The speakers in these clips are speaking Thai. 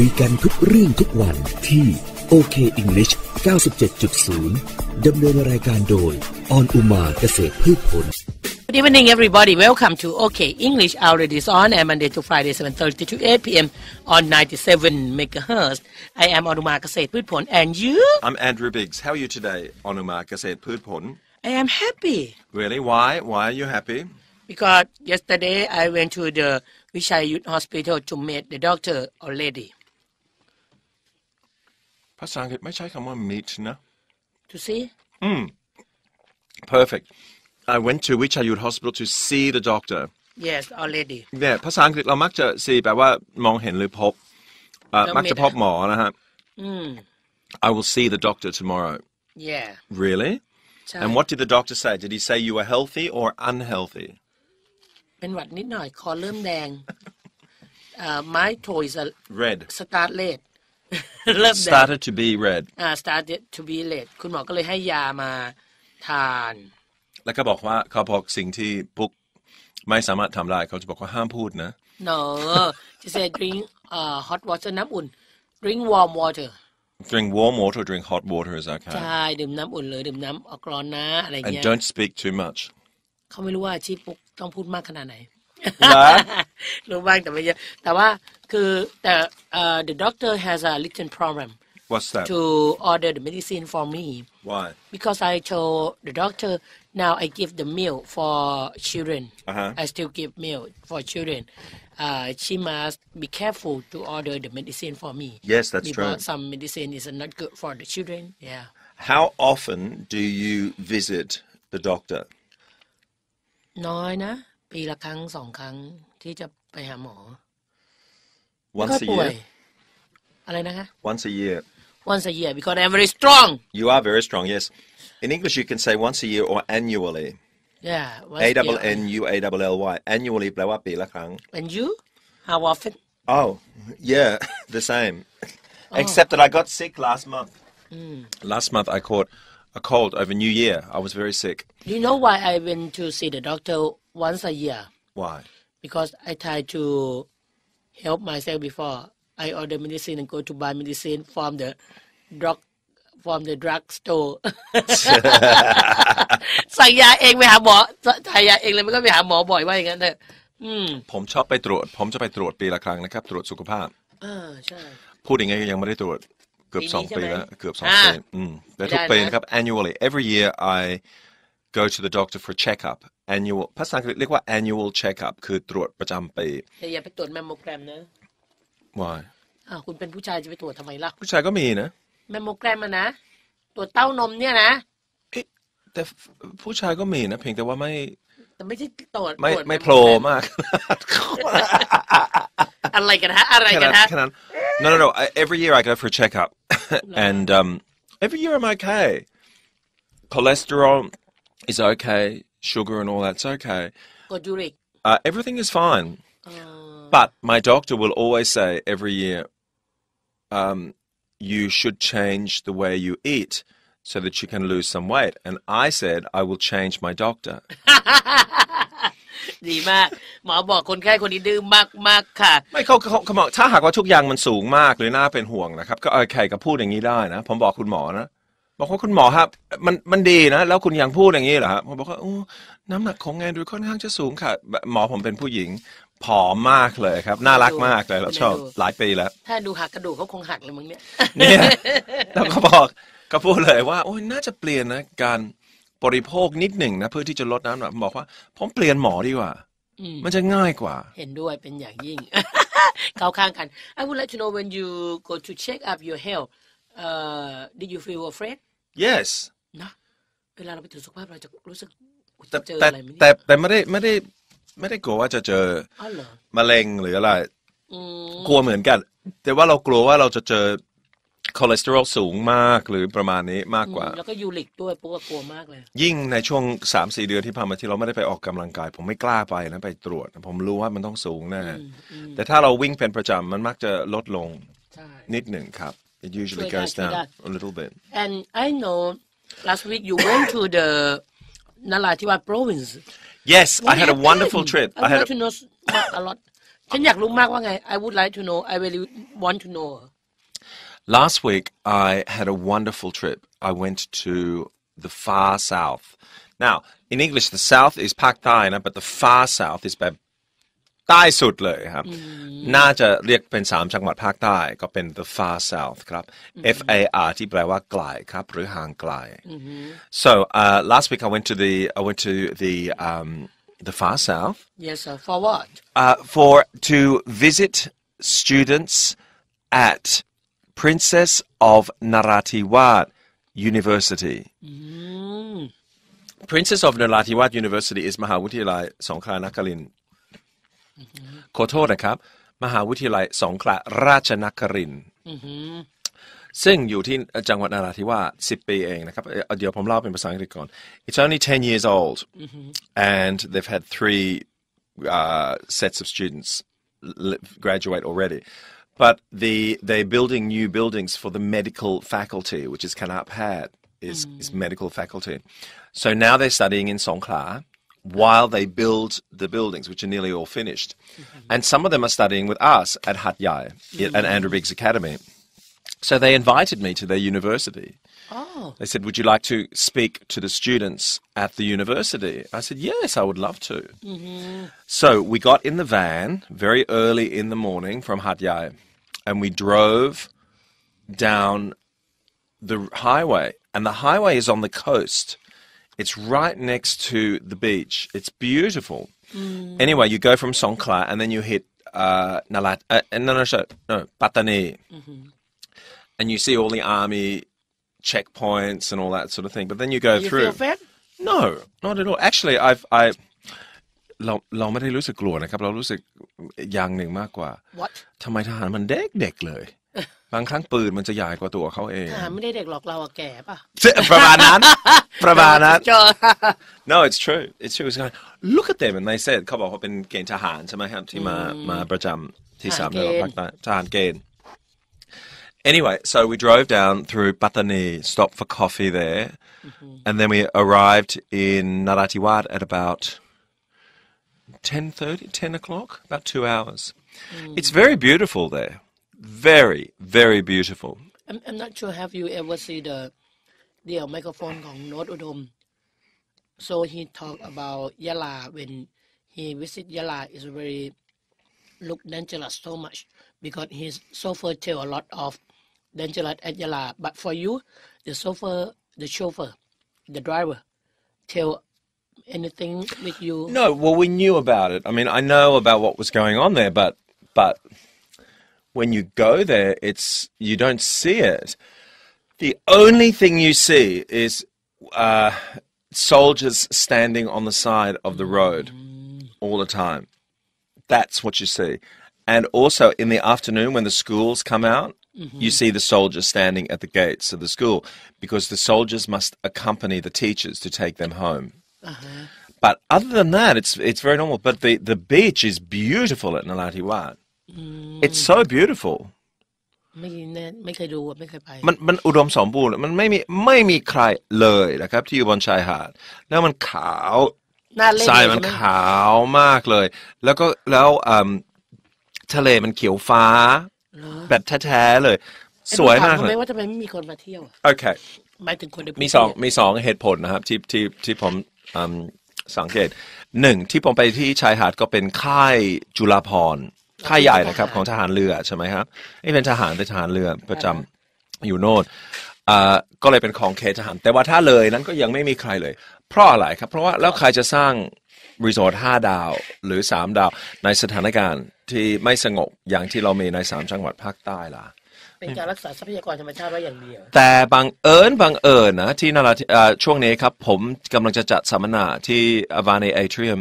คุยกันทุกเรื่องทุกวันที่โอเคอิงลิช97.0 ดำเนินรายการโดยออนอุมาเกษตรพืชผล Good evening, everybody. Welcome to OK English Hour. is on and eh, Monday to Friday, 7.30 to 8 p.m. on 97 megahertz. I am Onuma Kasset Putpon. And you? I'm Andrew Biggs. How are you today, Onuma Kasset Putpon? I am happy. Really? Why? Why are you happy? Because yesterday I went to the Vishayut Hospital to meet the doctor already. ภาษาอังกฤษไม่ใช้คำว่า meet นะ to see อืม perfect I went to which Wichayut Hospital to see the doctor yes already เนี่ยภาษาอังกฤษเรามักจะ see แปลว่ามองเห็นหรือพบอ่ะมักจะพบหมอนะฮะอืม I will see the doctor tomorrow yeah really ใช่ and what did the doctor say did he say you were healthy or unhealthy เป็นหวัดนิดหน่อย คอเริ่มแดง uh, my toe is red start red เริ่มแดง started to be red อ่า started to be red คุณหมอก็เลยให้ยามาทาน แล้วก็บอกว่าเขาบอกสิ่งที่ปุ๊กไม่สามารถทำได้เขาจะบอกว่าห้ามพูดนะ no she said drink uh, hot water น้ำอุ่น drink warm water drink warm water drink hot water is okay ใช่ดื่มน้ำอุ่นเลยดื่มน้ำออกร้อนนะอะไรเงี้ย a n don't speak too much เขาไม่รู้ว่าชีปุ๊กต้องพูดมากขนาดไหนรู้บ้างแต่ไม่เยอะแต่ว่าคือแต่ uh, the doctor has a little problem What's that? to order the medicine for me Why? because I told the doctor now I give the meal for children Uh-huh. I still give meal for children uh, she must be careful to order the medicine for me Yes, that's true. because some medicine is not good for the children yeah How often do you visit the doctor? น้อยนะปีละครั้งสองครั้งที่จะไปหาหมอ่ Once a ป่วย year. อะไรนะคะ Once a year. once a year because I'm very strong You are very strong, yes. In English, you can say once a year or annually. yeah a double N U A double L Y. Annually แปลว่าปีละครั้ง and you how often Oh, yeah, the same. Except that I got sick last month. Last month I caught a cold over New Year. I was very sick. you know why I went to see the doctor once a year. Why? Because I try to help myself before I order medicine and go to buy medicine from the drug from the drug store สั่งยาเองไปหาหมอสั่ยาเองเลยมันก็ไปหาหมอบ่อยว่าอย่างนั้นเถอะผมชอบไปตรวจ ผมจะไปตรวจปีละครั้งนะครับตรวจสุขภาพอ่าใช่พูดอย่างไงยังไม่ได้ตรวจเกือบสองปีแล้วเกือบสองปีอืมแต่ทุกปีนะครับ annually every year I go to the doctor for checkup annual ภาษาอังกฤษเรียกว่า annual checkup คือตรวจประจำปีแต่อย่าไปตรวจแมมโมแกรมนะ why อ่าคุณเป็นผู้ชายจะไปตรวจทำไมล่ะผู้ชายก็มีนะแมมโมแกรมนะตรวจเต้านมเนี่ยนะแต่ผู้ชายก็มีนะเพียงแต่ว่าไม่แต่ไม่ใช่ตรวจไม่ตรวจไม่โผล่มากอะไรกันฮะอะไรกันฮะ no no no I- every year I go for a checkup and um every year I'm okay cholesterol is okay, sugar and all that's okay. Uh, everything is fine. Uh... But my doctor will always say every year, um, you should change the way you eat so that you can lose some weight. And I said, I will change my doctor. ดีมากหมอบอกคนไข้คนนี้ดื้อมากมากค่ะบอกว่าคุณหมอครับ มันมันดีนะแล้วคุณยังพูดอย่างนี้เหรอครับผมบอกว่าน้ำหนักของแอนดูค่อนข้างจะสูงค่ะหมอผมเป็นผู้หญิงผอมมากเลยครับ น่ารักมากเลยเราชอบหลายปีแล้ว ถ้าดูหักกระดูกเขาคงหักเลยมึงเนี่ยเนี่ยแล้วก็บอกก็พูดเลยว่าโอ้ยน่าจะเปลี่ยนนะการบริโภคนิดหนึ่งนะเพื่อที่จะลดน้ำหนักบอกว่า ผมเปลี่ยนหมอดีกว่ามันจะง่ายกว่า เห็นด้วยเป็นอย่างยิ่ง เข้าข้างกัน I would like to know when you go to check up your health uh, did you feel afraid yes นะเวลาเราไปถึงสุขภาพเราจะรู้สึกแต่เจออะไรไหมแต่แต่แต่ไม่ได้ไม่ได้ไม่ได้กลัวว่าจะเจออรมะเร็งหรืออะไร กลัวเหมือนกัน แต่ว่าเรากลัวว่าเราจะเจอคอเลสเตอรอลสูงมากหรือประมาณนี้มากกว่า แล้วก็ยูริกด้วยปุ๊กกลัวมากเลย ยิ่งในช่วงสามสี่เดือนที่ผ่านมาที่เราไม่ได้ไปออกกำลังกาย ผมไม่กล้าไปนะไปตรวจผมรู้ว่ามันต้องสูงแน่ แต่ถ้าเราวิ่งเป็นประจำมันมักจะลดลงนิดหนึ่งครับ It usually goes down a little bit. And I know last week you went to the Nalatiwa province. Yes, what I had a wonderful trip. I, I had a... to know a lot. I would like to know I really want to know Last week I had a wonderful trip I went to the far south Now in English the south is Pak but the far south is ใต้สุดเลยครับ น่าจะเรียกเป็น 3 จังหวัดภาคใต้ ก็เป็น the far south ครับ F A R ที่แปลว่าไกลครับ หรือ ห่างไกล so uh, last week I went to the I went to the um, the far south yes sir. for what uh, for to visit students at Princess of n a r a t i w a t University Princess of n a r a t i w a t University is มหาวิทยาลัยสงขลานครินขอโทษนะครับมหาวิทยาลัยสงขลาราชนครินซึ่งอยู่ที่จังหวัดนราธิวาส10ปีเองนะครับเดี๋ยวผมเล่าเป็นภาษาอังกฤษก่อน It's only 10 years old and they've had three uh, sets of students graduate already but the they're building new buildings for the medical faculty which is Kanap a d is, is medical faculty so now they're studying in Songkhla while they build the buildings, which are nearly all finished. Mm-hmm. And some of them are studying with us at Hat Yai, at Andrew Biggs Academy. So they invited me to their university. Oh. They said, Would you like to speak to the students at the university? I said, Yes, I would love to. Mm-hmm. So we got in the van very early in the morning from Hat Yai and we drove down the highway. And the highway is on the coast. It's right next to the beach. It's beautiful. Mm. Anyway, you go from Songkhla and then you hit uh, Nalat, uh, uh no, no, sorry, no, Patani. Mm-hmm. And you see all the army checkpoints and all that sort of thing. But then you go you through. No, not at all. Actually, I've I เราเราไม่ได้รู้สึกกลัวนะครับเรารู้สึกอย่างหนึ่งมากกว่า What ทำไมทหารมันเด็กเด็กเลย No, it's true. It's true. It's kind look at them, and they said, เขาบอกว่าเป็นเกณฑ์ทหารใช่ไหมครับที่มามาประจำที่ทหารสามจังหวัดเกณฑ์ภาคใต้ทหารเกณฑ์ Anyway, so we drove down through Pattani, stopped for coffee there, mm-hmm. and then we arrived in Naratiwat at about 10.30, 10 o'clock, about two hours. Mm. It's very beautiful there. Very, very beautiful. I'm, I'm not sure. Have you ever seen the the uh, microphone of North Udom? So he talked about Yala when he visited Yala is very look dangerous so much because he's chauffeur tell a lot of dangerous at Yala. But for you, the chauffeur, the chauffeur, the driver, tell anything with you? No. Well, we knew about it. I mean, I know about what was going on there, but but when you go there, it's you don't see it. The only thing you see is uh, soldiers standing on the side of the road all the time. That's what you see. And also in the afternoon when the schools come out, mm-hmm. you see the soldiers standing at the gates of the school because the soldiers must accompany the teachers to take them home. Uh-huh. But other than that, it's it's very normal. But the, the beach is beautiful at Nalatiwat. it's so beautiful ไม่แน่ไม่เคยดูไม่เคยไปมันมันอุดมสมบูรณ์มันไม่มีไม่มีใครเลยนะครับ ที่อยู่บนชายหาด แล้วมันขาวทรายมันขาวมากเลย แล้วก็แล้วทะเลมันเขียวฟ้า แบบแท้ๆเลย สวยมากเลยไม่ว่าจะไม่มีคนมาเที่ยวโอเคหมายถึงคนมีสองมีสองเหตุผลนะครับที่ที่ที่ผมสังเกตหนึ่งที่ผมไปที่ชายหาดก็เป็นค่ายจุฬาพรค่ายใหญ่นะครับ ของทหารเรือ ใช่ไหมครับนี่เป็นทหารเป็นทหารเรือประจำอยู่โน่นก็เลยเป็นของเคทหาร แต่ว่าถ้าเลยนั้นก็ยังไม่มีใครเลย เพราะอะไรครับ เพราะว่าแล้วใครจะสร้างรีสอร์ทห้าดาวหรือสามดาวในสถานการณ์ที่ไม่สงบอย่างที่เรามีในสามจังหวัดภาคใต้ล่ะเป็นการรักษาทรัพยากรธรรมชาติไว้อย่างเดียวแต่บางเอิญบางเอิญนะที่นาราช่วงนี้ครับผมกำลังจะจัดสัมมนาที่อวานีไอเทรียม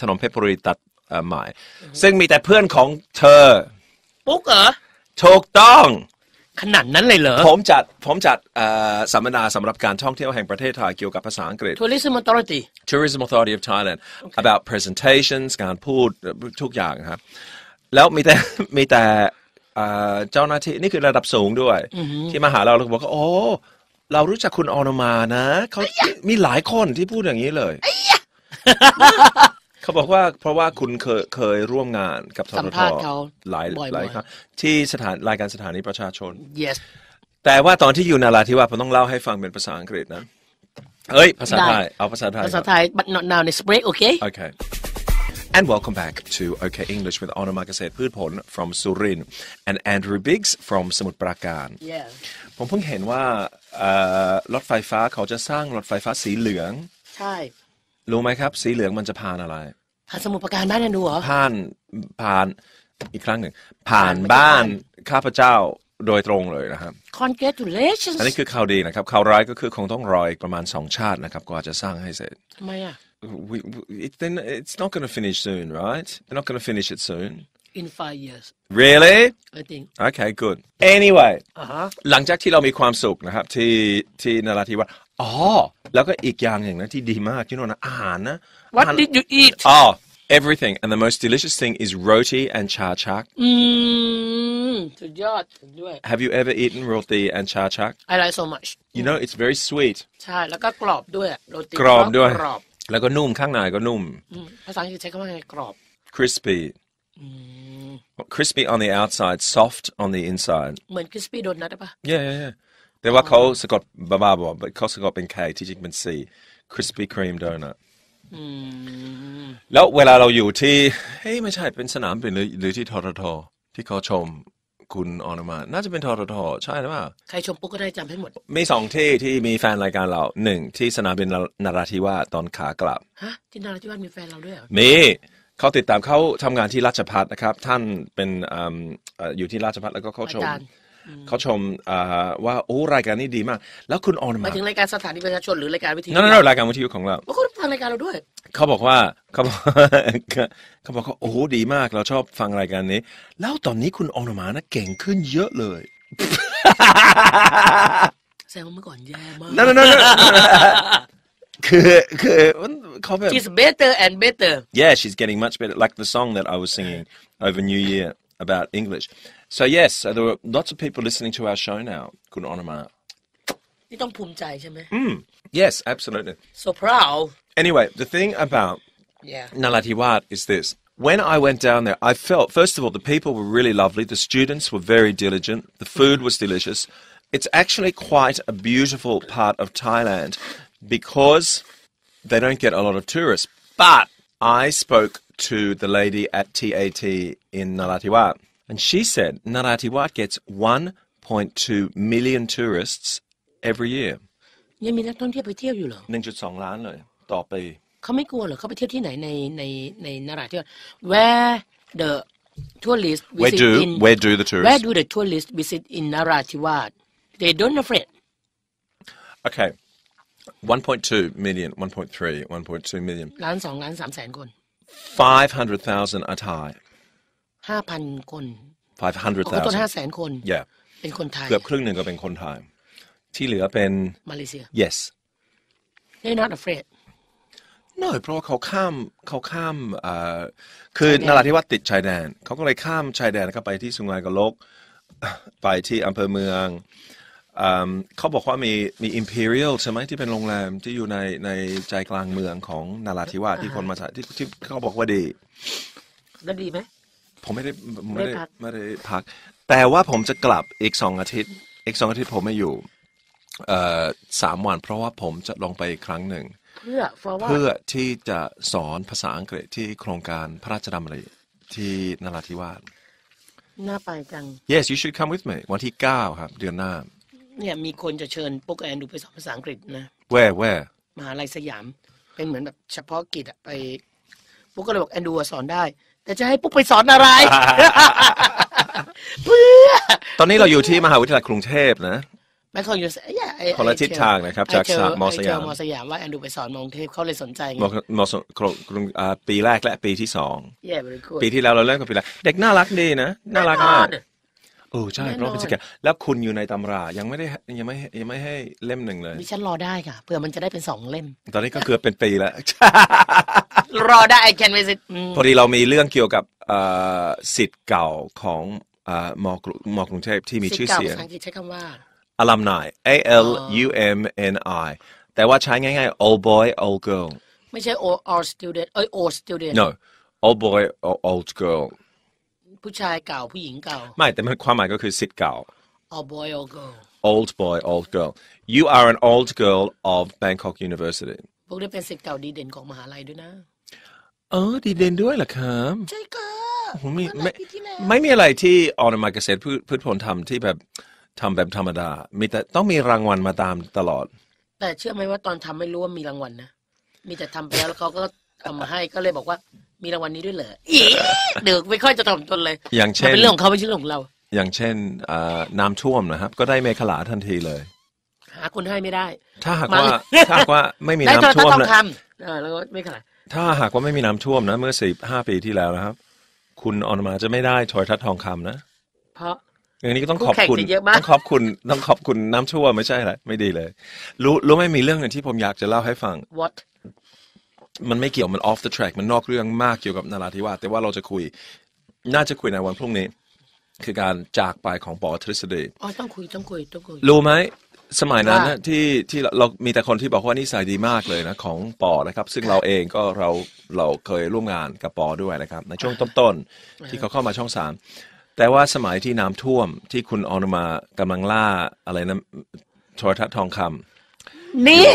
ถนนเพชรบุรีตัดใหม่ซึ่งมีแต่เพื่อนของเธอปุ๊กเหรอถูกต้อง ขนาดนั้นเลยเหรอผมจัดผมจัดอ่สัมมนาสำหรับการท่องเที่ยวแห่งประเทศไทยเกี่ยวกับภาษาอังกฤษ Tourism Authority Tourism Authority of Thailand about presentations การพูดทุกอย่างครับ แล้วมีแต่มีแต่เจ้าหน้าที่นี่คือระดับสูงด้วยที่มาหาเราเราบอกว่าโอ้เรารู้จักคุณออนมานะเขามีหลายคนที่พูดอย่างนี้เลยเขาบอกว่าเพราะว่าคุณเคยเคยร่วมงานกับทสัมภาษณ์เขาหลายบ่อยๆหลายครับที่สถานรายการสถานีประชาชน yes แต่ว่าตอนที่อยู่นาราธิวาผมต้องเล่าให้ฟังเป็นภาษาอังกฤษนะเอ้ยภาษาไทยเอาภาษาไทยภาษาไทย but not now n e x break okay okay And welcome back to OK English with a n a m a g a s e t p u d p o n from Surin and Andrew Biggs from สมุทรปราการ yeah. ผมเพิ่งเห็นว่ารถไฟฟ้าเขาจะสร้างรถไฟฟ้าสีเหลืองใช่รู้ไหมครับ สีเหลืองมันจะผ่านอะไรผ่านสมุดประการบ้านนันดูเหรอผ่านผ่านอีกครั้งหนึ่ง ผ่านบ้านข้าพเจ้าโดยตรงเลยนะครับ congratulations อันนี้คือข่าวดีนะครับข่าวร้ายก็คือคงต้องรออีกประมาณสองชาตินะครับ กว่าจะสร้างให้เสร็จทำไมอ่ะ it, then it's not going to finish soon right they're not going to finish it soon in five years really I think okay good anyway หลังจากที่เรามีความสุขนะครับที่ที่นราธิวาสอ๋อแล้วก็อีกอย่างหนึ่งนะที่ดีมากที่โน่นนะอาหารนะ What did you eat อ๋อ oh, everything and the most delicious thing is roti and chachak อืมสุดยอดเห็นด้วย mmm, have you ever eaten roti and cha cha? I like so much you know it's very sweet ใช่แล้วก็กรอบด้วยโรตีกรอบด้วยกรอบแล้วก็นุ่มข้างในก็นุ่มอืมภาษาอังกฤษใช้คำว่าไงกรอบ crispy mm. crispy on the outside soft on the inside yeah yeah yeah แต่ว่าเขาสะกดบาบาบอกเขาสะกดเป็น่ที่จริงเป็นีคริสปี้ครีมโดนัทแล้วเวลาเราอยู่ที่เฮ้ยไม่ใช่เป็นสนามบินหรือหรือที่ทททที่เขาชมคุณออนมาน่าจะเป็นทททใช่หรือเปล่าใครชมปุ๊กก็ได้จำให้หมดมีสองที่ที่มีแฟนรายการเราหนึ่งที่สนามบินนราธิวาสตอนขากลับฮะที่นราธิวาสมีแฟนเราด้วยมีเขาติดตามเขาทำงานที่ราชพัฒนะครับ ท่านเป็นอ่อยู่ที่ราชพัฒแล้วก็เขาชมอาจารเขาชมว่าโอ้รายการนี้ดีมากแล้วคุณออนมาถึงรายการสถานีประชาชนหรือรายการวิทยุนั่นรายการวิทยุของเราเขาฟังรายการเราด้วย เขาบอกว่าเขาบอกเขาบอกว่าโอ้ดีมากเราชอบฟังรายการนี้ แล้วตอนนี้คุณออนมานะเก่งขึ้นเยอะเลยแซวเมื่อก่อนแย่มากนั่นนั่นคือคือเขาแบบ she's better and better yeah she's getting much better like the song that I was singing over New Year about English So yes, so there were lots of people listening to our show now. Good honor, Mark. Mm. Yes, absolutely. so proud Anyway, the thing about yeah Nalatiwat is this. When I went down there, I felt, first of all, the people were really lovely. The students were very diligent. The food was delicious. It's actually quite a beautiful part of Thailand because they don't get a lot of tourists. But I spoke to the lady at TAT in Nalatiwat, and she said Narathiwat gets 1.2 million tourists every year. ยังมีนักท่องเที่ยวไปเที่ยวอยู่เหรอ Where the tourists visit Where do in, Where do the tourists Where do the tourists visit in Narathiwat They don't afraid Okay 1.2 million 1.3 1.2 million ล้านสองล้านสามแสนคน500,000 are Thai ห้าพันคน500,000คนห้าแสนคน yeah เป็นคนไทย เกือบครึ่งหนึ่งก็เป็นคนไทย ที่เหลือเป็น มาเลเซีย yes they're not afraid no เพราะว่าเขาข้ามเขาข้ามคือนานราธิวาสติดชายแดน เขาก็เลยข้ามชายแดนก็ไปที่สุงไหงกลก ไปที่อำเภอเมือง เขาบอกว่ามีมี Imperial ใช่ไหมที่เป็นโรงแรมที่อยู่ในในใจกลางเมืองของนราธิวาสที่คนมาที่ที่เขาบอกว่าดีแล้วดีไหมผมไม่ได้ไม่ได้ไม่ได้พักแต่ว่าผมจะกลับอีกสองอาทิตย์อีกสองอาทิตย์ผมไม่อยู่ เอ่อสามวัน เพราะว่าผมจะลงไปครั้งหนึ่งเพื่อเพื่อที่จะสอนภาษาอังกฤษที่โครงการพระราชดำริที่นราธิวาสน่าไปจัง Yes you should come with me วันที่เก้าครับเดือนหน้า เนี่ยมีคนจะเชิญปุ๊กแอนดูไปสอนภาษาอังกฤษนะ Where Where มหาลัยสยาม เป็นเหมือนแบบเฉพาะกิจอะไปปุ๊กก็เลยบอกแอนดูสอนได้แต่จะให้ปุ๊กไปสอนอะไรเพื่อตอนนี้เราอยู่ที่มหาวิทยาลัยกรุงเทพนะแม่คองอยู่เยอคนละทิศทางนะครับ จากมอสยามมอสยามว่าแอนดูไปสอนมอกรุงเทพเขาเลยสนใจมอสกรุงปีแรกและปีที่สอง ปีที่แล้วเราเริ่มกับปีแรก เด็กน่ารักดีนะน่ารักมากเออใช่เพราะเป็นสแกนแล้วคุณอยู่ในตำรายังไม่ได้ยังไม่ยังไม่ให้เล่มหนึ่งเลยดิฉันรอได้ค่ะเผื่อมันจะได้เป็นสองเล่ม ตอนนี้ก็เกือบเป็นปีแล้วรอได้ I can visit พอดีเรามีเรื่องเกี่ยวกับสิทธิ์เก่าของมอกรุมอกรุงเทพที่มีชื่อเสียงภาษาอังกฤษใช้คำว่า alumni A L U M N I แต่ว่าใช้ง่ายๆ old boy old girl ไม่ใช่ o l d all student เอ้ย all student no old boy or old girl ผู้ชายเก่าผู้หญิงเก่า ไม่แต่มันความหมายก็คือสิทธิ์เก่า old boy old girl old boy old girl you are an old girl of Bangkok University พวกนี้เป็นสิทธิ์เก่าดีเด่นของมหาลัยด้วยนะ เออ ดีเด่นด้วยเหรอครับใช่ค่ะผมมไม่ไม่มีอะไรที่ออนมาเกษตรพืชพืชผลทำที่แบบทำแบบธรรมดา มีแต่ต้องมีรางวัลมาตามตลอด แต่เชื่อไหมว่าตอนทำไม่รู้ว่ามีรางวัลนะมีแต่ทำไปแล้วแล้วเขาก็เอามาให้ก็เลยบอกว่ามีรางวัลนี้ด้วยเหรออีเดือกไม่ค่อยจะต่อมตนเลย อย่างเช่นเป็นเรื่องของเขาไม่ใช่เรื่องของเรา อย่างเช่นน้ำท่วมนะครับ ก็ได้เมฆลาทันทีเลย หาคนให้ไม่ได้ ถ้าหากว่าถ้าหากว่าไม่มีน้ำท่วมนทองะคำแล้วก็ไม่ขนาดถ้าหากว่าไม่มีน้ำท่วมนะเมื่อสิบห้าปีที่แล้วนะครับ คุณออนมาจะไม่ได้ถอยทัดทองคำนะเพราะอย่างนี้ก็ต้องขอบคุณต้องขอบคุณต้องขอบคุณน้ำท่วมไม่ใช่หลอไม่ดีเลย รู้รู้ไหม่มีเรื่องหนึงที่ผมอยากจะเล่าให้ฟัง what มันไม่เกี่ยวมัน off the track มันนอกเรื่องมากเกี่ยวกับนาราธิวาสแต่ว่าเราจะคุยน่าจะคุยในวันพรุ่งนี้ คือการจากไปของปอทฤษฎีอ๋อต้องคุยต้องคุยต้องคุย รู้ไหมสมัยนั้นนะที่ที่เรามีแต่คนที่บอกว่านิสัยดีมากเลยนะ ของปอนะครับ ซึ่งเราเองก็เราเราเคยร่วมงานกับปอด้วยนะครับ ในช่วงต้นๆที่เขาเข้ามาช่องสามแต่ว่าสมัยที่น้ำท่วมที่คุณอนุมากำลังล่าอะไรนะโทรทัศน์ทองคำนี่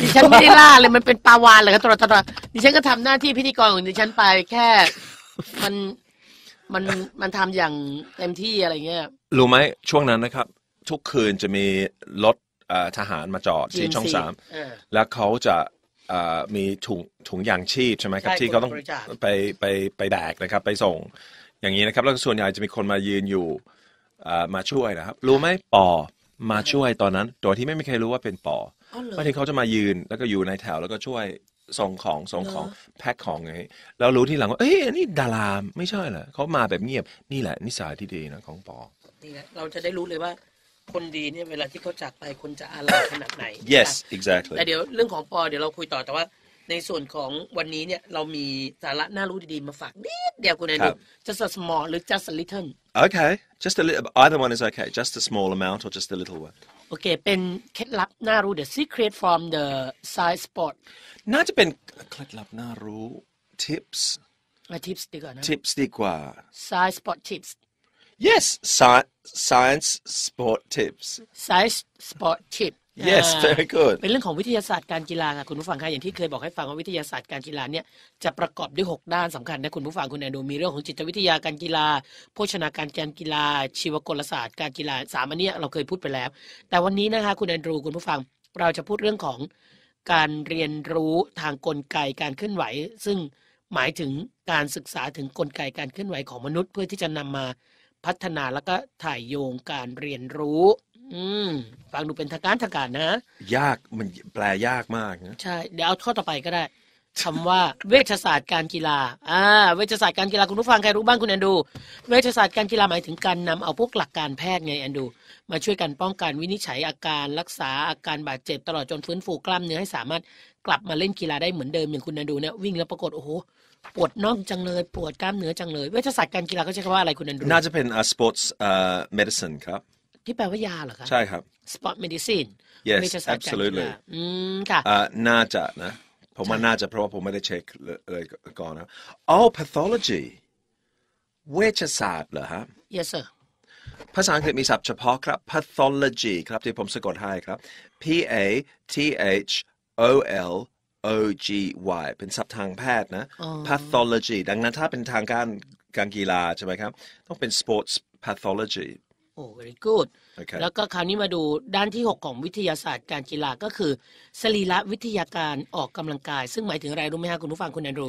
ดิฉันไม่ได้ล่าเลยมันเป็นปลาวานเลยครับตลอดตลอดดิฉันก็ทำหน้าที่พิธีกรของดิฉันไปแค่มันมันมันทำอย่างเต็มที่อะไรเงี้ยรู้ไหมช่วงนั้นนะครับ ทุกคืนจะมีรถทหารมาจอดที่ช่องสาม แล้วเขาจะมีถุงถุงยางชีพใช่ไหมครับ ที่เขาต้องไปไปไปแบกนะครับ ไปส่งอย่างนี้นะครับแล้วส่วนใหญ่จะมีคนมายืนอยู่มาช่วยนะครับ รู้ไหมปอมาช่วยตอนนั้นโดยที่ไม่มีใครรู้ว่าเป็นปอมาที่เขาจะมายืนแล้วก็อยู่ในแถวแล้วก็ช่วยส่งของส่งของแพ็คของไงแล้วรู้ที่หลังว่าเอ้ยนี่ดารามไม่ใช่เหรอเขามาแบบเงียบนี่แหละนิสัยที่ดีนะของปอนี่แหละเราจะได้รู้เลยว่า คนดีเนี่ยเวลาที่เขาจากไปคนจะอะไรขนาดไหน yes exactly แต่เดี๋ยวเรื่องของปอ เดี๋ยวเราคุยต่อแต่ว่า ในส่วนของวันนี้เนี่ยเรามีสาระน่ารู้ดีๆมาฝากนิดเดียวคุณแอนดู just a small หรือ just a little Okay, just a little. Either one is okay. Just a small amount or just a little one. โอเคเป็นเคล็ดลับน่ารู้ the secret from the side spot น่าจะเป็นเคล็ดลับน่ารู้ tips มา tips ดีกว่านะ tips ดีกว่า side spot tips yes science science sport tips science sport tips. Yes very good เป็นเรื่องของวิทยาศาสตร์การกีฬาค่ะคุณผู้ฟังคะอย่างที่เคยบอกให้ฟังว่าวิทยาศาสตร์การกีฬาเนี่ยจะประกอบด้วย6ด้านสำคัญนะคุณผู้ฟัง คุณแอนดูมีเรื่องของจิตวิทยาการกีฬา โภชนาการการกีฬา ชีวกลศาสตร์การกีฬาสามอันนี้เราเคยพูดไปแล้ว แต่วันนี้นะคะคุณแอนดูคุณผู้ฟังเราจะพูดเรื่องของการเรียนรู้ทางกลไกการเคลื่อนไหว ซึ่งหมายถึงการศึกษาถึงกลไกการเคลื่อนไหวของมนุษย์ เพื่อที่จะนำมาพัฒนาแล้วก็ถ่ายโยงการเรียนรู้อืมฟังดูเป็นทางการทางการนะ ยากมันแปลยากมากนะใช่เดี๋ยวเอาข้อต่อไปก็ได้คำว่าเวชศาสตร์การกีฬาอ่าเวชศาสตร์การกีฬาคุณผู้ฟังใครรู้บ้างคุณแอนดูเวชศาสตร์การกีฬาหมายถึงการนำเอาพวกหลักการแพทย์ไงแอนดู มาช่วยกันป้องกันวินิจฉัยอาการรักษาอาการบาดเจ็บตลอดจนฟื้นฟูกล้ามเนื้อให้สามารถกลับมาเล่นกีฬาได้เหมือนเดิมอย่างคุณแอนดูเนี่ยวิ่งแล้วปรากฏโอ้โหปวดน่องจังเลย ปวดกล้ามเนื้อจังเลยเวชศาสตร์การกีฬาก็ใช้คำว่าอะไรคุณแอนดูน่าจะเป็น sports medicine ครับที่แปลว่ายาเหรอคะใช่ครับ sport medicine yes ศาสตร์การ absolutely อืมค่ะอ่าน่าจะนะ ผมว่าน่าจะเพราะว่าผมไม่ได้เช็คเลยก่อนนะ all pathology เวชศาสตร์เหรอฮะ yes sir ภาษาอังกฤษมีศัพท์เฉพาะครับ pathology ครับที่ผมสะกดให้ครับ p a t h o l o g y เป็นศัพท์ทางแพทย์นะ pathology ดังนั้นถ้าเป็นทางการการกีฬาใช่ไหมครับต้องเป็น sports pathology โอ้ very good okay. แล้วก็คราวนี้มาดูด้านที่6ของวิทยาศาสตร์การกีฬาก็คือสรีระวิทยาการออกกำลังกายซึ่งหมายถึงอะไรรู้ไหมฮะคุณผู้ฟังคุณแอนดรู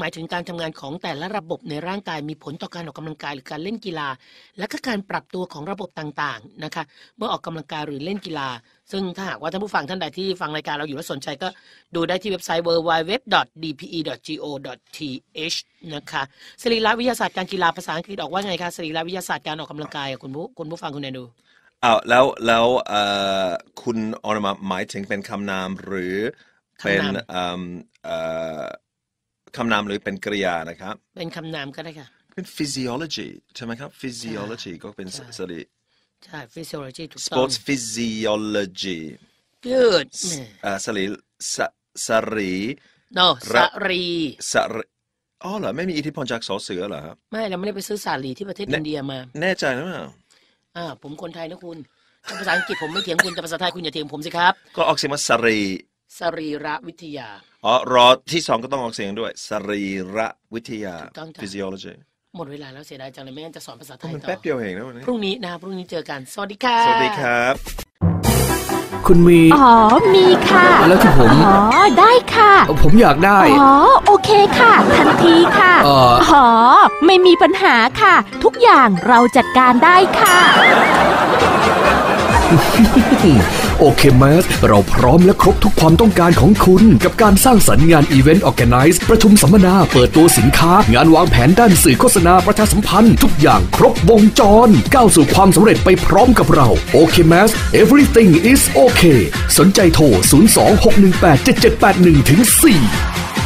หมายถึงการทำงานของแต่ละระบบในร่างกายมีผลต่อการออกกำลังกาย หรือการเล่นกีฬา และก็การปรับตัวของระบบต่าง ๆ นะคะ เมื่อออกกำลังกายหรือเล่นกีฬา ซึ่งถ้าหากว่าท่านผู้ฟัง ท่านใดที่ฟังรายการเราอยู่และสนใจก็ดูได้ที่เว็บไซต์ www.dpe.go.th นะคะสรีระวิทยาศาสตร์การกีฬาภาษาอังกฤษออก ว่าไงคะสรีระวิทยาศาสตร์การออกกำลังกายคุณผู้คุณผู้ฟังคุณแอนดูอ้าวแล้วแล้วคุณอนนมาหมายถึงเป็นคำนามหรือเป็นคำนามหรือเป็นกริยานะครับ เป็นคำนามก็ได้ค่ะ เป็น physiology ใช่ไหมครับ physiology ก็เป็นสสรีใช่ physiology ถูกต้อง sports physiology ยืดอ่าสรีสสรี no สรีสรีอ๋อเหรอไม่มีอิทธิพลจากสอเสือเหรอครับ ไม่เราไม่ได้ไปซื้อสารีที่ประเทศอินเดียมา แน่ใจหรือเปล่าอ่าผมคนไทยนะคุณภาษาอังกฤษผมไม่เถียงคุณแต่ภาษาไทยคุณอย่าเถียงผมสิครับ ก็ออกเสียงว่าสรี สรีระวิทยาอ๋อรอที่สองก็ต้องออกเสียงด้วยสรีระวิทยาอจ physiology หมดเวลาแล้วเสียดายจังเลยแม่งั้นจะสอนภาษาไทยมันแป๊บเดียวเองนะวันนี้พรุ่งนี้นะพรุ่งนี้เจอกัน สวัสดีค่ะ สวัสดีครับ คุณมี อ๋อ มีค่ะ แล้วที่ผม อ๋อ ได้ค่ะ ผมอยากได้ อ๋อ โอเคค่ะ ทันทีค่ะ อ๋อ ไม่มีปัญหาค่ะ ทุกอย่างเราจัดการได้ค่ะโอเคแมสเราพร้อมและครบทุกความต้องการของคุณ กับการสร้างสรรค์งานอีเวนต์ออแกไนซ์ประชุมสัมมนา เปิดตัวสินค้า งานวางแผนด้านสื่อโฆษณาประชาสัมพันธ์ ทุกอย่างครบวงจร ก้าวสู่ความสำเร็จไปพร้อมกับเราโอเคแมส everything is okay สนใจโทร 026187781ถึง4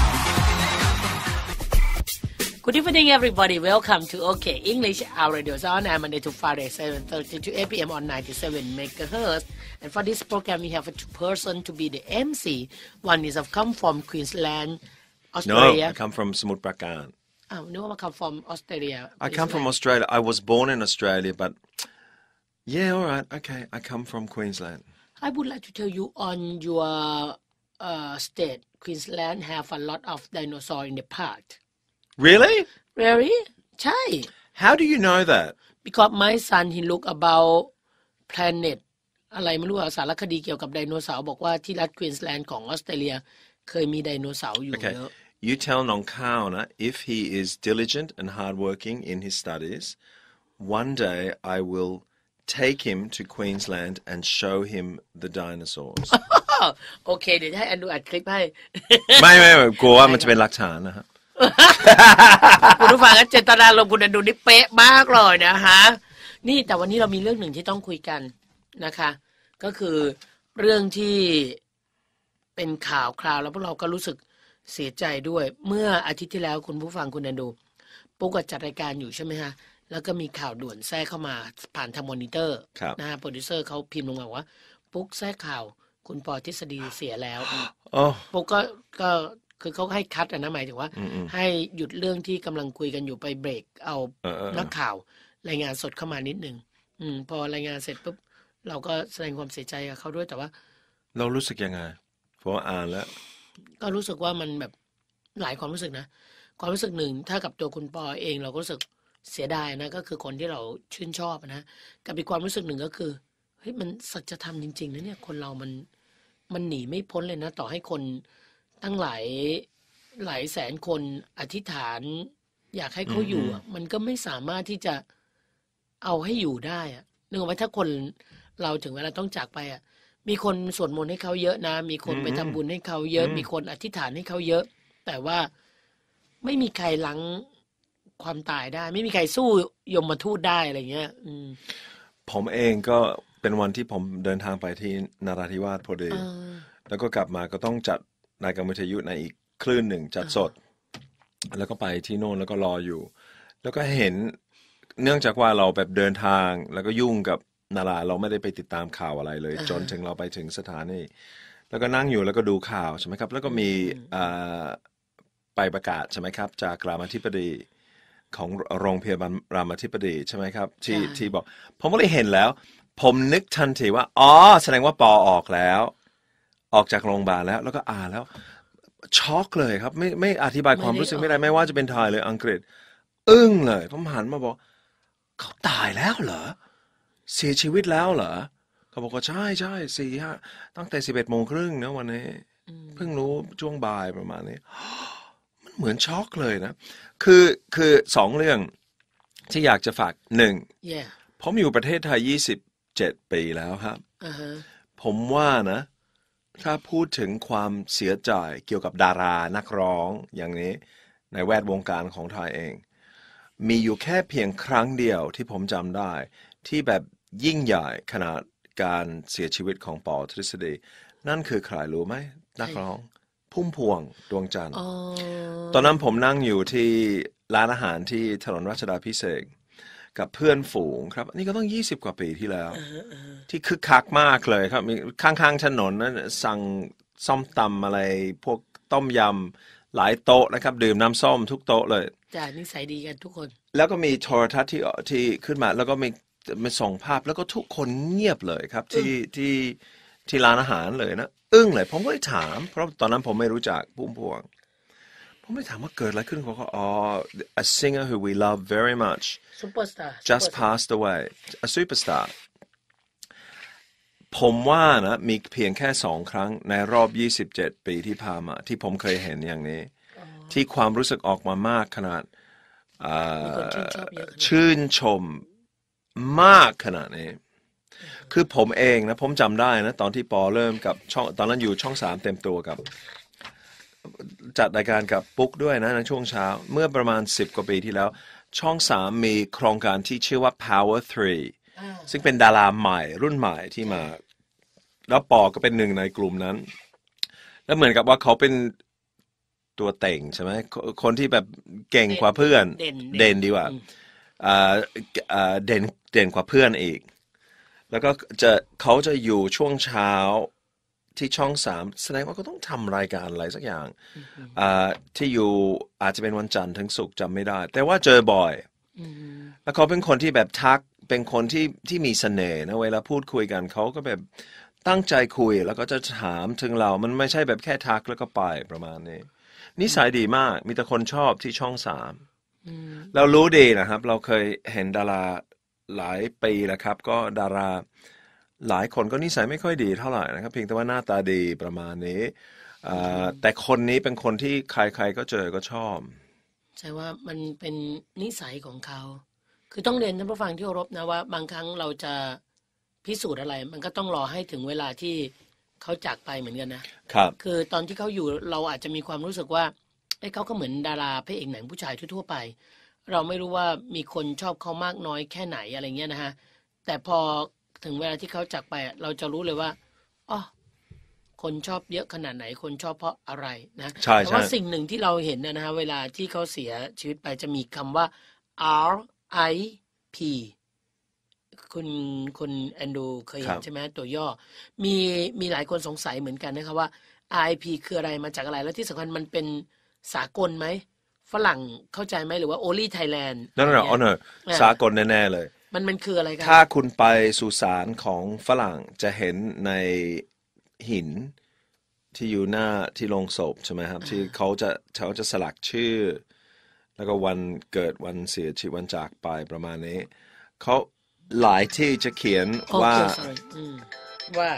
Good evening, everybody. Welcome to OK English. Our radio is on and Monday to Friday, 7.30 to 8 p.m. on 97 megahertz. And for this program, we have a two person to be the MC. One is of come from Queensland, Australia. No, I come from Samut Prakan. Oh, no, I come from Australia. I come from Australia. I was born in Australia, but yeah, all right, okay. I come from Queensland. I would like to tell you on your uh, state, Queensland have a lot of dinosaur in the park. Really? Very. ใช่ How do you know that? because my son he look about planet อะไรไม่รู้อะสารคดีเกี่ยวกับไดโนเสาร์บอกว่าที่รัฐควีนสแลนด์ของออสเตรเลียเคยมีไดโนเสาร์อยู่ Okay. เยอะ You tell Nongkauna if he is diligent and hardworking in his studies, one day I will take him to Queensland and show him the dinosaurs. โอเคเดี๋ยวจะให้แอนดูอัดคลิปให้ไม่ไม่ไม่กลัวว่ามันจะเป็นหลักฐานนะครับ คุณผู้ฟังเจตนาลงคุณอนุนี่เป๊ะมากเลยนะคะนี่แต่วันนี้เรามีเรื่องหนึ่งที่ต้องคุยกันนะคะ ก็คือเรื่องที่เป็นข่าวคราว แล้วพวกเราก็รู้สึกเสียใจด้วย เมื่ออาทิตย์ที่แล้ว คุณผู้ฟังคุณอนุปุ๊กจัดรายการอยู่ใช่ไหมฮะแล้วก็มีข่าวด่วนแทรกเข้ามาผ่านทางมอนิเตอร์นะฮะโปรดิวเซอร์เขาพิมพ์ลงมาว่า ปุ๊กแทรกข่าวคุณปอทฤษฎีเสียแล้วปุ๊กก็ก็คือเขาให้คัดอนะหมายถึงว่า ให้หยุดเรื่องที่กำลังคุยกันอยู่ไปเบรกเอานักข่าว รายงานสดเข้ามานิดนึงอืมพอรายงานเสร็จปุ๊บเราก็แสดงความเสียใจกับเขาด้วยแต่ว่า เรารู้สึกยังไงพออ่านแล้ว ก็รู้สึกว่ามันแบบหลายความรู้สึกนะ ความรู้สึกหนึ่ง ถ้ากับตัวคุณปอเองเราก็รู้สึกเสียดายนะ ก็คือคนที่เราชื่นชอบนะกับอีกความรู้สึกหนึ่งก็คือเฮ้ยมันสัจธรรมจริง ๆนะเนี่ยคนเรามันมันหนีไม่พ้นเลยนะต่อให้คนตั้งหลายหลายแสนคนอธิษฐาน อยากให้เขาอยู่ มันก็ไม่สามารถที่จะเอาให้อยู่ได้อะนึกว่าถ้าคนเราถึงเวลาต้องจากไปอ่ะ มีคนสวดมนต์ให้เขาเยอะนะ มีคนไปทำบุญให้เขาเยอะ มีคนอธิษฐานให้เขาเยอะ แต่ว่าไม่มีใครลังความตายได้ ไม่มีใครสู้ยมทูตได้อะไรเงี้ยอืมผมเองก็เป็นวันที่ผมเดินทางไปที่นราธิวาสพอดีแล้วก็กลับมาก็ต้องจัดรายการวิทยุในอีกคลื่นหนึ่งจัดสด แล้วก็ไปที่โน่นแล้วก็รออยู่ แล้วก็เห็นเนื่องจากว่าเราแบบเดินทางแล้วก็ยุ่งกับนาราเราไม่ได้ไปติดตามข่าวอะไรเลย จนถึงเราไปถึงสถานีแล้วก็นั่งอยู่แล้วก็ดูข่าวใช่ไหมครับ แล้วก็มีไปประกาศใช่ไหมครับ จากรามาธิบดีของโรงพยาบาลรามาธิบดีใช่ไหมครับที่ที่บอกผมก็เลยเห็นแล้ว ผมนึกทันทีว่าอ๋อแสดงว่าปอออกแล้วออกจากโรงพยาบาลแล้ว แล้วก็อ่านแล้ว ช็อกเลยครับ ไม่ไม่อธิบายความรู้สึกไม่ได้ไม่ว่าจะเป็นไทยเลยออังกฤษ อึ้งเลยผมหันมาบอก เขาตายแล้วเหรอเสียชีวิตแล้วเหรอเขาบอกว่า ใช่ใช่สี่ห้าตั้งแต่สิบเอ็ดโมงครึ่งนะวันนี้ เพิ่งรู้ช่วงบ่ายประมาณนี้ มันเหมือนช็อกเลยนะ คือคือสองเรื่อง ที่อยากจะฝากหนึ่ง yeah. ผมอยู่ประเทศไทยยี่สิบเจ็ดปีแล้วครับ uh-huh. ผมว่านะถ้าพูดถึงความเสียใจเกี่ยวกับดารานักร้องอย่างนี้ ในแวดวงการของไทยเอง มีอยู่แค่เพียงครั้งเดียวที่ผมจำได้ที่แบบยิ่งใหญ่ขนาดการเสียชีวิตของปอทฤษฎี นั่นคือใครรู้ไหม นักร้อง พุ่มพวงดวงจันทร์ตอนนั้นผมนั่งอยู่ที่ร้านอาหารที่ถนนรัชดาพิเศษกับเพื่อนฝูงครับ นี่ก็ต้อง 20 กว่าปีที่แล้วที่คึกคักมากเลยครับมีข้างๆถนนนั้นสั่งส้มตำอะไรพวกต้มยำหลายโต๊ะนะครับ ดื่มน้ำส้มทุกโต๊ะเลยจ้านิสัยดีกันทุกคน แล้วก็มีโทรทัศน์ที่ที่ขึ้นมาแล้วก็มีมาส่งภาพแล้วก็ทุกคนเงียบเลยครับที่ที่ ที่ร้านอาหารเลยนะ อึ้งเลยผมก็เลยถามเพราะตอนนั้นผมไม่รู้จักพุ่มพวงผมไม่ถามว่าเกิดอะไรขึ้นเขาก็อ๋อ a singer who we love very much superstar just passed away a superstar ผมว่านะ มีเพียงแค่สองครั้ง ในรอบ27ปีที่พามาที่ผมเคยเห็นอย่างนี้ที่ความรู้สึกออกมามากขนาดชื่นชมมากขนาดนี้ คือผมเองนะผมจำได้นะ ตอนที่ปอเริ่มกับช่องตอนนั้นอยู่ช่องสามเต็มตัวกับจัดรายการกับปุ๊กด้วยนะในช่วงเช้าเมื่อประมาณ10กว่าปีที่แล้ว ช่อง3มีโครงการที่ชื่อว่า Power 3ซึ่งเป็นดาราใหม่รุ่นใหม่ที่มา แล้วปอก็เป็นหนึ่งในกลุ่มนั้น แล้วเหมือนกับว่าเขาเป็นตัวเต่งใช่ไหมคนที่แบบเก่งกว่าเพื่อน เด่นดีกว่าเด่นเด่นกว่าเพื่อนอีก แล้วก็จะเขาจะอยู่ช่วงเช้าที่ช่องสามแสดงว่าก็ต้องทำรายการอะไรสักอย่างที่อยู่อาจจะเป็นวันจันทร์ถึงศุกร์จำไม่ได้ แต่ว่าเจอบ่อย แล้วเขาเป็นคนที่แบบทักเป็นคนที่ที่มีเสน่ห์นะ เวลาพูดคุยกัน เขาก็แบบตั้งใจคุยแล้วก็จะถามถึงเรามันไม่ใช่แบบแค่ทักแล้วก็ไปประมาณนี้นิสัยดีมาก มีแต่คนชอบที่ช่องสามเรารู้ดีนะครับ เราเคยเห็นดาราหลายปีแล้วครับ ก็ดาราหลายคนก็นิสัยไม่ค่อยดีเท่าไหร่นะครับ เพียงแต่ว่าหน้าตาดีประมาณนี้แต่คนนี้เป็นคนที่ใครๆก็เจอก็ชอบใช่ว่ามันเป็นนิสัยของเขา คือต้องเรียนท่านผู้ฟังที่เคารพนะว่า บางครั้งเราจะพิสูจน์อะไร มันก็ต้องรอให้ถึงเวลาที่เขาจากไปเหมือนกันนะ ครับ คือตอนที่เขาอยู่เราอาจจะมีความรู้สึกว่าไอ้เขาก็เหมือนดาราพระเอกหนังผู้ชายทั่วไป เราไม่รู้ว่ามีคนชอบเขามากน้อยแค่ไหนอะไรเงี้ยนะฮะแต่พอถึงเวลาที่เขาจากไป เราจะรู้เลยว่าอ๋อคนชอบเยอะขนาดไหน คนชอบเพราะอะไรนะแต่ว่าสิ่งหนึ่งที่เราเห็นนะฮะเวลาที่เขาเสียชีวิตไปจะมีคำว่า R I P คุณคุณแอนดูเคยเห็นใช่ไหมตัวย่อ มีมีหลายคนสงสัยเหมือนกันนะครับว่า IP คืออะไรมาจากอะไรแล้วที่สำคัญมันเป็นสากลไหมฝรั่งเข้าใจไหมหรือว่า only Thailand นั่นหะอ no no สากลแน่ๆเลยมันมันคืออะไรกันถ้าคุณไปสุสานของฝรั่ง จะเห็นในหิน ที่อยู่หน้าที่โรงศพใช่ไหมครับที่เขาจะเขาจะสลักชื่อ แล้วก็วันเกิดวันเสียชีวิตวันจากไปประมาณนี้เขาหลายที่จะเขียนว่าว่า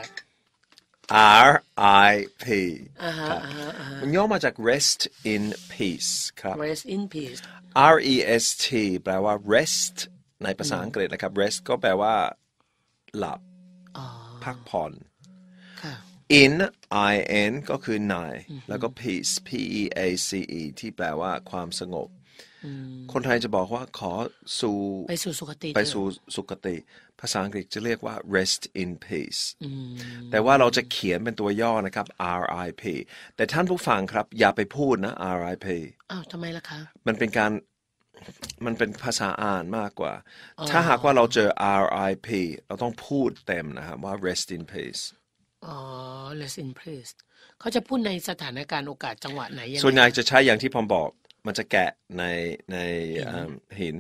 R I P มันย่อมาจาก rest in peace ครับ rest in peace R E S T แปลว่า rest ในภาษาอังกฤษนะครับ rest ก็แปลว่า หลับพักผ่อน in i n ก็คือในแล้วก็ peace p e a c e ที่แปลว่าความสงบ คนไทยจะบอกว่า ขอสู่ไปสู่สุคติไปสู่สุคติ ภาษาอังกฤษจะเรียกว่า rest in peace แต่ว่าเราจะเขียนเป็นตัวย่อนะครับ RIP แต่ท่านผู้ฟังครับ อย่าไปพูดนะ RIP อ้าวทำไมล่ะคะมันเป็นการมันเป็นภาษาอ่านมากกว่า ถ้าหากว่าเราเจอ RIP เราต้องพูดเต็มนะครับ ว่า rest in peace อ๋อ rest in peace เขาจะพูดในสถานการณ์โอกาสจังหวะไหนยังส่วนใหญ่จะใช้อย่างที่ผมบอกมันจะแกะในในหิน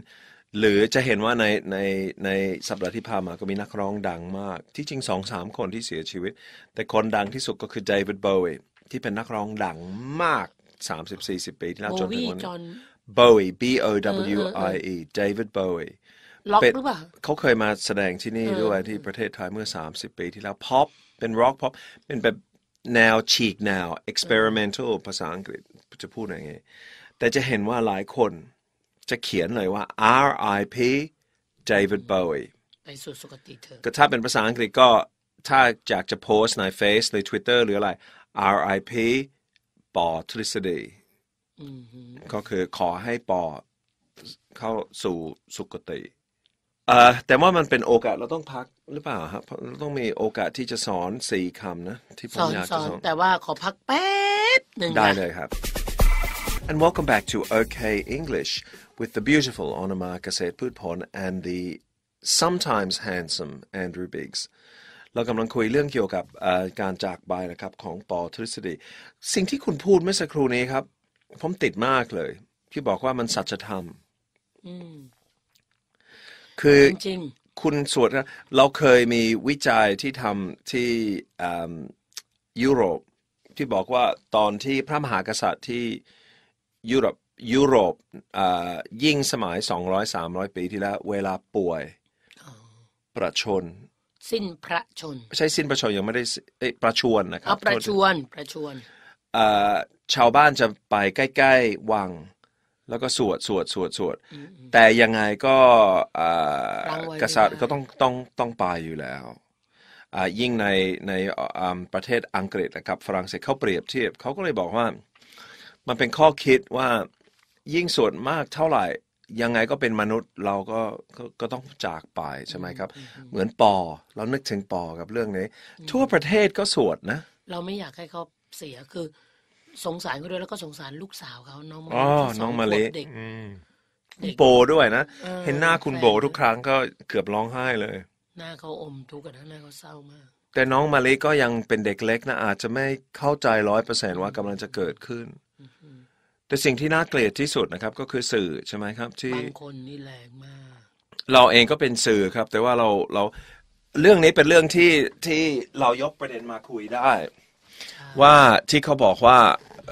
หรือจะเห็นว่าในในในสัปดาห์ที่ผ่านมาก็มีนักร้องดังมาก ที่จริงสองสามคนที่เสียชีวิต แต่คนดังที่สุดก็คือเดวิดโบวีที่เป็นนักร้องดังมาก30-40ปีที่แล้วจนถึงวันนี้ Bowie B O W I E เดวิดโบวีล็อกหรือเปล่าเขาเคยมาแสดงที่นี่ด้วยที่ประเทศไทยเมื่อ 30 ปีที่แล้วพ็อปเป็นร็อกพ็อปเป็นแบบแนวฉีกแนว experimental ภาษาอังกฤษจะพูดยังไงแต่จะเห็นว่าหลายคนจะเขียนเลยว่า R.I.P. David Bowie ไปสู่สุคติเถอะก็ถ้าเป็นภาษาอังกฤษก็ถ้าอยากจะโพสใน Face นร Twitter หรืออะไร R.I.P. ปอทฤษฎีก็คือขอให้ปอเข้าสู่สุคติ แต่ว่ามันเป็นโอกาสเราต้องพักหรือเปล่าครับเราต้องมีโอกาสที่จะสอนสี่คำนะที่ผมอยากจะสอนแต่ว่าขอพักแป๊บหนึ่งได้เลยครับ And welcome back to OK English with the beautiful o n a m a k a s e t Putpon and the sometimes handsome Andrew Biggs เรากำลังคุยเรื่องเกี่ยวกับการจากไปนะครับของปอทฤษฎีสิ่งที่คุณพูดเมื่อสักครู่นี้ครับผมติดมากเลย ที่บอกว่ามันสัจธรรมคือจริงคุณสวด เราเคยมีวิจัยที่ทำที่ยุโรป ที่บอกว่าตอนที่พระมหากษัตริย์ที่ยุโรปยุโรปยิ่งสมัย200-300 ปีที่แล้ว เวลาป่วย ประชน สิ้นพระชนใช่สิ้นประชนยังไม่ได้ประชวนนะครับ ประชวนประชวนชาวบ้านจะไปใกล้ ๆ วังแล้วก็สวดสวดสวดสวดแต่ยังไงก็กษัตริย์ก็ต้องต้องต้องไปอยู่แล้วยิ่งในในประเทศอังกฤษนะครับ ฝรั่งเศสเขาเปรียบเทียบ เขาก็เลยบอกว่ามันเป็นข้อคิดว่ายิ่งสวดมากเท่าไหร่ยังไงก็เป็นมนุษย์เราก็ก็ต้องจากไปใช่ไหมครับ เหมือนปอเรานึกถึงปอกับเรื่องนี้ ทั่วประเทศก็สวดนะเราไม่อยากให้เขาเสียคือสงสารเขาด้วยแล้วก็สงสารลูกสาวเขาน้องมาอ๋อน้องมาเล็กคุณโบด้วยนะเห็นหน้าคุณโบทุกครั้งก็เกือบร้องไห้เลย หน้าเขาอมทุกข์กันหน้าเขาเศร้ามากแต่น้องมาเล็กก็ยังเป็นเด็กเล็กนะอาจจะไม่เข้าใจร้อยเปอร์เซนว่ากำลังจะเกิดขึ้นแต่สิ่งที่น่าเกลียดที่สุดนะครับ ก็คือสื่อใช่ไหมครับที่บางคนนี่แรงมากเราเองก็เป็นสื่อครับ แต่ว่าเราเราเรื่องนี้เป็นเรื่องที่ที่เรายกประเด็นมาคุยได้ว่าที่เขาบอกว่า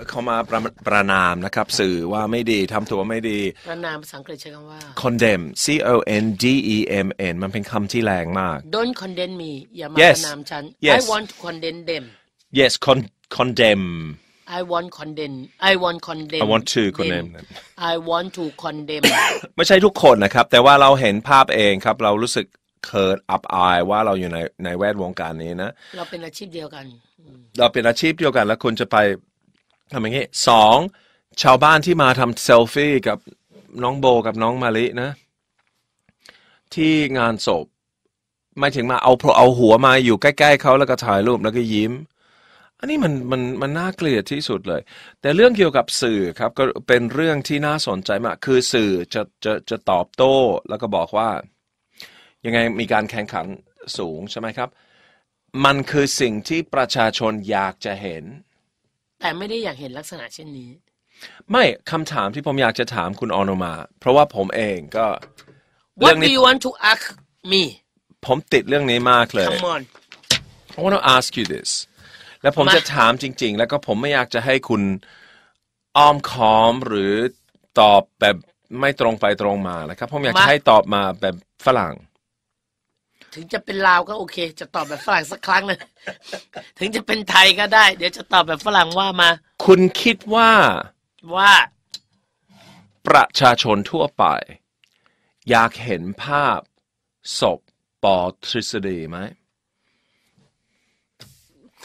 เขามาประประนามนะครับ สื่อว่าไม่ดีทำตัวไม่ดีประนามภาษาอังกฤษใช้คำว่า condemn c o n d e m n มันเป็นคำที่แรงมาก don't condemn me อย่ามา yes. ประนามฉัน yes. I want to condemn them yes con condemn I want condemn I want condemn I want to condemn I want to condemn ไม่ใช่ทุกคนนะครับ แต่ว่าเราเห็นภาพเองครับ เรารู้สึก เคิร์ดอับอาย ว่าเราอยู่ในในแวดวงการนี้นะ เราเป็นอาชีพเดียวกันเราเป็นอาชีพเดียวกัน แล้วคุณจะไปทำอย่างนี้สองชาวบ้านที่มาทำเซลฟี่กับน้องโบกับน้องมาลินะ ที่งานศพ ไม่ถึงมาเอาเอาหัวมาอยู่ใกล้ๆเขาแล้วก็ถ่ายรูปแล้วก็ยิ้ม อันนี้มันมันมันน่าเกลียดที่สุดเลย แต่เรื่องเกี่ยวกับสื่อครับ ก็เป็นเรื่องที่น่าสนใจมากคือสื่อจะจะจะตอบโต้ แล้วก็บอกว่า ยังไงมีการแข่งขันสูงใช่ไหมครับ มันคือสิ่งที่ประชาชนอยากจะเห็นแต่ไม่ได้อยากเห็นลักษณะเช่นนี้ ไม่คำถามที่ผมอยากจะถามคุณออนมา เพราะว่าผมเองก็ What do น you want to ask me ผมติดเรื่องนี้มากเลย Come on I want to ask you this แล้วผมมจะถามจริงๆแล้วก็ผมไม่อยากจะให้คุณอ้อมค้อมหรือตอบแบบไม่ตรงไปตรงมานะครับ ผมอยากจะให้ตอบมาแบบฝรั่งถึงจะเป็นลาวก็โอเค จะตอบแบบฝรั่งสักครั้งหนึ่งถึงจะเป็นไทยก็ได้ เดี๋ยวจะตอบแบบฝรั่งว่ามา คุณคิดว่าว่า ประชาชนทั่วไป อยากเห็นภาพศพปอทฤษฎีไหม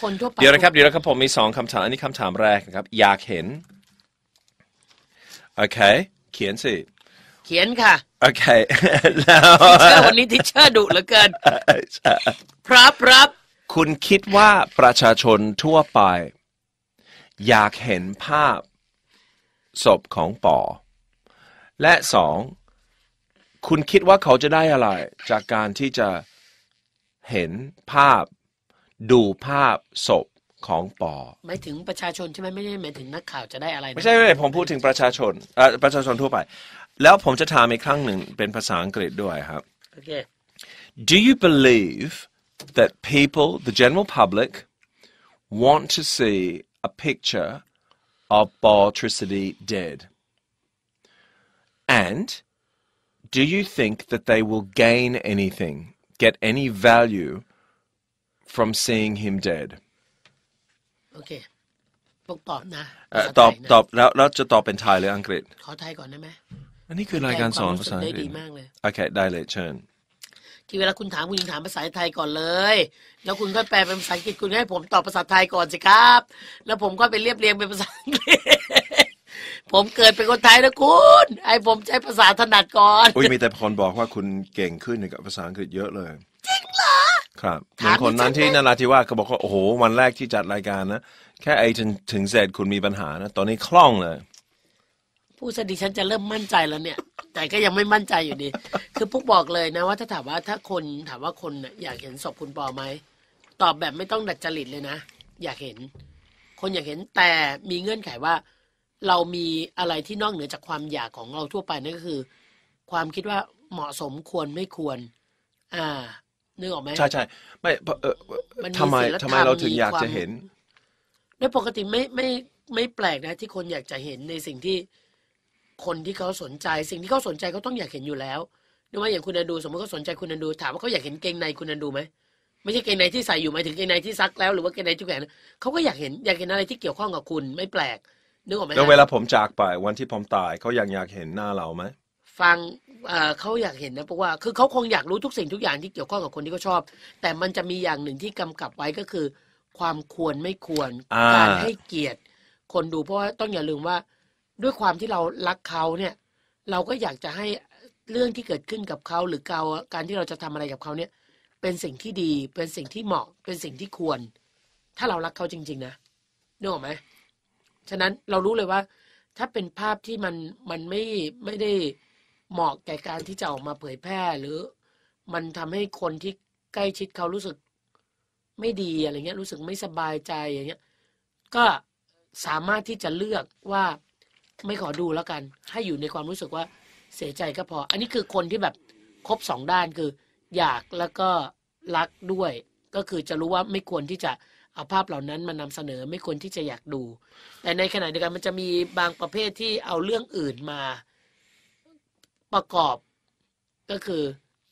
คนทั่วไปเดี๋ยวนะครับเดี๋ยวนะครับ ผมมีสองคำถาม อันนี้คำถามแรกนะครับ อยากเห็น โอเคเขียนสิเขียนค่ะโอเคแล้ววันนี้ทิ่เชอร์ดุเหลือเกินพรับรับ คุณคิดว่าประชาชนทั่วไป อยากเห็นภาพศพของปอและสอง คุณคิดว่าเขาจะได้อะไร จากการที่จะเห็นภาพดูภาพศพของปอหมายถึงประชาชนใช่ไหมไม่ใช่หมายถึงนักข่าวจะได้อะไรไม่ใช่ไม่ผมพูดถึงประชาชน ประชาชนทั่วไปแล้วผมจะถามอีกครั้งหนึ่งเป็นภาษาอังกฤษด้วยครับ Do you believe that people, the general public, want to see a picture of Bartricity dead? And do you think that they will gain anything, get any value from seeing him dead? Okay. ตอบนะตอบตอบแล้วแล้วจะตอบเป็นไทยหรืออังกฤษ ขอไทยก่อนได้ไหมันนี้คือรายการสอนภาษาได้ดีมากเลยโอเคได้เลยเชิญที่เวลาคุณถามคุณยิงถามภาษาไทยก่อนเลย แล้วคุณก็แปลเป็นภาษาอังกฤษคุณให้ผมตอบภาษาไทยก่อนสิครับ แล้วผมก็ไปเรียบเรียงเป็นภาษาอังกฤษผมเกิดเป็นคนไทยนะคุณ ไอ้ผมใช้ภาษาถนัดก่อนอุ้ยมีแต่คนบอกว่าคุณเก่งขึ้นกับภาษาอังกฤษเยอะเลยจริงเหรอครับถางคนนั้นที่นราธิวาสเขาบอกว่าโอ้โหวันแรกที่จัดรายการนะแค่ไอ้ถึงเสร็จคุณมีปัญหานะตอนนี้คล่องเลยพูดซะดิฉันจะเริ่มมั่นใจแล้วเนี่ย แต่ก็ยังไม่มั่นใจอยู่ดี คือพวกบอกเลยนะว่าถ้าถามว่าถ้าคนถามว่าคนอยากเห็นศพคุณปอไหม ตอบแบบไม่ต้องดัดจริตเลยนะอยากเห็น คนอยากเห็นแต่มีเงื่อนไขว่า เรามีอะไรที่นอกเหนือจากความอยากของเราทั่วไปนั่นก็คือ ความคิดว่าเหมาะสมควรไม่ควร อ่านึกออกไหมใช่ใช่ไม่เออทำไมทำไมเราถึงอยากจะเห็นโดยปกติไม่ไม่ไม่แปลกนะที่คนอยากจะเห็นในสิ่งที่คนที่เขาสนใจสิ่งที่เขาสนใจเขาต้องอยากเห็นอยู่แล้วนึกว่าอย่างคุณนันดูสมมติเขาสนใจคุณนันดูถามว่าเขาอยากเห็นเกงในคุณนันดูไหมไม่ใช่เกงในที่ใส่อยู่หมายถึงเกงในที่ซักแล้ว หรือว่าเกงในที่แขวนเขาก็อยากเห็นอยากเห็นอะไรที่เกี่ยวข้องกับคุณ ไม่แปลกนึกออกไหมแล้วเวลาผมจากไปวันที่ผมตายเขายังอยากเห็นหน้าเราไหมฟังเขาอยากเห็นนะเพราะว่าคือเขาคงอยากรู้ทุกสิ่งทุกอย่างที่เกี่ยวข้องกับคนที่เขาชอบ แต่มันจะมีอย่างหนึ่งที่กำกับไว้ก็คือ ความควรไม่ควรการให้เกียรติคนดูเพราะว่าต้องอย่าลืมว่าด้วยความที่เรารักเขาเนี่ย เราก็อยากจะให้เรื่องที่เกิดขึ้นกับเขาหรือเกาการที่เราจะทำอะไรกับเขาเนี่ย เป็นสิ่งที่ดีเป็นสิ่งที่เหมาะเป็นสิ่งที่ควร ถ้าเรารักเขาจริง ๆ นะนึกออกไหมฉะนั้นเรารู้เลยว่า ถ้าเป็นภาพที่มันมันไม่ไม่ได้เหมาะแก่การที่จะออกมาเผยแพร่หรือมันทำให้คนที่ใกล้ชิดเขารู้สึกไม่ดีอะไรเงี้ย รู้สึกไม่สบายใจอย่างเงี้ยก็สามารถที่จะเลือกว่าไม่ขอดูแล้วกันให้อยู่ในความรู้สึกว่าเสียใจก็พอ อันนี้คือคนที่แบบครบสองด้านคือ อยากแล้วก็รักด้วย ก็คือจะรู้ว่าไม่ควรที่จะเอาภาพเหล่านั้นมานำเสนอไม่ควรที่จะอยากดู แต่ในขณะเดียวกันมันจะมีบางประเภทที่เอาเรื่องอื่นมาประกอบ ก็คือ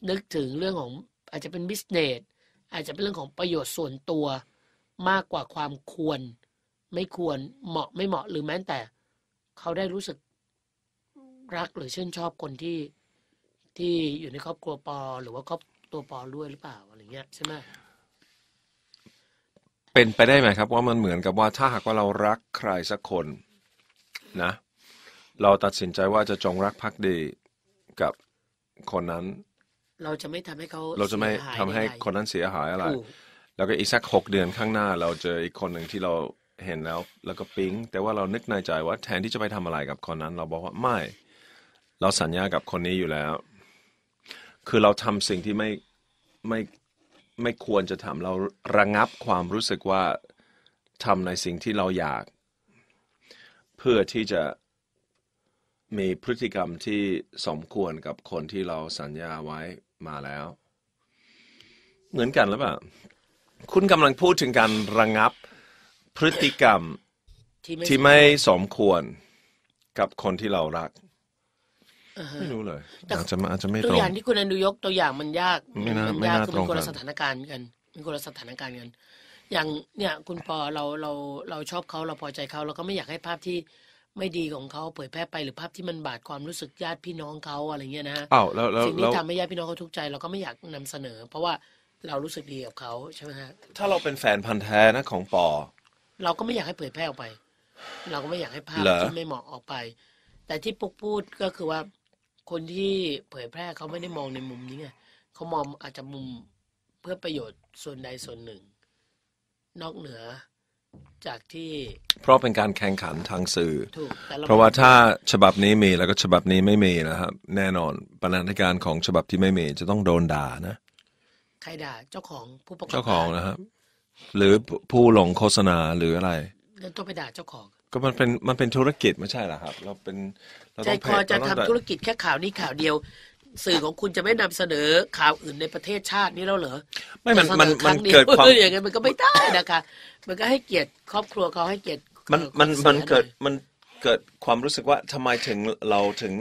นึกถึงเรื่องของอาจจะเป็นบิสเนสอาจจะเป็นเรื่องของประโยชน์ส่วนตัวมากกว่าความควรไม่ควรเหมาะไม่เหมาะหรือแม้แต่เขาได้รู้สึกรักหรือชื่นชอบคนที่ที่อยู่ในครอบครัวปอ หรือว่าครอบตัวปอด้วยหรือเปล่าอะไรเงี้ยใช่ไหมเป็นไปได้ไหมครับว่ามันเหมือนกับว่าถ้าหากว่าเรารักใครสักคน นะ เราตัดสินใจว่าจะจงรักภักดีกับคนนั้น เราจะไม่ทำให้เขาเราจะไม่ทำให้คนนั้นเสียหายอะไร แล้วก็อีกสักหกเดือนข้างหน้า เราเจออีกคนหนึ่งที่เราเห็นแล้วแล้วก็ปิ๊งแต่ว่าเรานึกในใจว่า แทนที่จะไปทำอะไรกับคนนั้น เราบอกว่าไม่ เราสัญญากับคนนี้อยู่แล้ว คือเราทำสิ่งที่ไม่ไม่ไม่ควรจะทำ เราระงงับความรู้สึกว่าทำในสิ่งที่เราอยาก เพื่อที่จะมีพฤติกรรมที่สมควรกับคนที่เราสัญญาไว้มาแล้ว เหมือนกันหรือเปล่า คุณกำลังพูดถึงการระงงับพฤติกรรมที่ไม่สมควรกับคนที่เรารักไม่รู้เลยอาจจะอาจจะไม่ตรงตัวอย่างที่คุณอนุยกตัวอย่างมันยากมันยากค่นรกมันคนละสถานการณ์กันมันคนละสถานการณ์กันอย่างเนี่ย คุณปอเราเราเราชอบเขาเราพอใจเขาเราก็ไม่อยากให้ภาพที่ไม่ดีของเขาเผยแพร่ไปหรือภาพที่มันบาดความรู้สึกญาติพี่น้องเขาอะไรเงี้ยนะอ้าวแล้วสิ่งที่ทำให้ญาติพี่น้องเขาทุกใจเราก็ไม่อยากนำเสนอ เพราะว่าเรารู้สึกดีกับเขาใช่ไหมฮะถ้าเราเป็นแฟนพันธ์แท้นะ ของปอเราก็ไม่อยากให้เผยแพร่ออกไป เราก็ไม่อยากให้ภาพที่ไม่เหมาะออกไป แต่ที่ปุ๊กพูดก็คือว่า คนที่เผยแพร่เขาไม่ได้มองในมุมนี้ไงเขามองอาจจะมุมเพื่อประโยชน์ส่วนใดส่วนหนึ่ง นอกเหนือ จากที่ เพราะเป็นการแข่งขันทางสื่อเพราะว่าถ้าฉบับนี้มีแล้วก็ฉบับนี้ไม่มีนะครับ แน่นอนบรรณาธการของฉบับที่ไม่มี จะต้องโดนด่านะใครด่าเจ้าของผู้ประกอบเจ้าของนะครับหรือผู้หลงโฆษณาหรืออะไรเริต้งไปด่าเจ้าของ ก็มันเป็นมันเป็นธุรกิจไม่ใช่หรอครับ เราเป็นใจคอจะทำทำธุรกิจแค่ข่าวนี้ข่าวเดียว สื่อของคุณจะไม่นำเสนอข่าวอื่นในประเทศชาตินี้แล้วเหรอไม่มันมันมันเกิดความอย่างเงี้ยมันก็ไม่ได้นะคะมันก็ให้เกียรติ ครอบครัวเขาให้เกียรติมันมันมันเกิดมันเกิดความรู้สึกว่าทำไมถึงเราถึง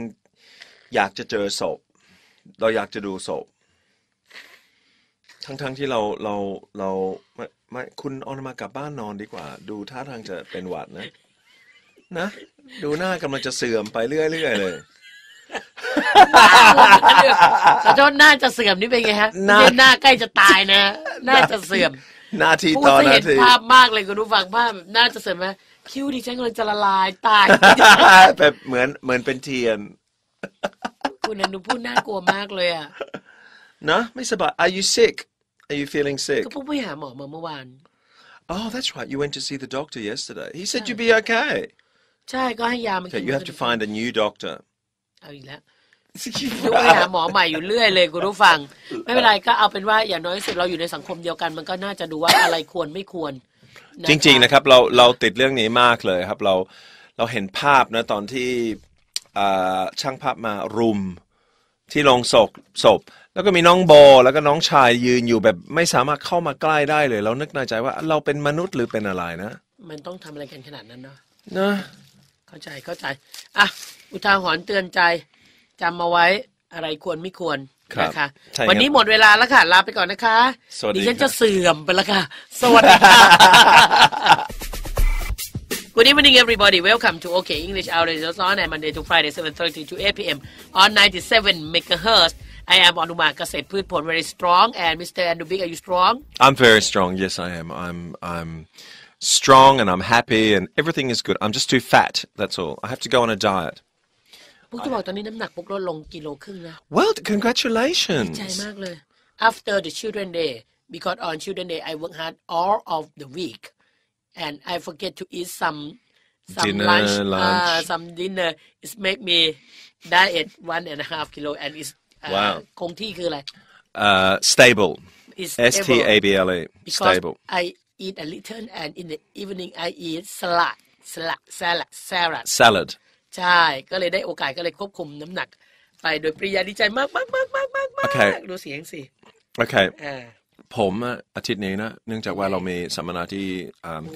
อยากจะเจอศพ เราอยากจะดูศพ ทั้ง ๆ ที่เราเราเราไม่คุณเอามากลับบ้านนอนดีกว่า ดูท่าทางจะเป็นหวัดนะนะดูหน้ากำลังจะเสื่อมไปเรื่อยๆเลยขอโทษหน้าจะเสื่อมนี่เป็นไงฮะหน้าหน้าใกล้จะตายนะหน้าจะเสื่อมนาทีต่อนาทีภาพมากเลยคุณผู้ฟังภาพหน้าจะเสื่อมไหมคิ้วดิฉันกำลังจะละลายตายแบบเหมือนเหมือนเป็นเทียน คุณอนุพูดน่ากลัวมากเลยอ่ะนะไม่สบาย Are you sick Are you feeling sick? ก็เพิไปหาหมอมาเมื่อวาน Oh, that's right. You went to see the doctor yesterday. He said you'd be okay. ใช่ก็ให้ยามนกิน you have to find a new doctor. เอาอีกแล้วลูไปหาหมอใหม่อยู่เรื่อยเลยคุณผู้ฟัง ไม่เป็นไรก็เอาเป็นว่าอย่างน้อยสุดเราอยู่ในสังคมเดียวกัน มันก็น่าจะดูว่าอะไรควรไม่ควร จริงๆนะครับเราเราติดเรื่องนี้มากเลยครับ เราเราเห็นภาพนะตอนที่ช่างภาพมารุมที่ลงศพศพ แล้วก็มีน้องโบแล้วก็น้องชายยืนอยู่แบบ ไม่สามารถเข้ามาใกล้ได้เลย เรานึกในใจว่าเราเป็นมนุษย์หรือเป็นอะไรนะ มันต้องทำอะไรกันขนาดนั้นเนาะนะเข้าใจเข้าใจอ่ะอุทาหรณ์เตือนใจจำมาไว้อะไรควรไม่ควรนะคะวันนี้หมดเวลาแล้วค่ะลาไปก่อนนะคะสวัสดีดิฉันจะเสื่อมไปแล้วค่ะสวัสดีค่ะ Good evening, everybody. Welcome to OK English Hour on Monday to Friday, 7.30 to 8 p.m. on 97 megahertz. I am Anuma Kasep Putpon, very strong. And Mr. Andrew are you strong? I'm very strong. Yes, I am. I'm, I'm strong and I'm happy and everything is good. I'm just too fat. That's all. I have to go on a diet. Well, congratulations. After the children day because on children day I work hard all of the week and I forget to eat some some dinner, lunch, lunch. Uh, some dinner it's make me diet one and a half kilo and it's uh, wow คงที่คืออะไร uh, stable is S T A B L E because t a b l e I eat a little and in the evening I eat salad salad salad salad salad ใช่ก็เลยได้โอกาสก็เลยควบคุมน้ำหนัก ไปโดยปริยาดีใจมากมากมากมากมากดูเสียงสิโอเคผมอาทิตย์นี้นะ เนื่องจากว่าเรามีสัมมนาที่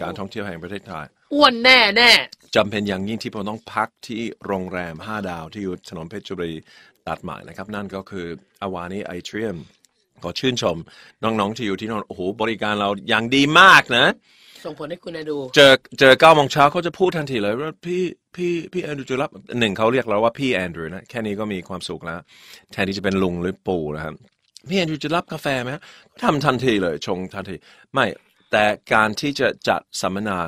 การท่องเที่ยวแห่งประเทศไทยอ้วนแน่แน่จำเป็นอย่างยิ่งที่ผมต้องพักที่โรงแรมห้าดาวที่อยู่ถนนเพชรบุรี ตัดใหม่นะครับ นั่นก็คืออวานิไอเทรียมก็ชื่นชมน้องๆที่อยู่ที่นั่นโอ้โห บริการเราอย่างดีมากนะ ส่งผลให้คุณดู เจอเจอเก้าโมงเช้าเขาจะพูดทันทีเลยว่าพี่พี่พี่แอนดรูจะรับหนึ่งเขาเรียกเราว่าพี่แอนดรูนะแค่นี้ก็มีความสุขแล้ว แทนที่จะเป็นลุงหรือปู่นะครับพี่แอนดรูจะรับกาแฟไหมก็ทำทันทีเลยชงทันทีไม่แต่การที่จะจัดสัมมนา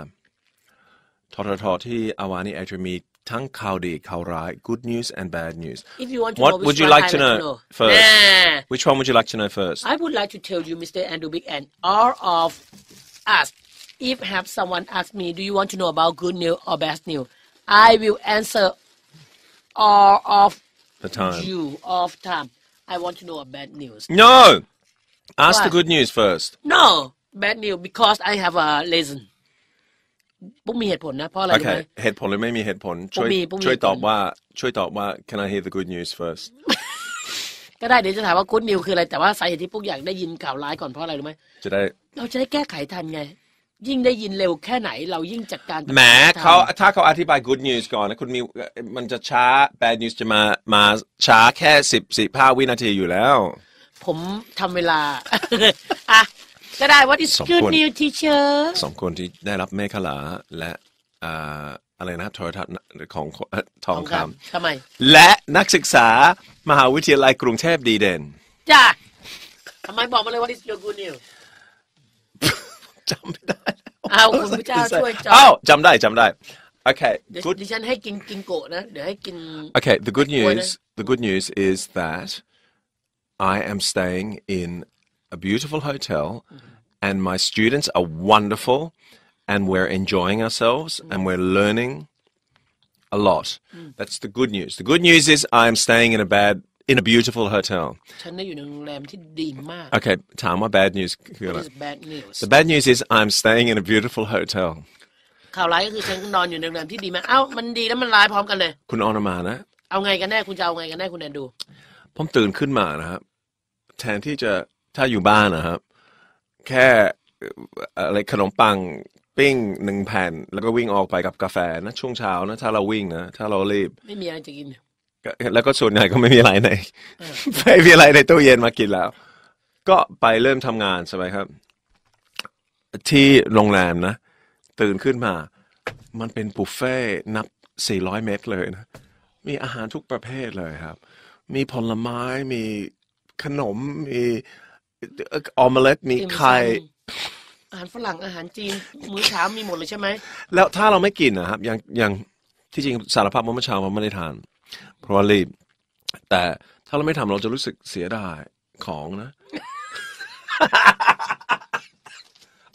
ทอททที่อาวานีแอนดูมีทั้งข่าวดีข่าวร้าย good news and bad news If you want to What know, would you like to know, know first nah. which one would you like to know first I would like to tell you Mr. Andrew Big and all of us if have someone ask me do you want to know about good news or bad news I will answer all of the time you of time I want to know a bad news. No. Ask the t h e good news first. No bad news because I have a l e s s o n ปุ๊กมีเหตุผลนะเพราะอะไรไหมเหตุผลหรือไม่มีเหตุผลช่วยมมีมมีช่วยตอบว่า ช่วยตอบว่า Can I hear the good news first ก็ได้เดี๋ยวจะถามว่า good news คืออะไรแต่ว่าสาเหตุที่พวกอย่างได้ยินข่าวร้ายก่อนเพราะอะไรรู้ไหมจะได้ เราจะได้แก้ไขทันไงยิ่งได้ยินเร็วแค่ไหนเรายิ่งจัดการแหมเขาถ้าเขาอธิบาย good news ก่อนนะคุณมีมันจะช้า bad news จะมามาช้าแค่สิบสิบห้าวินาทีอยู่แล้ว ผมทำเวลาอ่ะก็ได้ what is good news teacher สองคนที่ได้รับแม่ขลา และอะไรนะโทรทัศน์ของทองคำทำไม และนักศึกษา มหาวิทยาลัยกรุงเทพดีเด่น จ้าทำไมบอกมาเลยว่า is your good news จำไม่ได้อ้าวคุณพระเจ้าช่วยจำอ้าวจำได้จำได้ oh, Okay เดี๋ยว good Okay, the good news the good news is that I am staying in a beautiful hotel mm-hmm. and my students are wonderful and we're enjoying ourselves mm-hmm. and we're learning a lot. Mm. That's the good news. The good news is I am staying in a bad in a beautiful hotel ฉันได้อยู่ในโรงแรมที่ดีมาก okay t ามว่า bad news คือ t is bad news the bad news is I'm staying in a beautiful hotel ข่าวร้ายก็คือฉันนอนอยู่ในโรงแรมที่ดีมากเอ้ามันดีแล้วมันร้ายพร้อมกันเลย คุณออนมานะ เอาไงกันแน่คุณจะเอาไงกันแน่คุณแอนดูผมตื่นขึ้นมานะครับแทนที่จะถ้าอยู่บ้านนะครับ แค่อะไรขนมปังปิ้งหนึ่งแผ่น แล้วก็วิ่งออกไปกับกาแฟนะช่วงเช้านะ ถ้าเราวิ่งนะ ถ้าเรารีบไม่มีอะไรจะกินแล้วก็ส่วนใหญ่ก็ไม่มีอะไรใน ไม่มีอะไรในตู้เย็นมากินแล้ว ก็ไปเริ่มทำงานใช่ไหมครับ ที่โรงแรมนะ ตื่นขึ้นมา มันเป็นบุฟเฟ่นับ 400 เมตรเลยนะ มีอาหารทุกประเภทเลยครับ มีผลไม้มีขนมมี ออเมเล็ตมีไข่ อาหารฝรั่งอาหารจีนมื้อเช้ามีหมดเลยใช่ไหม แล้วถ้าเราไม่กินนะครับ อย่างอย่างที่จริงสารภาพว่าเมื่อเช้าผมไม่ได้ทานพราะว่ารีบแต่ถ้าเราไม่ทำเราจะรู้สึกเสียดายของนะ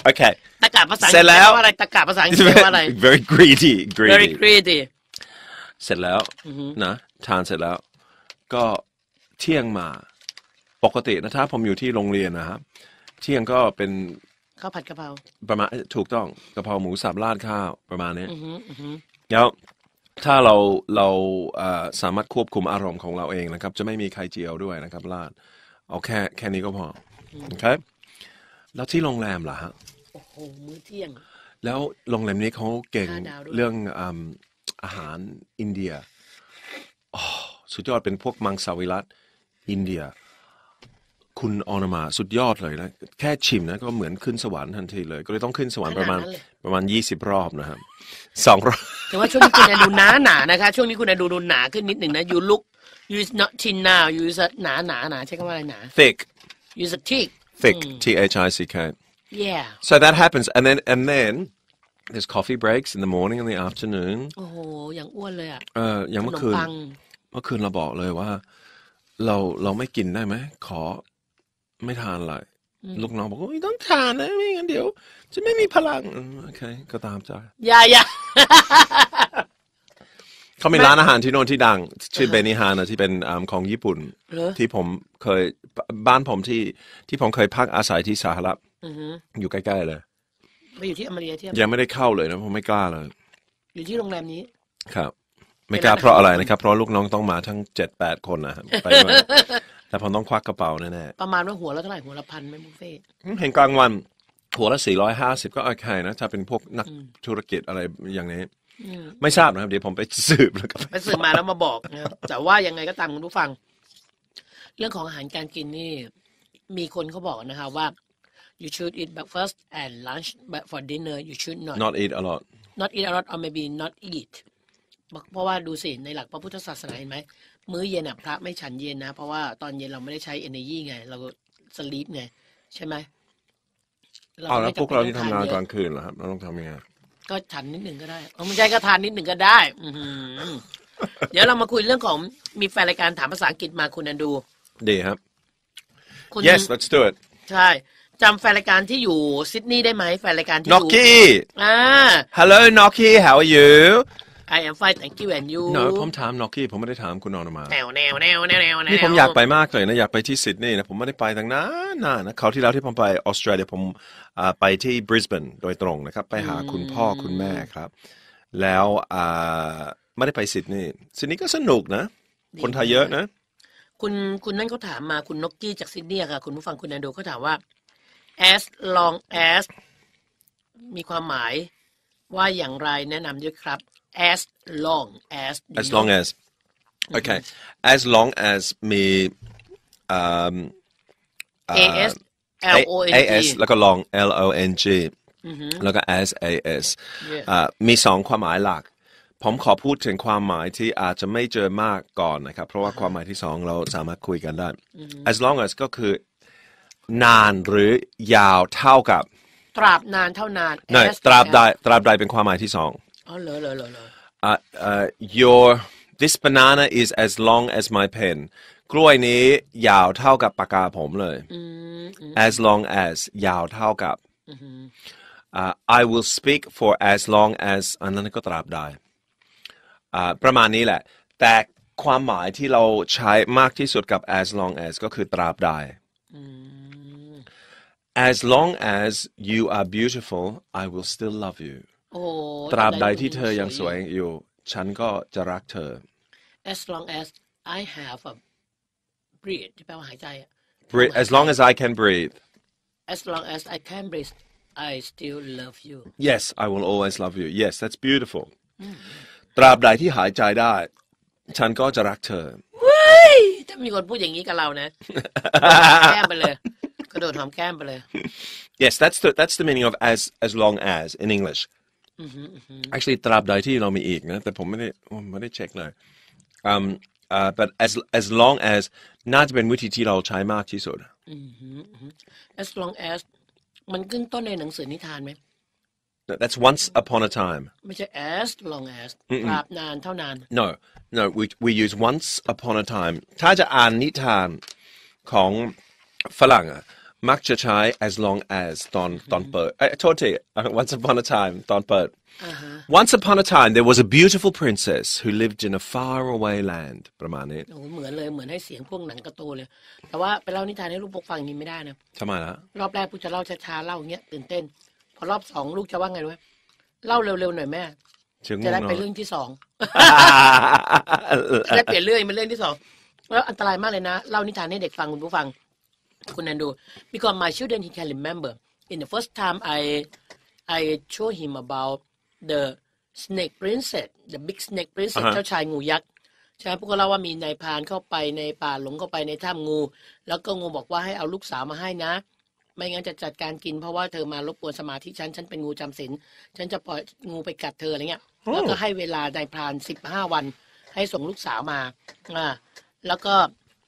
โอเคตะกาภาษาเสร็จแล้วอะไรตะกาภาษาออะไร very greedy very greedy greedy เสร็จแล้วนะทานเสร็จแล้ว ก็เที่ยงมาปกตินะถ้าผมอยู่ที่โรงเรียนนะครับเที่ยงก็เป็นข้าวผัดกะเพราประมาณถูกต้องกะเพราหมูสับราดข้าวประมาณนี้แล้วถ้าเราเราสามารถควบคุมอารมณ์ของเราเองนะครับ จะไม่มีใครเจียวด้วยนะครับลาดเอาแค่แค่นี้ก็พอโอเคแล้วที่โรงแรมล่ะฮะโอ้โหมื้อเที่ยงแล้วโรงแรมนี้เขาเก่งเรื่องอาหารอินเดียสุดยอดเป็นพวกมังสวิรัตอินเดีย คุณออนมาสุดยอดเลยนะแค่ชิมนะก็เหมือนขึ้นสวรรค์ทันทีเลย ก็เลยต้องขึ้นสวรรค์ประมาณประมาณยี่สิบรอบนะครับสองร้อยแต่ว่าช่วงนี้คุณอดูหนาหนานะคะ ช่วงนี้คุณอดูดูหนาขึ้นนิดหนึ่งนะยูลุกยูส not thin now ยูสหนาหนาหนาใช้คำว่าอะไรหนา thick ยูส thick thick T H I C K yeah so that happens and then and then there's coffee breaks in the morning and the afternoon โอ้โหอย่างอ้วนเลยอ่ะเอออย่างเมื่อคืนเมื่อคืนเราบอกเลยว่าเราเราไม่กินได้ไหมขอไม่ทานเลยลูกน้องบอกว่าต้องทานนะไม่งั้นเดี๋ยว จะไม่มีพลังโอเคก็ตามใจอย่าอย่าเขามีร้านอาหารที่โน่นที่ดังชื่อเบนิฮานะที่เป็นของญี่ปุ่นที่ผมเคยบ้านผมที่ที่ผมเคยพักอาศัยที่สหรัฐอยู่ใกล้ๆเลยไ่อยู่ที่อเมริกาที่ยังไม่ได้เข้าเลยนะ ผมไม่กล้าเลยอยู่ที่โรงแรมนี้ ครับ ไม่กล้าเพราะอะไรนะครับเพราะลูกน้องต้องมาทั้งเจ็ดแปดคนนะไปแต่ผมต้องควักกระเป๋าแน่ๆประมาณว่าหัวละเท่าไหร่หัวละพันไหมบุฟเฟ่เห็นกลางวัน หัวละสี่ร้้อยหาสิบก็โอเคนะ ถ้าเป็นพวกนักธุรกิจอะไรอย่างนี้ ไม่ทราบนะครับ เดี๋ยวผมไปสืบแล้วก็ไปไปสืบมาแล้วมาบอกนะแต่ว่ายังไงก็ตามคุณผู้ฟัง เรื่องของอาหารการกินนี่ มีคนเขาบอกนะคะว่า you should eat breakfast and lunch but for dinner you should not not eat a lot not eat a lot or maybe not eat เพราะว่าดูสิในหลักพระพุทธศาสนาเห็นไหมมื้อเย็นอ่ะพระไม่ฉันเย็นนะ เพราะว่าตอนเย็นเราไม่ได้ใช้ energy ไงเราสลีปไงใช่ไหมเราแล้วพวกเราที่ทำงานกลางคืนเหรอครับเราต้องทำยังไงก็ฉันนิดหนึ่งก็ได้เอาไม่ใช่ก็ทานนิดหนึ่งก็ได้อืเดี๋ยวเรามาคุยเรื่องของมีแฟนรายการถามภาษาอังกฤษมาคุณอันดู ดีครับ yes let's do it ใช่จำแฟนรายการที่อยู่ซิดนีย์ได้ไหมแฟนรายการที่อยู่น็อกกี้่า hello nokia how are you I am fine thank you and you เนอผมถามน็อกกี้ผมไม่ได้ถามคุณนอนมาแนวแนวแนวแนวแนวนี่ผมอยากไปมากเลยนะ อยากไปที่ซิดนีย์นะผมไม่ได้ไปทางนั้นนะเขาที่แล้วที่ผมไปออสเตรเลีย ผมไปที่บริสเบนโดยตรงนะครับ ไปหาคุณพ่อคุณแม่ครับ แล้วไม่ได้ไปซิดนีย์ซิดนีย์ก็สนุกนะ คนไทยเยอะนะ คุณคุณนั่นเขาถามมา คุณน็อกกี้จากซิดนีย์ค่ะ คุณผู้ฟังคุณแอนโดเขาถามว่า as long as มีความหมายว่าอย่างไรแนะนำด้วยครับ as long as as long as okay as long as มี um as l o n g as แล้วก็ long l o n g แล้วก็ as as มีสองความหมายหลัก ผมขอพูดถึงความหมายที่อาจจะไม่เจอมากก่อนนะครับ เพราะว่าความหมายที่สองเราสามารถคุยกันได้ as long as ก็คือ นานหรือยาวเท่ากับตราบนานเท่านานตราบใด ตราบใดเป็นความหมายที่สอง Oh, no, no, no, no. Uh, uh, your this banana is as long as my pen กล้วยนี้ยาวเท่ากับปากกาผมเลย as long as ยาวเท่ากับ I will speak for as long as อันนั้นก็ตราบได้ประมาณนี้แหละ แต่ความหมายที่เราใช้มากที่สุดกับ as long as ก็คือตราบได้ as long as you are beautiful I will still love you Oh, ตราบใดที่เธอยังสวยอยู่ ฉันก็จะรักเธอ as long as I have a breathe ที่แปลว่าหายใจ breathe as long as I can breathe as long as I can breathe I still love you yes I will always love you yes that's beautiful ตราบใดที่หายใจได้ ฉันก็จะรักเธอว้ยถ้ามีคนพูดอย่างนี้กับเรานะแก้มไปเลยกระโดดหอมแก้มไปเลย yes that's the that's the meaning of as as long as in English actually ตราบใดที่เรามีอีกนะแต่ผมไม่ได้ ไม่ได้เช็คเลย um uh but as as long as น่าจะเป็นวิธีที่เราใช้มากที่สุด as long as มันขึ้นต้นในหนังสือนิทานไหม That's once upon a time. ไม่ใช่ as long as ตราบนานเท่านาน No, no, we we use once upon a time. ถ้าจะอ่านนิทานของฝรั่งอะมักจะใช้ as long as ตอนตอนเปิดโทษที once upon a time ตอนเปิด once upon a time there was a beautiful princess who lived in a far away land ประมาณนี้เหมือนเลยเหมือนให้เสียงพวกหนังกระตูเลยแต่ว่าไปเล่านิทานให้ลูกปกฟังนี้ไม่ได้นะทำไมล่ะ รอบแรกพู้จะเล่าช้าๆเล่าอย่างเงี้ย ตื่นเต้น พอรอบสองลูกจะว่าไงรู้ไหมเล่าเร็วๆหน่อยแม่จะได้ไปเรื่องที่สองจะได้เปลี่ยนเรื่องเป็นเรื่องที่สองแล้วอันตรายมากเลยนะเล่านิทานให้เด็กฟังคุณผู้ฟังุณนันดู because my children, he can remember. In the first time, I I s h o w him about the snake princess, the big snake princess, เจ้าชายงูยักษ์ใช่พวกเราเล่าว่ามีนายพรานเข้าไปในป่าหลงเข้าไปในถ้ำงู แล้วก็งูบอกว่าให้เอาลูกสาวมาให้นะ ไม่งั้นจะจัดการกินเพราะว่าเธอมารบกวนสมาธิฉัน ฉันเป็นงูจำศีล ฉันจะปล่อยงูไปกัดเธออะไรเงี้ย แล้วก็ให้เวลานายพรานสิบห้าวัน ให้ส่งลูกสาวมาอ่าแล้วก็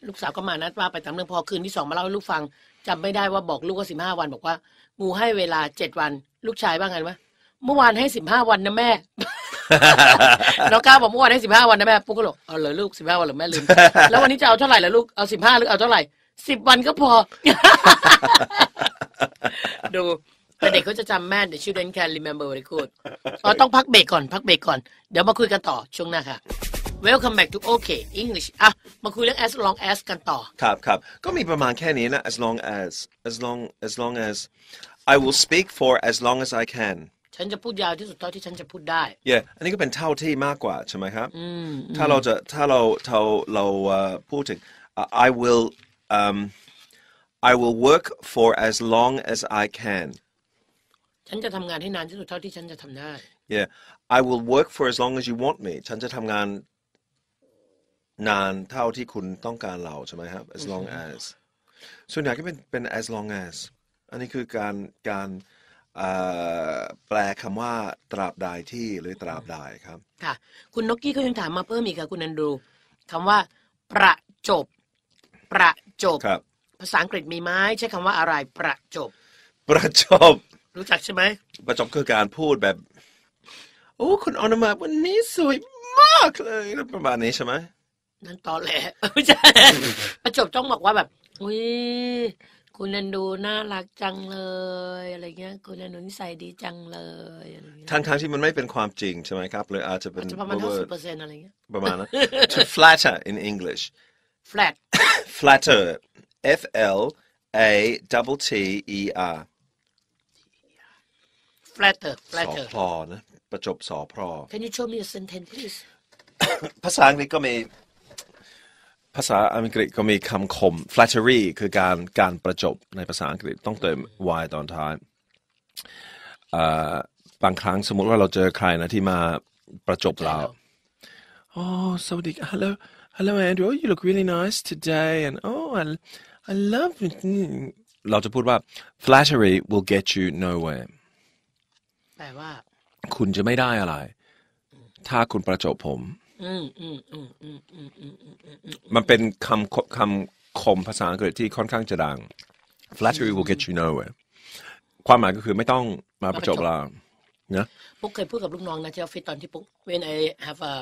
ลูกสาวก็มานัดว่าไปตามเรื่องพอคืนที่สองมาเล่าให้ลูกฟังจำไม่ได้ว่าบอกลูกว่าสิบห้าวันบอกว่างูให้เวลาเจ็ดวัน ลูกชายว่าไงวะเมื่อวานให้สิบห้าวันนะแม่น้องก้าวบอกเมื่อวานให้สิบห้าวันนะแม่ปุ๊กก็หลอกเอาเลยลูกสิบห้าวันหรือแม่ลืมแล้ววันนี้จะเอาเท่าไหร่ล่ะลูก เอาสิบห้าหรือเอาเท่าไหร่สิบวันก็พอ ดูแต่เด็กเขาจะจำแม่น The children can remember very good อ๋อต้องพักเบรกก่อน พักเบรกก่อน เดี๋ยวมาคุยกันต่อช่วงหน้าค่ะ Welcome back to OK English อ่ะ มาคุยเรื่อง as long as กันต่อ ครับครับก็มีประมาณแค่นี้นะ as long as as long as long as I will speak for as long as I can ฉันจะพูดยาวที่สุดเท่าที่ฉันจะพูดได้ yeah อันนี้ก็เป็นเท่าที่มากกว่าใช่ไหมครับถ้าเราจะถ้าเราเราเราพูดถึง I will um, I will work for as long as I can ฉันจะทำงานให้นานที่สุดเท่าที่ฉันจะทำได้ yeah I will work for as long as you want me ฉันจะทำงานนานเท่าที่คุณต้องการเราใช่ไหมครับ as long as ส่วนใหญ่ก็เป็นเป็น as long as อันนี้คือการการแปลคำว่า ตราบใดที่หรือตราบใดครับค่ะคุณนกกี้ก็ยังถามมาเพิ่มอีกค่ะคุณนันดูคำว่าประจบ ประจบรบภาษาอังกฤษมีไหมใช้คำว่าอะไรประจบ ประจบ รู้จักใช่ไหมประจบคือการพูดแบบโอ้คุณออนมาวันนี้สวยมากเลยประมาณนี้ใช่ไหมนั่นตอนแหละไม่ใช่ ประจบต้องบอกว่าแบบ อุ้ย คุณนันดูน่ารักจังเลย อะไรเงี้ย คุณนันดูนิสัยดีจังเลยทั้งทั้งที่มันไม่เป็นความจริงใช่ไหมครับเลยอาจจะเป็นประมาณท่าสิบเปอร์เซ็นต์อะไรเงี้ย ประมาณนั้น to flatter in English flat flatter F L A double T E R flatter flatter สอพรนะ ประจบสอพร Can you show me a sentence please ภาษาอังกฤษก็มีภาษาอังกฤษก็มีคำคม flattery คือการการประจบในภาษาอังกฤษต้องเติม y ตอนท้ายบางครั้งสมมติว่าเราเจอใครนะ ที่มาประจบเราโอ้สวัสดี hello hello Andrew you look really nice today and oh I I love เราจะพูดว่า flattery will get you nowhere แปลว่า คุณจะไม่ได้อะไร ถ้าคุณประจบผมมันเป็นคำคำคมภาษาอังกฤษที่ค่อนข้างจะดัง flattery will get you nowhere ความหมายก็คือไม่ต้องมาประจบเรานะปุ๊กเคยพูดกับลูกน้องนะที่ออฟฟิศตอนที่ปุ๊ก when I have a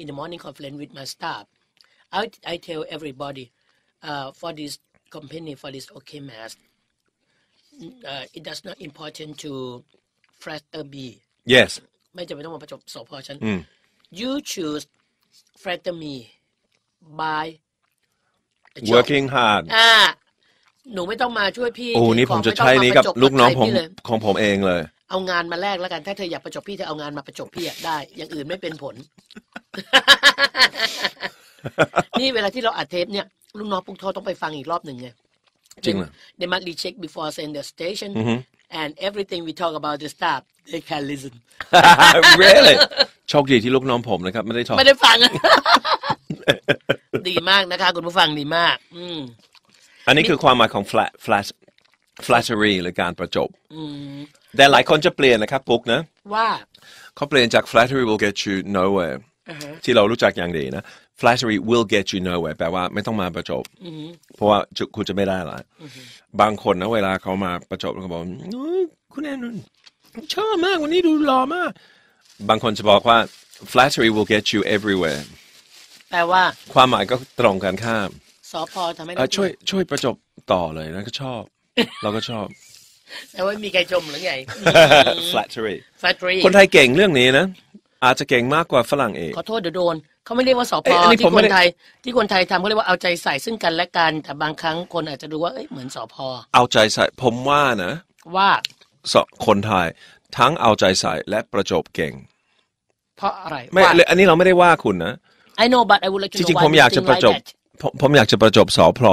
in the morning conference with my staff I I tell everybody uh, for this company for this o k mass uh, it does not important to flatter me yes ไม่จำเป็นต้องมาประจบ สพฉัน you choose f r a t e r y by working hard อ่าหนูไม่ต้องมาช่วยพี่โอ้นี่ผมจะใช้นี้กับลูกน้องผมของผมเองเลย เอางานมาแลกแล้วกัน ถ้าเธออยากประจบพี่เธอเอางานมาประจบพี่ได้ อย่างอื่นไม่เป็นผล นี่เวลาที่เราอัดเทปเนี่ย ลูกน้องปุ๊กทอต้องไปฟังอีกรอบหนึ่งไง จริง They must recheck before send the station. and everything we talk about the staff they can listen really โชคดีที่ลูกน้องผมนะครับไม่ได้ทอบไม่ได้ฟัง ดีมากนะคะคุณผู้ฟังดีมาก อือันนี้คือความหมายของ flat flat flattery หรือการประจบแต่หลายคนจะเปลี่ยนนะครับปุ๊กนะ ว่าเขาเปลี่ยนจาก flattery will get you nowhere ที่เรารู้จักอย่างดีนะ flattery will get you nowhere แปลว่า ไม่ต้องมาประจบเพราะว่าคุณจะไม่ได้อะไรบางคนนะเวลาเขามาประจบเขาบอกคุณแอนนชอบมากวันนี้ดูหล่อมาก บางคนจะบอกว่า flattery will get you everywhere แปลว่า ความหมายก็ตรงกันข้ามสอพอทำให้ช่วยช่วยประจบต่อเลยนะก็ชอบเราก็ชอบแปลว่ามีใครชมหรือไง flattery flattery คนไทยเก่งเรื่องนี้นะ อาจจะเก่งมากกว่าฝรั่งเองขอโทษเดี๋ยวโดนเขาไม่เรียกว่าสอพอที่คนไทยที่คนไทยทำเขาเรียกว่าเอาใจใส่ซึ่งกันและกันแต่บางครั้งคน อาจจะดูว่าเอ้ยเหมือนสอพอเอาใจใส่ผมว่านะ ว่าสคนไทยทั้งเอาใจใส่และประจบเก่ง เพราะอะไรไม่อันนี้เราไม่ได้ว่าคุณนะ I know but I would like to จริงๆผมอยากจะประจบผมอยากจะประจบสอพอ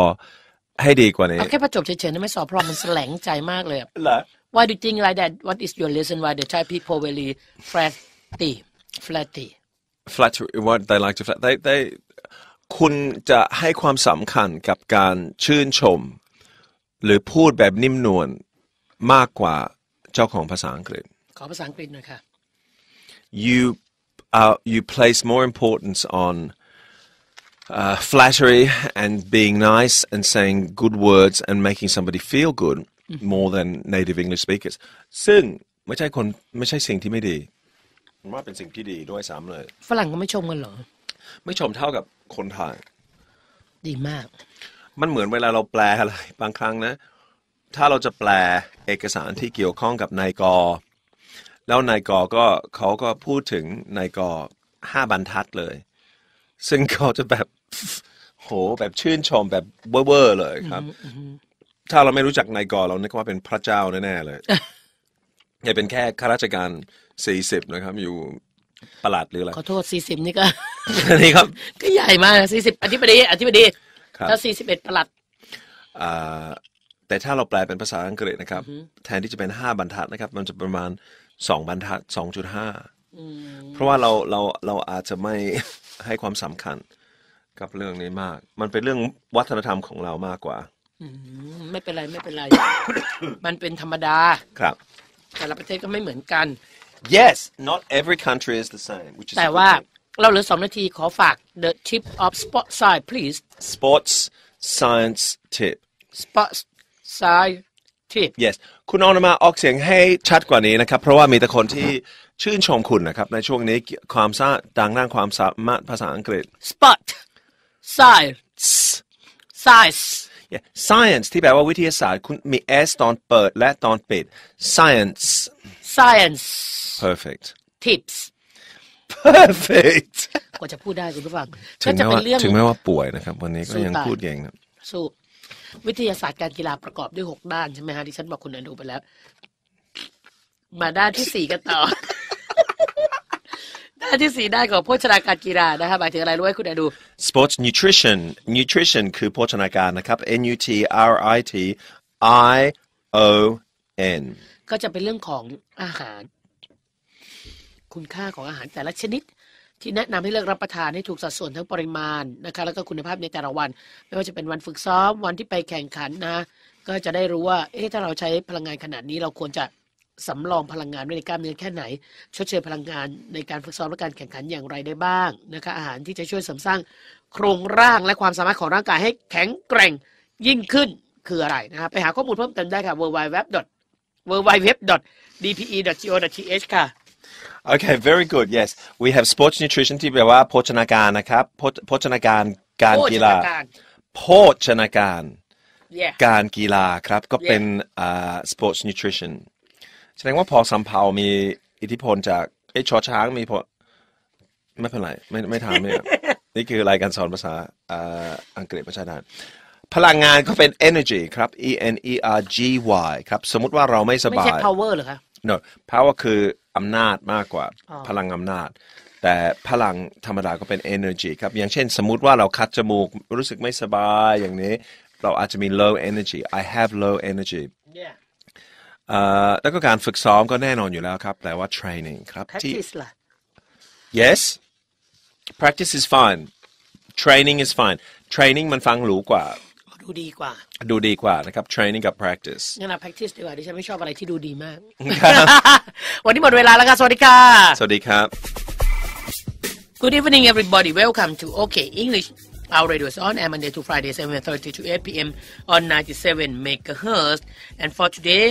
ให้ดีกว่านี้เอาแค่ประจบเฉยๆนะไม่สอพอมันแสลงใจมากเลยเหรอ Why do you think like that What is your lesson why the Thai people really flatty flatty f l a t เ e r what they like to f l a t they they คุณจะให้ความสำคัญกับการชื่นชม หรือพูดแบบนิ่มนวลมากกว่าเจ้าของภาษาอังกฤษขอภาษาอังกฤษหน่อยค่ะ you uh, you place more importance on uh, flattery and being nice and saying good words and making somebody feel good more than native English speakers ซึ่งไม่ใช่คนไม่ใช่สิ่งที่ไม่ดีว่าเป็นสิ่งที่ดีด้วยซ้ำเลย ฝรั่งก็ไม่ชมกันเหรอไม่ชมเท่ากับคนไทยดีมาก มันเหมือนเวลาเราแปลอะไรบางครั้งนะถ้าเราจะแปลเอกสารที่เกี่ยวข้องกับนายกแล้วนายกก็เขาก็พูดถึงนายกห้าบรรทัดเลย ซึ่งเขาจะแบบโหแบบชื่นชมแบบเบ้อ์เลยครับถ้าเราไม่รู้จักนายกเรานึกว่าเป็นพระเจ้าแน่ๆเลยอย่าเป็นแค่ข้าราชการสี่สิบนะครับ อยู่ประหลาดหรืออะไรขอโทษสี่สิบนี่ก็นี่ครับ ก็ใหญ่มากสี่สิบอธิบดีอธิบดีแล้วสี่สิบเอ็ดประหลัดแต่ถ้าเราแปลเป็นภาษาอังกฤษนะครับ แทนที่จะเป็นห้าบรรทัดนะครับ มันจะประมาณสองบรรทัดสองจุดห้าเพราะว่าเราเราเราอาจจะไม่ให้ความสำคัญกับเรื่องนี้มาก มันเป็นเรื่องวัฒนธรรมของเรามากกว่าไม่เป็นไรไม่เป็นไร มันเป็นธรรมดาครับ แต่ละประเทศก็ไม่เหมือนกัน Yes, not every country is the same, which is. แต่ว่าเราเหลือสองนาทีขอฝาก the tip of sport side please. Sports science tip. Sports side tip. Yes, คุณออนมาออกเสียงให้ชัดกว่านี้นะครับเพราะว่ามีแต่คนที่ชื่นชมคุณนะครับในช่วงนี้ความสาดังด้านความสามารถภาษาอังกฤษ Sport science science yeah. science ที่แปลว่าวิทยาศาสตร์คุณมี s ตอนเปิดและตอนปิด science science perfect tips perfect กว่าจะพูดได้คุณผู้ฟังถึงแม้ว่าถึงแม้ว่าป่วยนะครับวันนี้ก็ยังพูดเก่งนะสู้วิทยาศาสตร์การกีฬาประกอบด้วยหกด้านใช่ไหมฮะที่ฉันบอกคุณอนุไปแล้ว มาด้านที่สี่กันต่อด้านที่สี่ด้านของโภชนาการกีฬานะคะหมายถึงอะไรรู้ไหมคุณอนุ sports nutrition nutrition คือโภชนาการนะครับ n u t r i t i o n ก็จะเป็นเรื่องของอาหารคุณค่าของอาหารแต่ละชนิดที่แนะนำให้เลือกรับประทานให้ถูกสัดส่วนทั้งปริมาณนะคะแล้วก็คุณภาพในแต่ละวัน ไม่ว่าจะเป็นวันฝึกซ้อมวันที่ไปแข่งขันนะก็จะได้รู้ว่าเอ๊ะถ้าเราใช้พลังงานขนาดนี้เราควรจะสำรองพลังงานไว้ในกล้ามเนื้อแค่ไหนชดเชยพลังงานในการฝึกซ้อมและการแข่งขันอย่างไรได้บ้างนะคะอาหารที่จะช่วยเสริมสร้างโครงร่างและความสามารถของร่างกายให้แข็งแกร่งยิ่งขึ้นคืออะไรนะครับไปหาข้อมูลเพิ่มเติมได้ค่ะ w w w www.dpe.go.th ค่ะ Okay, very good. Yes, we have sports nutrition ที่แปลว่าโภชนาการนะครับโภชนาการการกีฬาโภชนาการการกีฬาครับก็เป็น sports nutrition แสดงว่าพอสัมเพามีอิทธิพลจากไอ้ชอช้างมีพอไม่เป็นไร ไม่ไม่ถามเนี่ยนี่คือรายการสอนภาษาอังกฤษประชาดานพลังงานก็เป็น energy ครับ e n e r g y ครับ สมมติว่าเราไม่สบาย ไม่ใช่ power เหรอคะ no power คืออำนาจมากกว่า พลังอำนาจ แต่พลังธรรมดาก็เป็น energy ครับอย่างเช่น สมมติว่าเราคัดจมูกรู้สึกไม่สบายอย่างนี้ เราอาจจะมี low energy I have low energy yeah. แล้วก็การฝึกซ้อมก็แน่นอนอยู่แล้วครับ แต่ว่า training ครับ practice ล่ะ yes practice is fine training is fine training มันฟังหรูกว่าดูดีกว่า ดูดีกว่านะครับ training กับ practice งั้นเอา practice ดีกว่าดิฉันไม่ชอบอะไรที่ดูดีมากวันนี้หมดเวลาแล้วค่ะ สวัสดีค่ะ สวัสดีครับ Good evening everybody welcome to OK English Our radio is on Monday to Friday 7.30 to 8 p.m. on 97 megahertz and for today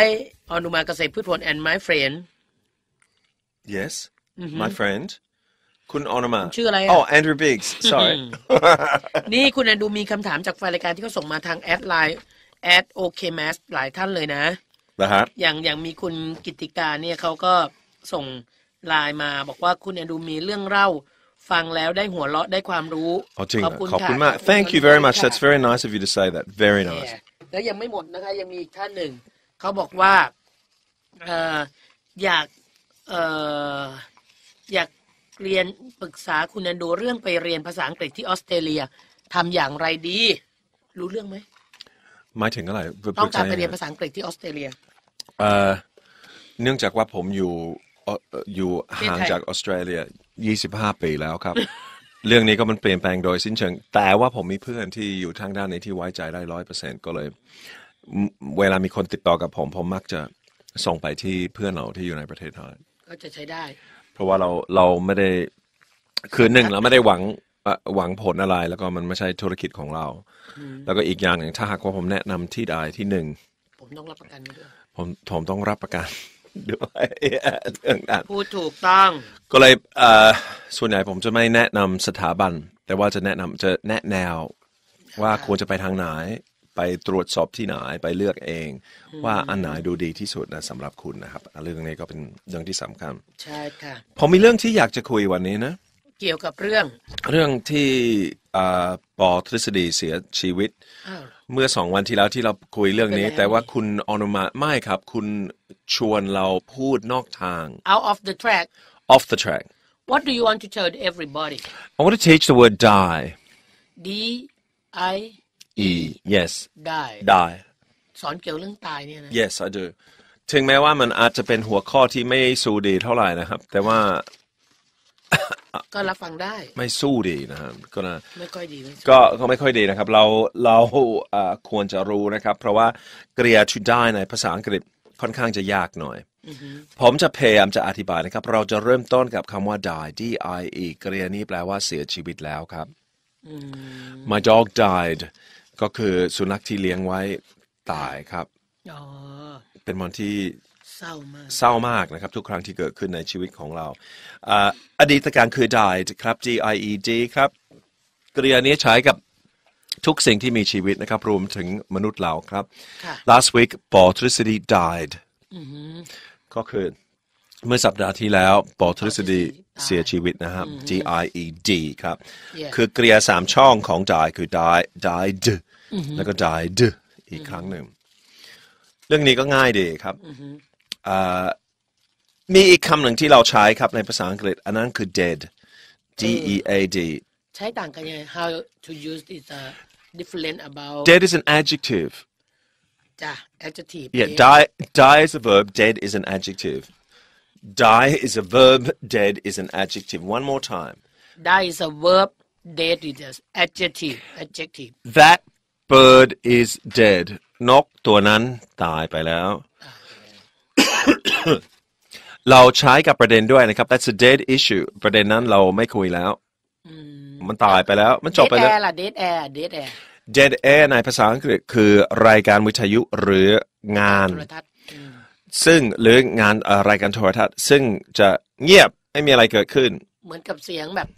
I Onuma Kasai Putpon and my friend Yes my friend คุณออนมาชื่ออะไรอ๋อแอนดรูว์บิกส์ sorry นี่คุณแอนดูมีคำถามจากแฟนรายการที่เขาส่งมาทางแอดไลน์แอดโอเคแมสหลายท่านเลยนะ นะฮะ อย่างอย่างมีคุณกิติกาเนี่ยเขาก็ส่งไลน์มาบอกว่าคุณแอนดูมีเรื่องเล่าฟังแล้วได้หัวเราะได้ความรู้ขอบคุณขอบคุณมาก thank you very much that's very nice of you to say that very nice แล้วยังไม่หมดนะคะยังมีอีกท่านหนึ่งเขาบอกว่าอยากอยากเรียนปรึกษาคุณนันดูเรื่องไปเรียนภาษาอังกฤษที่ออสเตรเลียทำอย่างไรดี รู้เรื่องไหมหมายถึงอะไรต้องการไปเรียนภาษาอังกฤษที่ออสเตรเลียเนื่องจากว่าผมอยู่อยู่ห่างจากออสเตรเลีย25ปีแล้วครับ เรื่องนี้ก็มันเปลี่ยนแปลงโดยสิ้นเชิง แต่ว่าผมมีเพื่อนที่อยู่ทางด้านนี้ที่ไว้ใจได้ร้อยเปอร์เซ็นก็เลย เวลามีคนติดต่อกับผมผมมักจะส่งไปที่เพื่อนเราที่อยู่ในประเทศไทยก็จะใช้ได้เพราะว่าเราเราไม่ได้คือหนึ่งเราไม่ได้หวังหวังผลอะไร แล้วก็มันไม่ใช่ธุรกิจของเรา แล้วก็อีกอย่างหนึ่งถ้าหากว่าผมแนะนำที่ใดที่หนึ่ง ผมต้องรับประกันด้วยผมผมต้องรับประกันด้วยเรื่องนั้นพูดถูกต้องก็เลยส่วนใหญ่ผมจะไม่แนะนำสถาบัน แต่ว่าจะแนะนำจะแนะแนวว่าควรจะไปทางไหนไปตรวจสอบที่ไหนไปเลือกเอง ว่าอันไหนดูดีที่สุดนะสำหรับคุณนะครับเรื่องนี้ก็เป็นเรื่องที่สำคัญใช่ค่ะผมมีเรื่องที่อยากจะคุยวันนี้นะ เกี่ยวกับเรื่อง เรื่องที่ปอทฤษฎีเสียชีวิต เมื่อสองวันที่แล้วที่เราคุยเรื่องนี้ แต่ว่าคุณอนุมาไม่ครับ คุณชวนเราพูดนอกทาง out of the track off the track what do you want to tell everybody I want to teach the word die D I E yes ได้ได้ สอนเกี่ยวเรื่องตายเนี่ยนะ yes I do ถึงแม้ว่ามันอาจจะเป็นหัวข้อที่ไม่สู้ดีเท่าไหร่นะครับ แต่ว่า ก็รับฟังได้ ไม่สู้ดีนะครับ ก็นะไม่ค่อยดี ไม่สู้ก็ก็ไม่ค่อยดีนะครับ เรา เราควรจะรู้นะครับ เพราะว่ากริยาุดได้ในภาษาอังกฤษค่อนข้างจะยากหน่อยผมจะพยายามจะอธิบายนะครับ เราจะเริ่มต้นกับคำว่า die D I E กริยานี้แปลว่าเสียชีวิตแล้วครับ My dog died ก็คือสุนัขที่เลี้ยงไว้ ตายครับเป็นมันที่เศร้ามากนะครับ ทุกครั้งที่เกิดขึ้นในชีวิตของเรา อดีตการคือ died ครับ D I E D ครับกริยานี้ใช้กับทุกสิ่งที่มีชีวิตนะครับรวมถึงมนุษย์เราครับ last week ปอทฤษฎี died ก็คือเมื่อสัปดาห์ที่แล้วปอทฤ i ฎีเสียชีวิตนะครับ D I E D ครับคือกริยาสามช่องของ die คือ die died แล้วก็ died อีกครั้งหนึ่งเรื่องนี้ก็ง่ายดีครับมีอีกคำหนึ่งที่เราใช้ครับ ในภาษาอังกฤษ อันนั้นคือ dead D E A D ใช้ต่างกันยัง how to use is a different about dead is an adjective จ้ะ adjective yeah die die is a verb dead is an adjective die is a verb dead is an adjective one more time die is a verb dead is an adjective adjective that bird is dead นกตัวนั้นตายไปแล้ว เราใช้กับประเด็นด้วยนะครับ that's a dead issue ประเด็นนั้นเราไม่คุยแล้ว มันตายไปแล้ว มันจบไปแล้ว dead air ล่ะ dead air dead air dead air ในภาษาอังกฤษ คือรายการวิทยุหรืองาน ซึ่งหรืองานรายการโทรทัศน์ ซึ่งจะเงียบไม่มีอะไรเกิดขึ้น เหมือนกับเสียงแบบ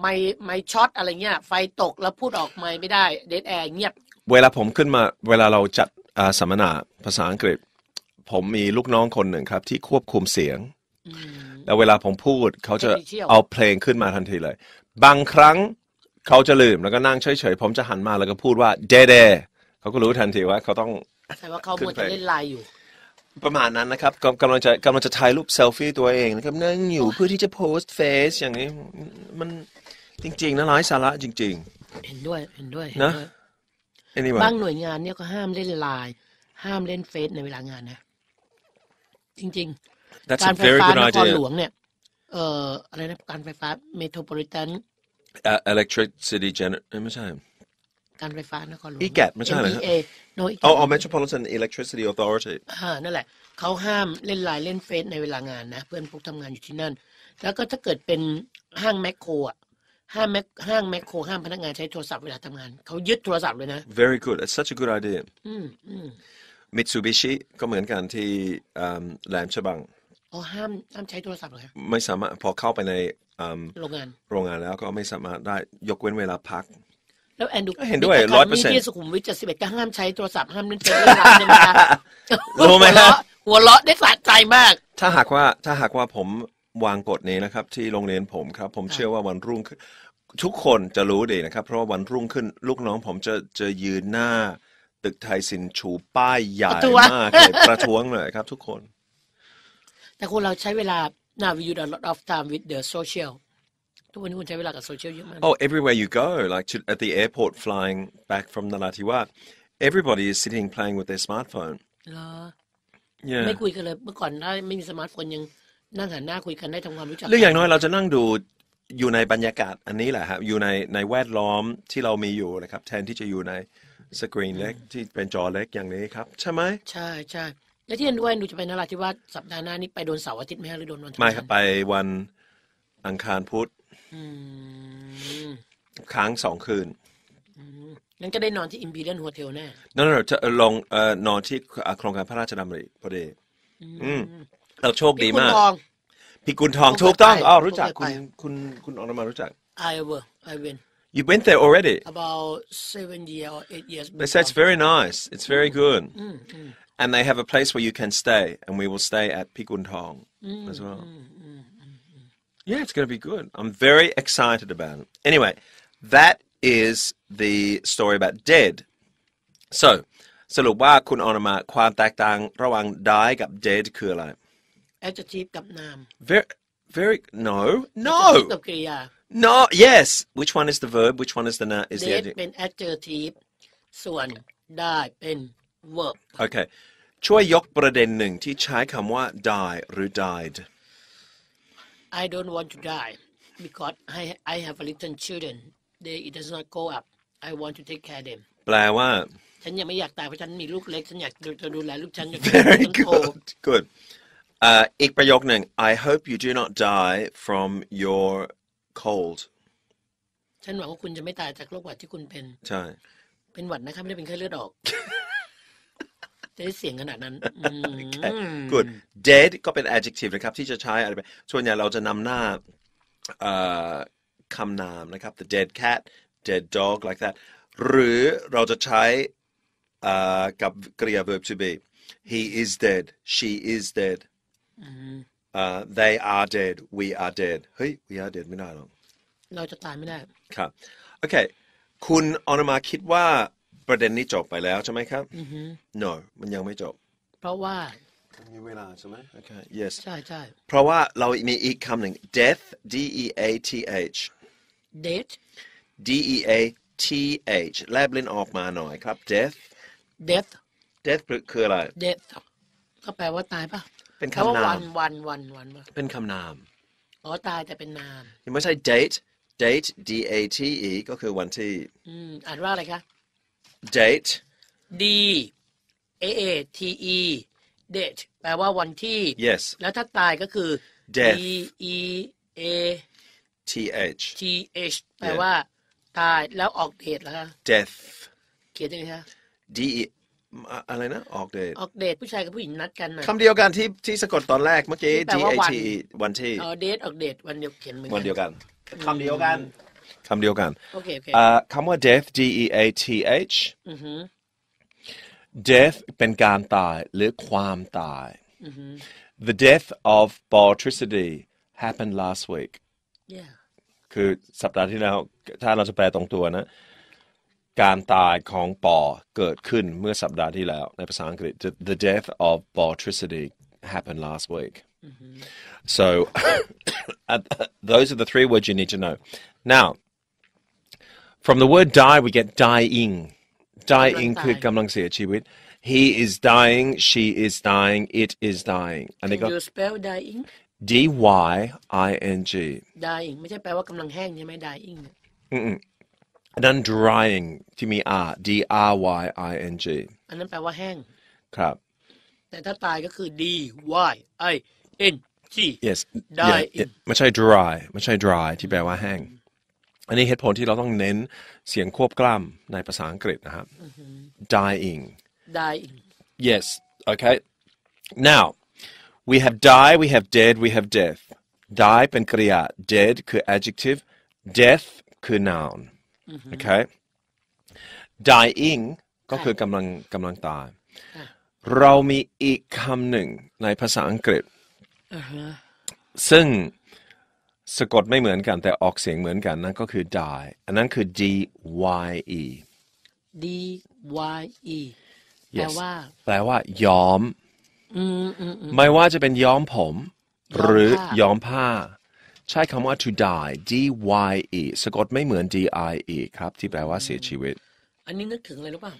ไม่ไม่ช็อตอะไรเงี้ยไฟตกแล้วพูดออกไม่ไม่ได้เดดแอร์เงียบเวลาผมขึ้นมาเวลาเราจัดสัมมนาภาษาอังกฤษ ผมมีลูกน้องคนหนึ่งครับที่ควบคุมเสียงแล้วเวลาผมพูดเขาจะเอาเพลงขึ้นมาทันทีเลย บางครั้งเขาจะลืมแล้วก็นั่งเฉยๆผมจะหันมาแล้วก็พูดว่าเดเดเขาก็รู้ทันทีว่าเขาต้องแต่ว่าเขาหมดจะเล่นไลน์อยู่ประมาณนั้นนะครับกำกำลังจะกำลังจะถ่ายรูปเซลฟี่ตัวเองนะครับนั่งอยู่เพื่อที่จะโพสต์เฟซอย่างนี้มันจริงๆนะร้ายสาระจริง ๆ เห็นด้วยเห็นด้วยเอ็นนะบ้างหน่วยงานเนี่ยก็ห้ามเล่นไลน์ห้ามเล่นเฟซในเวลางานนะ จริงๆการไฟฟ้านครหลวงเนี่ยเอ่ออะไรนะการไฟฟ้าเมโทรโพลิแทน uh, electricity gener เอ้ยไม่ใช่การไฟฟ้านครหลวงอีแก t ไม่ใช่เหรอโดยอีก Metropolitan Electricity Authority. อ่านั่นแหละเขาห้ามเล่นไลน์เล่นเฟซในเวลางานนะเพื่อนพวกทำงานอยู่ที่นั่น แล้วก็ถ้าเกิดเป็นห้างแมคโครอ่ะห้ามแมคห้างแมคโครห้ามพนักงานใช้โทรศัพท์เวลาทำงานเขายึดโทรศัพท์เลยนะ Very good. It's such a good idea. มิตซ Mitsubishi ก็เหมือนกันที่แหลมฉบังอ๋อห้ามห้ามใช้โทรศัพท์เหรอไม่สามารถพอเข้าไปในโรงงานโรงงานแล้วก็ไม่สามารถได้ยกเว้นเวลาพักแล้วแอนดูเห็นด้วยร้อยเปอร์เซ็นต์ที่สุขุมวิทเจ็ดสิบเอ็ดก็ห้ามใช้โทรศัพท์ห้ามเล่นเฟซบุ๊กใช่ไหมคะรู้ไหมฮะหัวเราะได้สะใจมาก ถ้าหากว่า ถ้าหากว่าผมวางกฎนี้นะครับ ที่โรงเรียนผมครับ ผมเชื่อว่าวันรุ่งขึ้น ทุกคนจะรู้ดีนะครับ เพราะว่าวันรุ่งขึ้น ลูกน้อง ผมจะจะยืนหน้า ตึกไทยสินชูป้ายใหญ่มากเลยประท้วงเลยครับ ทุกคน แต่คนเราใช้เวลา now you do a lot of time with the social ทุกวันนี้คุณใช้เวลากับโซเชียลเยอะมาก Oh, everywhere you go, like to, at the airport flying back from the l a t i w a everybody is sitting playing with their smartphone. เหรอ Yeah. ไม่คุยกันเลยเมื่อก่อนถ้าไม่มีสมาร์ทโฟนยังนั่งหันหน้าคุยกันได้ทำความรู้จักหรืออย่างน้อยเราจะนั่งดูอยู่ในบรรยากาศอันนี้แหละครับอยู่ในในแวดล้อมที่เรามีอยู่นะครับแทนที่จะอยู่ในสกรีนเล็กที่เป็นจอเล็กอย่างนี้ครับใช่ไหมใช่ใช่แล้วที่เห็นด้วยหนูจะไปนราธิวาสสัปดาห์หน้านี้ไปโดนเสาร์อาทิตย์ไหมฮะหรือโดนวันไม่ครับไปวันอังคารพุธค้างสองคืนงั้นก็ได้นอนที่อิมพีเรียนโฮเทลแน่นั่นเราจะลองอนอนที่โครงการพระราชดำริพอดีเราโชคดีมากพี่กุลทองถูกต้องอ๋อรู้จักคุณคุณคุณออกมารู้จัก I w i l I went You went there already about seven years or eight years They s a y it's very nice it's very good and they have a place where you can stay and we will stay at Pikun Thong as well Yeah, it's going to be good. I'm very excited about it. Anyway, that is the story about Dead. So so rawang die gap dead คืออะไร adjective nam. very very no no no yes which one is the verb which one is the noun is dead the adjective เป็น adjective ส่วน die เป็น verb โอเคช่วยยกประเด็นหนึ่งที่ใช้คำว่า die ru died I don't want to die because I I have a little children they it does not go up I want to take care them แปลว่าฉันยังไม่อยากตายเพราะฉันมีลูกเล็กฉันอยากจะดูแลลูกฉันจน very โต good good อีกประโยคหนึ่ง I hope you do not die from your cold ฉันหวังว่าคุณจะไม่ตายจากโรคหวัดที่คุณเป็น ใช่ เป็นหวัดนะครับไม่ได้เป็นแค่เลือดออกจะได้เสียงขนาดนั้น good dead ก็เป็น adjective นะครับที่จะใช้อะไรไปส่วนใหญ่เราจะนำหน้าคำนามนะครับ the dead cat dead dog like that หรือเราจะใช้กับกริยา verb to be he is dead she is dead they are dead we are dead เฮ้ย we are dead ไม่ได้หรอกเราจะตายไม่ได้ครับโอเค คุณอนุมาคิดว่าประเด็นนี้จบไปแล้วใช่ไหมครับอือฮ no มันยังไม่จบ เพราะว่ามีเวลาใช่ไหมโอเค yes ใช่ใช่เพราะว่าเรามีอีกคำหนึ่ง death d e a t h Death d e a t h แลบลิ้นออกมาหน่อยครับ death Death death คืออะไร Death ก็แปลว่าตายปะเป็น่คำนาวัมนวันวันวัน เป็นคำนาม อ๋อตายแต่เป็นนามยังไม่ใช่ date date d a t e ก็คือวันที่อืมอ่านว่าอะไรคะ date D A A T E date แปลว่าวันที่ yes แล้วถ้าตายก็คือ death D E A T H T H แปลว่าตายแล้วออกเดทแล้วคะ death เขียนยังไงคะ D E อะไรนะออกเดทออกเดทผู้ชายกับผู้หญิงนัดกันนะคำเดียวกันที่ที่สะกดตอนแรกเมื่อกี้ D A T วันที่อ๋อเดทออกเดทวันเดียวเขียนเหมือนกันวันเดียวกันคำเดียวกันคำเดียวกันโอเคคำว่า death D E A T H death เป็นการตายหรือความตาย the death of Paul Tricity happened last week คือสัปดาห์ที่แล้วถ้าเราจะแปลตรงตัวนะการตายของปอเกิดขึ้นเมื่อสัปดาห์ที่แล้วในภาษาอังกฤษ the death of Paul Tricity happened last week Mm-hmm. So those are the three words you need to know. Now, From the word die, we get dying. Dying could come along see He is dying, she is dying, it is dying. And they got you spell dying? D Y I N G. Dying ไม่ใช่แปลว่ากำลังแห้งใช่ไหม dying อืมอันนั้น drying ที่มี R D R Y I N G อันนั้นแปลว่าแห้งครับแต่ถ้าตายก็คือ D Y I N G yes dying ไม่ใช่ dry ไม่ใช่ dry ที่แปลว่าแห้งอันนี้เหตุผลที่เราต้องเน้นเสียงควบกล้ำในภาษาอังกฤษนะครับ dying dying yes okay now we have die we have dead we have death die เป็นกริยา dead คือ adjective death คือ noun okay dying ก็คือกำลังกำลังตาย เรามีอีกคำหนึ่งในภาษาอังกฤษ ซึ่งสะกดไม่เหมือนกัน แต่ออกเสียงเหมือนกันนั่นก็คือ die อันนั้นคือ d y e d y e แปลว่า แปลว่าย้อมไม่ว่าจะเป็นย้อมผม หรือย้อมผ้า ใช้คำว่า to die d y e สะกดไม่เหมือน d i e ครับ ที่แปลว่าเสียชีวิต อันนี้นึกถึงอะไรรู้ป่ะ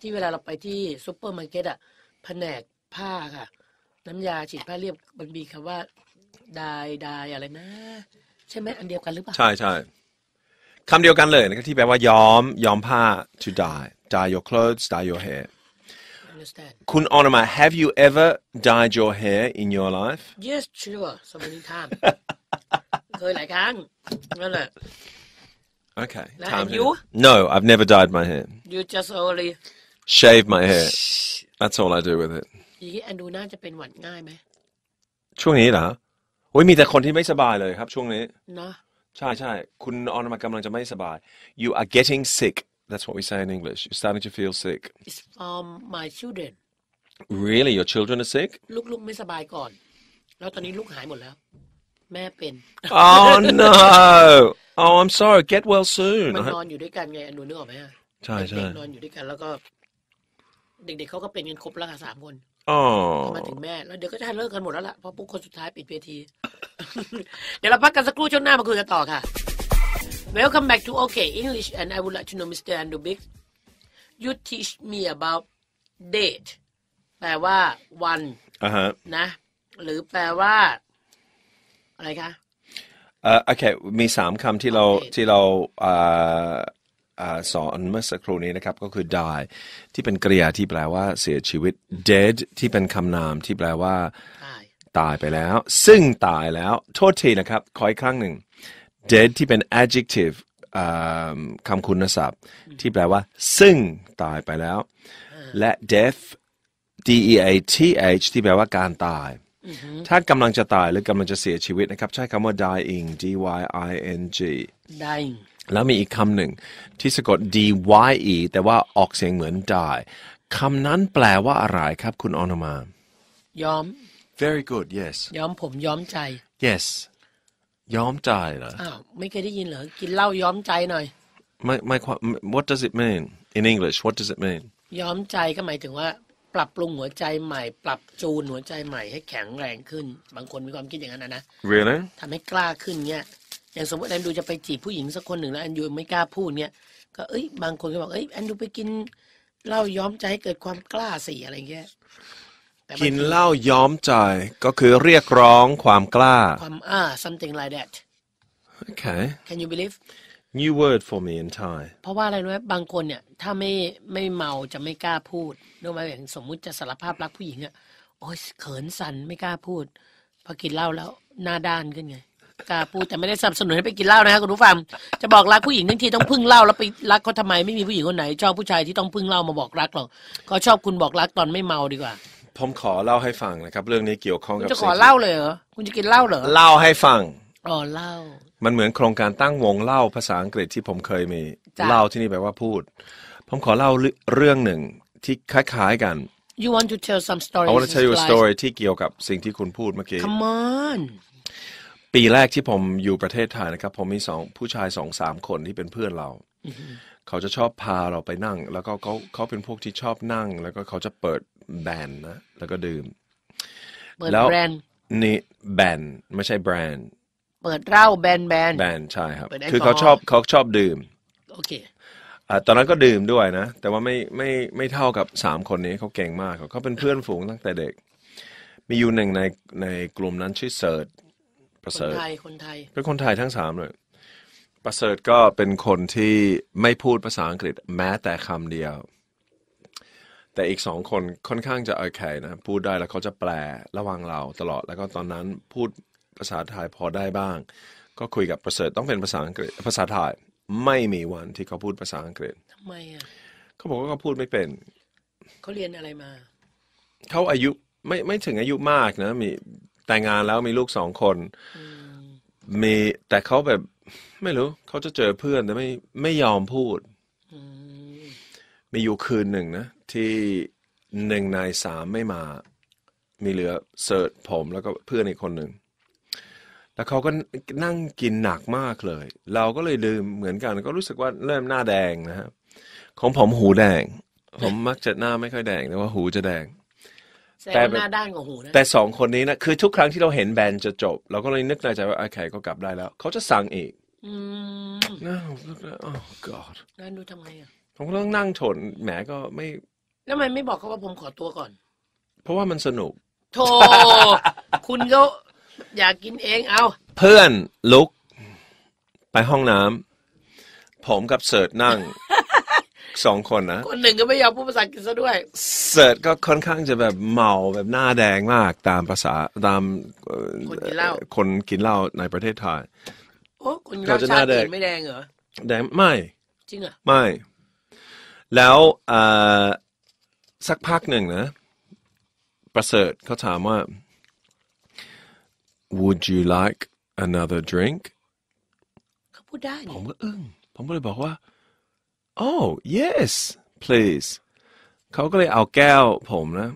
ที่เวลาเราไปที่ซูเปอร์มาร์เก็ตอะแผนกผ้าค่ะ น้ำยาฉีดผ้าเรียบมันมีคำว่าดายดายอะไรนะใช่ไหมอันเดียวกันหรือเปล่าใช่ใช่คำเดียวกันเลยนะที่แปลว่าย้อมย้อมผ้า to dye dye your clothes dye your hair คุณออนมา have you ever dyed your hair in your life yes sure so many times เคยหลายครั้งนั่นแหละ okay time you no I've never dyed my hair you just only shave my hair that's all I do with it อย่างนี้อันดูน่าจะเป็นหวัดง่ายไหมช่วงนี้เหรอโอ้ยมีแต่คนที่ไม่สบายเลยครับช่วงนี้นะใช่ใช่คุณออนมากำลังจะไม่สบาย you are getting sick that's what we say in English you're starting to feel sick it's from my children really your children are sick ลูกๆไม่สบายก่อน แล้วตอนนี้ลูกหายหมดแล้ว แม่เป็น oh no oh I'm sorry get well soon มันนอนอยู่ด้วยกันไงอนุนึกออกไหมอะใช่ใช่เด็กนอนอยู่ด้วยกันแล้วก็เด็กๆเขาก็เป็นกันครบแล้วค่ะสามคนอ๋อมาถึงแม่แล้วเดี๋ยวก็จะเลิกกันหมดแล้วล่ะเพราะปุ๊กคนสุดท้ายปิดเวทีเดี๋ยวเราพักกันสักครู่ช่วงหน้ามาคุยกันต่อค่ะ Welcome back to OK English and I would like to know Mr. a n d u b i k you teach me about date แปลว่าวันนะ หรือแปลว่า อะไรคะเอ่อโอเคมีสามคำที่เราที่เราอ่สอนเมื่อสักครู่นี้นะครับก็คือ die ที่เป็นกริยาที่แปลว่าเสียชีวิต dead ที่เป็นคำนามที่แปลว่าตายไปแล้ว ซึ่งตายแล้วโทษทีนะครับขออีกครั้งหนึ่ง dead ที่เป็น adjective คำคุณศัพท์ ที่แปลว่า ซึ่งตายไปแล้ว และ death d e a t h ที่แปลว่าการตายถ้ากำลังจะตายหรือกำลังจะเสียชีวิตนะครับใช้คำว่า dying d y i n g dying แล้วมีอีกคำหนึ่งที่สะกด dye แต่ว่าออกเสียงเหมือน die คำนั้นแปลว่าอะไรครับคุณออนมายอม very good yes ยอมผมยอมใจ yes ยอมใจเหรอ อ้าวไม่เคยได้ยินเหรอ กินเหล้ายอมใจหน่อยไม่ไม่ what does it mean in English what does it mean ยอมใจก็หมายถึงว่า ปรับปรุงหัวใจใหม่ ปรับจูนหัวใจใหม่ให้แข็งแรงขึ้น บางคนมีความคิดอย่างนั้นนะ really ทำให้กล้าขึ้นเงี้ยอย่างสมมติแอนดูจะไปจีบผู้หญิงสักคนหนึ่งแล้วแอนดูไม่กล้าพูดเนี่ย ก็เอ้ยบางคนก็บอก เอ้ยแอนดูไปกินเหล้าย้อมใจให้เกิดความกล้าสีอะไรเงี้ยกินเหล้าย้อมใจก็คือเรียกร้องความกล้าความอ่า something like that Okay can you believe new word for me in Thai เพราะว่าอะไรรู้ไหมบางคนเนี่ย ถ้าไม่ไม่เมาจะไม่กล้าพูดนูกไหมอย่างสมมุติจะสารภาพรักผู้หญิงอะโอ้ยเขินสันไม่กล้าพูดพอกินเหล้าแล้วหน้าด้านขึ้นไงกาพูดแต่ไม่ได้สนับสนุนให้ไปกินเหล้านะัะคุณผู้ฟังจะบอกรักผู้หญิงทั้งทีต้องพึ่งเหล้าแล้วไปรักเขาทำไมไม่มีผู้หญิงคนไหนชอบผู้ชายที่ต้องพึ่งเหล้ามาบอกรักหรอกเขาชอบคุณบอกรักตอนไม่เมาดีกว่าผมขอเล่าให้ฟังนะครับเรื่องนี้เกี่ยวข้องคุณกับจะขอเล่าเลยเหรอคุณจะกินเหล้าเหรอเล่าให้ฟังอ๋อเล่า มันเหมือนโครงการตั้งวงเล่าภาษาอังกฤษที่ผมเคยมีเล่าที่นี่แปลว่าพูดผมขอเล่าเรื่องหนึ่งที่คล้ายๆกัน you want to tell some s t o r s I want to tell you a story ที่เกี่ยวกับสิ่งที่คุณพูดเมื่อกี้ come on ปีแรกที่ผมอยู่ประเทศไทยนะครับ ผมมีสองผู้ชายสองสามคนที่เป็นเพื่อนเราเขาจะชอบพาเราไปนั่ง แล้วก็เขาเขาเป็นพวกที่ชอบนั่ง แล้วก็เขาจะเปิดแบรนด์นะแล้วก็ดื่มเปิดแล้วแบรนด์นี่แบนไม่ใช่แบรนด์ เปิดเหล้าแบรนด์แบรนแบนใช่ครับคือเขาชอบเขาชอบดื่มโอเคอ่ตอนนั้นก็ดื่มด้วยนะ แต่ว่าไม่ไม่ไม่เท่ากับสามคนนี้ เขาเก่งมากเขาเขาเป็นเพื่อนฝูงตั้งแต่เด็ก มีอยู่หนึ่งในในกลุ่มนั้นชื่อเสิร์ชประเสริฐคนไทยคนไทยเป็นคนไทยทั้งสามเลยประเสริฐก็เป็นคนที่ไม่พูดภาษาอังกฤษแม้แต่คำเดียว แต่อีกสองคนค่อนข้างจะโอเคนะพูดได้แล้วเขาจะแปลระวังเรา ตลอด แล้วก็ตอนนั้นพูดภาษาไทยพอได้บ้าง ก็คุยกับประเสริฐ ต้องเป็นภาษาอังกฤษ ภาษาไทยไม่มีวันที่เขาพูดภาษาอังกฤษทำไมอ่ะเขาบอกว่าเขาพูดไม่เป็น เขาเรียนอะไรมา เขาอายุไม่ไม่ถึงอายุมากนะมีแต่งงานแล้วมีลูกสองคนมีแต่เขาแบบ ไม่รู้เขาจะเจอเพื่อนแต่ไม่ไม่ยอมพูดมีอยู่คืนหนึ่งนะ ที่หนึ่งนายสามไม่มา มีเหลือเสิร์ชผมแล้วก็เพื่อนอีกคนหนึ่งแล้วเขาก็นั่งกินหนักมากเลย เราก็เลยดื่ม เหมือนกัน ก็รู้สึกว่าเริ่มหน้าแดงนะครับของผมหูแดง ผมมักจะหน้าไม่ค่อยแดงแต่ว่าหูจะแดงแต่หน้าด้านกับหูนะแต่สองคนนี้นะ คือทุกครั้งที่เราเห็นแบนจะจบเราก็เลยนึกในใจว่าโอเคก็กลับได้แล้ว เขาจะสั่งอีก อืมน่าโอ้ god ล้วดูทำไมอ่ะ ผมก็ต้องนั่งทนแหมก็ไม่ แล้วทำไมไม่บอกเขาว่าผมขอตัวก่อน เพราะว่ามันสนุกโธ่คุณก็อยากกินเองเอา เพื่อนลุก ไปห้องน้ำผมกับเสิร์ตนั่งสองคนนะคนหนึ่งก็ไม่ยอมพูดภาษาอังกฤษซะด้วยเสิร์ตก็ค่อนข้างจะแบบเมาแบบหน้าแดงมาก ตามภาษาตามคนกินเหล้าคนกินเหล้าในประเทศไทยโอ้คนนเร้าชาติไม่แดงเหรอแดงไม่จริงเหรอไม่ แล้วสักพักหนึ่งนะ ประเสริฐเขาถามว่า Would you like another drink เขาพูดได้ผมก็อึ้งผมก็เลยบอกว่า oh yes please เขาก็เลยเอาแก้วผมนะ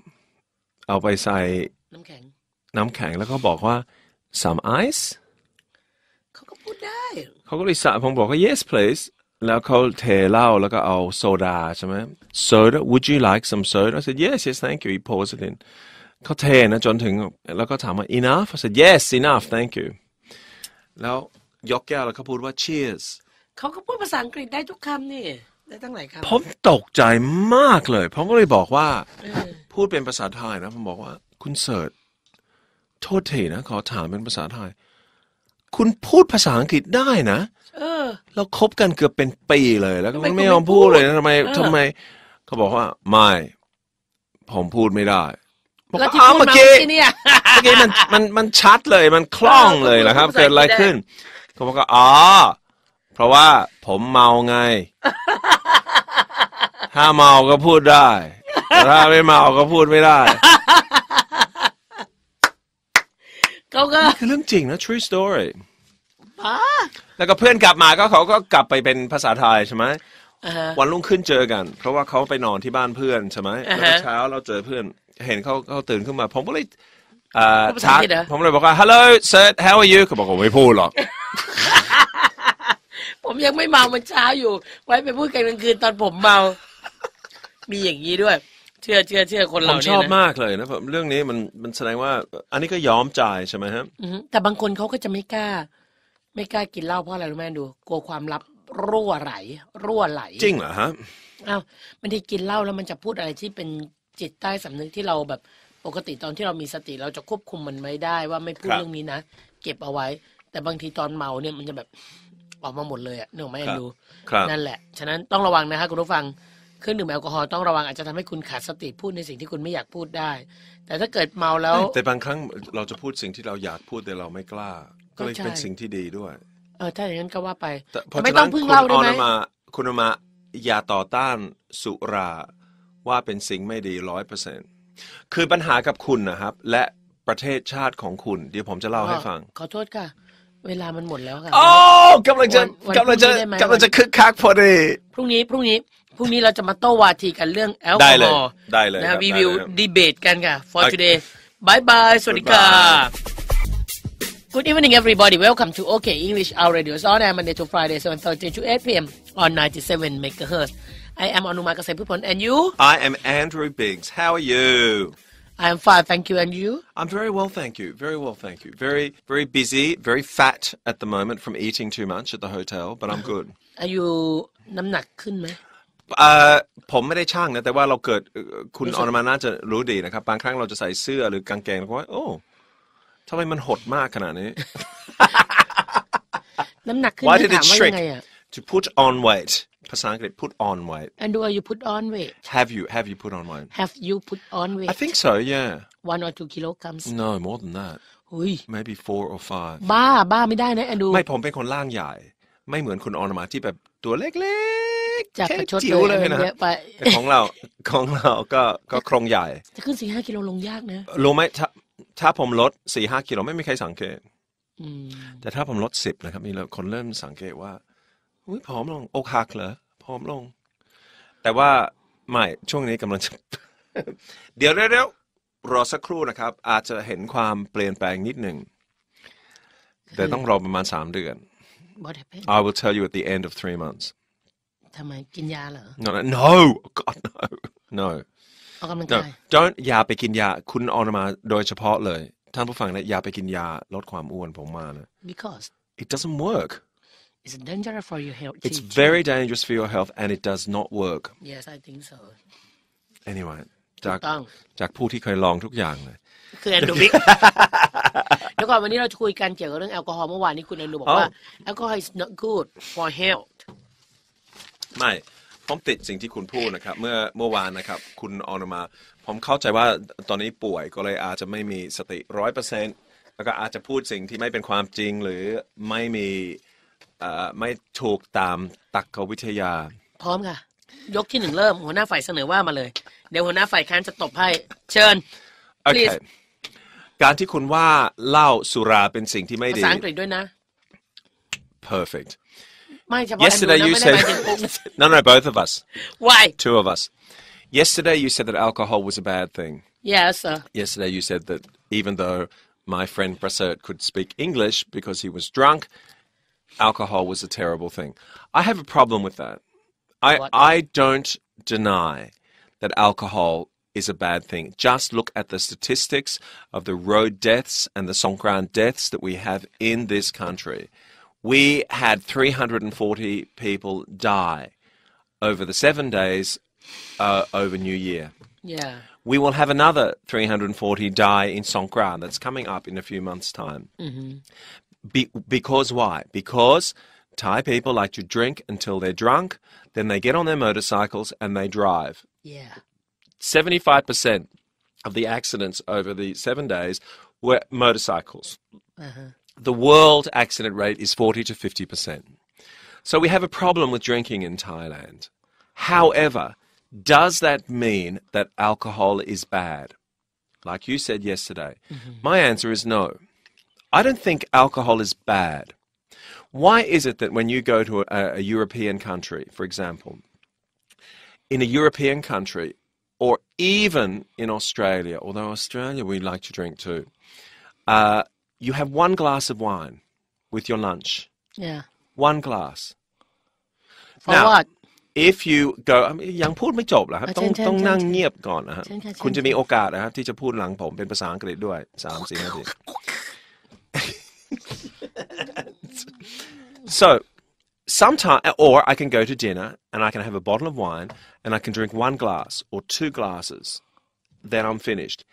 เอาไปใส่น้ำแข็งน้ำแข็งแล้วก็บอกว่า some ice เขาก็พูดได้เขาก็เลยสะผมบอกว่า yes please แล้วเขาเทเหล้าแล้วก็เอาโซดาใช่ไหม soda would you like some soda I said yes yes thank you he pours it in เขาเทนะจนถึงแล้วก็ถามว่า enough I said yes enough thank you แล้วยกแก้วแล้วเขาพูดว่า cheers เขาก็พูดภาษาอังกฤษได้ทุกคำนี่ได้ตั้งหลายคผมตกใจมากเลยผมก็เลยบอกว่าพูดเป็นภาษาไทยนะผมบอกว่าคุณเสิร์ชโทษเถนะ ขอถามเป็นภาษาไทย คุณพูดภาษาอังกฤษได้นะเราคบกันเกือบเป็นปีเลย แล้วก็ไม่ยอมพูดเลยทำไมทำไมเขาบอกว่าไม่ผมพูดไม่ได้บอกวเอาเมื่อกี้เมื่อกี้มันมันมันชัดเลยมันคล่องเลยนะครับเกิดอะไรขึ้นเขาบอกว่าอ๋อเพราะว่าผมเมาไง ถ้าเมาก็พูดได้ ถ้าไม่เมาก็พูดไม่ได้เขาก็คือเรื่องจริงนะ true story บ้แล้วก็เพื่อนกลับมาก็เขาก็กลับไปเป็นภาษาไทยใช่ไหมวันรุ่งขึ้นเจอกัน เพราะว่าเขาไปนอนที่บ้านเพื่อนใช่ไหมแล้วเช้าเราเจอเพื่อนเห็นเขาเขาตื่นขึ้นมา ผมก็เลยอ่าทักเผมเลยบอกว่า hello sir how are you เขาบอกผมไม่พูดหรอกผมยังไม่เมา มันเช้าอยู่ ไว้ไปพูดกันกลางคืนตอนผมเมา มีอย่างนี้ด้วย เชื่อเชื่อเชื่อคนเรามชเนี่ยอบมากเลยนะผมเรื่องนี้มันมันแสดงว่า อันนี้ก็ยอมจ่ายใช่ไหมฮะแต่บางคนเขาก็จะไม่กล้า ไม่กล้ากินเหล้าเพราะอะไรรู้ไหมดู กลัวความลับรั่วไหลรั่วไหล จริงเหรอฮะ อ้าวบางทีกินเหล้าแล้วมันจะพูดอะไรที่เป็นจิตใต้สำนึกที่เราแบบปกติตอนที่เรามีสติเราจะควบคุมมันไม่ได้ ว่าไม่พูดเรื่องนี้นะเก็บเอาไว้ แต่บางทีตอนเมาเนี่ยมันจะแบบออกมาหมดเลยอะนื่องไมแอนดูนั่นแหละ ฉะนั้นต้องระวังนะครับคุณผู้ฟังเครื่องดื่มแอลกอฮอล์ต้องระวังอาจจะทำให้คุณขาดสติพูดในสิ่งที่คุณไม่อยากพูดได้ แต่ถ้าเกิดเมาแล้ว แต่บางครั้งเราจะพูดสิ่งที่เราอยากพูดแต่เราไม่กล้า ก็เลยเป็นสิ่งที่ดีด้วย เออถ้าอย่างนั้นก็ว่าไปไม่ต้องพึ่งเล่าได้ไหมคุณอมาอย่าต่อต้านสุราว่าเป็นสิ่งไม่ดีร้อยเปอร์เซ็นต์คือปัญหากับคุณนะครับ และประเทศชาติของคุณเดี๋ยวผมจะเล่าให้ฟัง ขอโทษค่ะเวลามันหมดแล้วค่ะ โอ้ กำลังจะ กำลังจะ กำลังจะคึกคักพอดี พรุ่งนี้ พรุ่งนี้ พรุ่งนี้เราจะมาโต้วาทีกันเรื่องแอลกอฮอล์ได้เลยนะรีวิวดีเบตกันค่ะ for today บายบายสวัสดีค่ะ Good evening, everybody. Welcome to OK English Our Radio is on air Monday to Friday, 7:30 to 8 p.m. on 97 m e a h e r z I am Anuma k a s e Pupon, and you? I am Andrew Biggs. How are you? I am fine, thank you. And you? I'm very well, thank you. Very well, thank you. Very, very busy, very fat at the moment from eating too much at the hotel, but I'm good. Are you น้ำหนักขึ้นไหมเอ่อผมไม่ได้ช่างนะแต่ว่าเราเกิดคุณออนมาน่าจะรู้ดีนะครับบางครั้งเราจะใส่เสื้อหรือกางเกงแล้วก็โอ้ทำไมมันหดมากขนาดนี้น้ำหนักขึ้นถามว่ายังไงอ่ะ uh, uh, To put on weight ภาษาอังกฤษ put on weight and do you put on weight have you have you put on weight have you put on weight I think so yeah one or two kilograms no more than that maybe four or five บ้า บ้าไม่ได้นะแอนดูไม่ผมเป็นคนร่างใหญ่ ไม่เหมือนคุณออนมาที่แบบตัวเล็กๆจากระชดจิเลยนะต่ของเราของเราก็ก็โครงใหญ่จะขึ้นสี่ห้ากิโลลงยากนะรู้ไหมถ้าถ้าผมลดสี่ห้ากิโลไม่มีใครสังเกตแต่ถ้าผมลดสิบนะครับมีคนเริ่มสังเกตว่า อุ้ยผอมลงอกหักเหรอผอมลง แต่ว่าไม่ช่วงนี้กำลังเดี๋ยวเร็วๆรอสักครู่นะครับ อาจจะเห็นความเปลี่ยนแปลงนิดหนึ่งแต่ต้องรอประมาณสามเดือน I will tell you at the end of three months ทำไมกินยาเหรอ no no no God no no ออกกำลังกาย don't อย่าไปกินยา คุณออกมา โดยเฉพาะเลย ท่านผู้ฟังนะอย่าไปกินยาลดความอ้วนผมมานะ because it doesn't work It's dangerous for your health. It's very dangerous for your health, and it does not work. Yes, I think so. Anyway, จากจากผู้ที่เคยลองทุกอย่างเลยคือแอนดูบิกเดี๋ยวก่อนวันนี้เราจะคุยกันเกี่ยวกับเรื่องแอลกอฮอล์เมื่อวานนี้คุณแอนดูบอกว่าแอลกอฮอล์ is not good for health ไม่ผมติดสิ่งที่คุณพูดนะครับเมื่อเมื่อวานนะครับคุณออนมาผมเข้าใจว่าตอนนี้ป่วยก็เลยอาจจะไม่มีสติร้อยเปอร์เซ็นต์แล้วก็อาจจะพูดสิ่งที่ไม่เป็นความจริงหรือไม่มีไม่ถูกตามตักขวิทยา พร้อมค่ะ ยกที่หนึ่งเริ่มหัวหน้าฝ่ายเสนอว่ามาเลยเดี๋ยวหัวหน้าฝ่ายค้านจะตบให้เชิญ p l a การที่คุณว่าเหล้าสุราเป็นสิ่งที่ไม่ดีภาษาอังกฤษด้วยนะ perfect ไม่เฉพาะ yesterday you said no no both of us why two of us yesterday you said that alcohol was a bad thing yes sir yesterday you said that even though my friend Prasert could speak English because he was drunk alcohol was a terrible thing. I have a problem with that. I, I don't deny that alcohol is a bad thing. Just look at the statistics of the road deaths and the Songkran deaths that we have in this country. We had 340 people die over the seven days uh, over New Year. Yeah. We will have another 340 die in Songkran that's coming up in a few months' time. Mm-hmm. Be, because why? Because Thai people like to drink until they're drunk, then they get on their motorcycles and they drive. Yeah. 75% of the accidents over the seven days were motorcycles. Uh-huh. The world accident rate is 40 to 50%. So we have a problem with drinking in Thailand. However, does that mean that alcohol is bad? Like you said yesterday. Mm-hmm. My answer is no. I don't think alcohol is bad. Why is it that when you go to a, a European country, for example, in a European country, or even in Australia, although Australia we like to drink too, uh, you have one glass of wine with your lunch. Yeah. One glass. For now, what? if you go young I ยังพูดไม่จบเหรอครับต้องต้องนั่งเงียบก่อนนะฮะคุณจะมีโอกาสนะครับที่จะพูดหลังผมเป็นภาษาอังกฤษด้วยสามสี่นาที so sometimes or i can go to dinner and i can have a bottle of wine and i can drink one glass or two glasses then i'm finished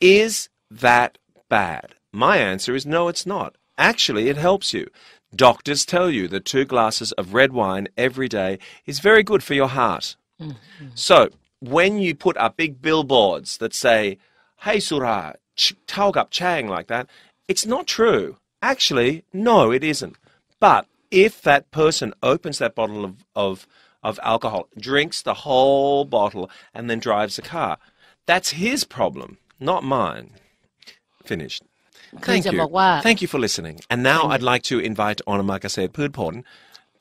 is that bad my answer is no it's not actually it helps you doctors tell you that two glasses of red wine every day is very good for your heart mm-hmm. so when you put up big billboards that say hey surah taugap chang like that it's not true. Actually, no, it isn't. But if that person opens that bottle of, of, of alcohol, drinks the whole bottle, and then drives a car, that's his problem, not mine. Finished. Thank you. Thank you for listening. And now I'd like to invite Onamakase Pudporn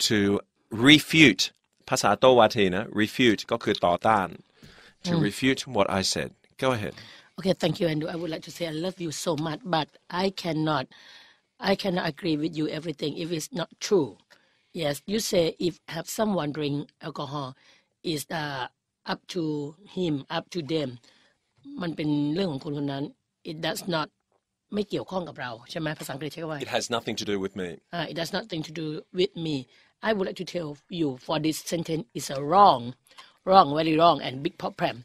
to refute, Watina refute ก็คือต่อต้าน to hmm. refute what I said. Go ahead. Okay, thank you, Andrew. I would like to say I love you so much, but I cannot, I cannot agree with you everything if it's not true. Yes, you say if have someone drink alcohol, is uh, up to him, up to them. มันเป็นเรื่องของคนคนนั้น it does not ไม่เกี่ยวข้องกับเราใช่ไหมภาษาอังกฤษใช้คำว่า It has nothing to do with me. uh, it does nothing to do with me I would like to tell you for this sentence is a wrong wrong very wrong and big problem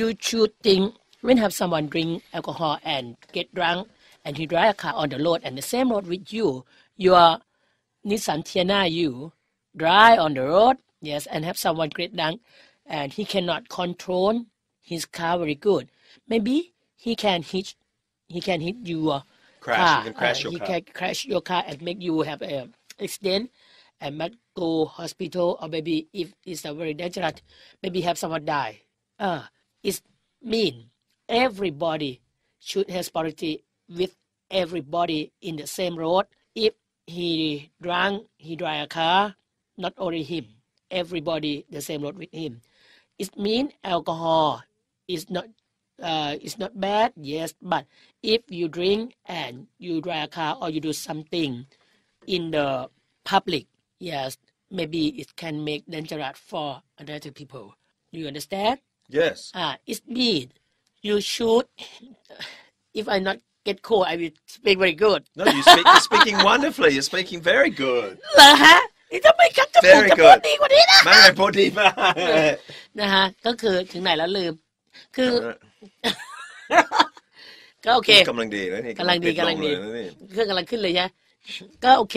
you should think when have someone drink alcohol and get drunk and he drive a car on the road and the same road with you, your Nissan Tiana you drive on the road, yes, and have someone get drunk and he cannot control his car very good. Maybe he can hit he can hit your crash, car. He can crash your he car. can crash your car and make you have an accident and might go hospital or maybe if it's a very dangerous, maybe have someone die. Uh, it's mean everybody should have priority with everybody in the same road. If he drank, he drive a car, not only him, everybody the same road with him. It means alcohol is not uh, it's not bad, yes, but if you drink and you drive a car or you do something in the public, yes, maybe it can make dangerous for other people. Do you understand? Yes. Uh, it means you should if I not get cold I will speak very good no you speak you're speaking wonderfully you're speaking very good เหรอฮะนีไมกับจะพูด Very จะพอด good ีกว่านี้นะไม่พอดีมากนะฮะก็คือถึงไหนแล้วลืม คือก็โอเคกำลังดีนะนี่กำลังดีกำลังดีเครื่องกำลังขึ้นเลยใช่ก็โอเค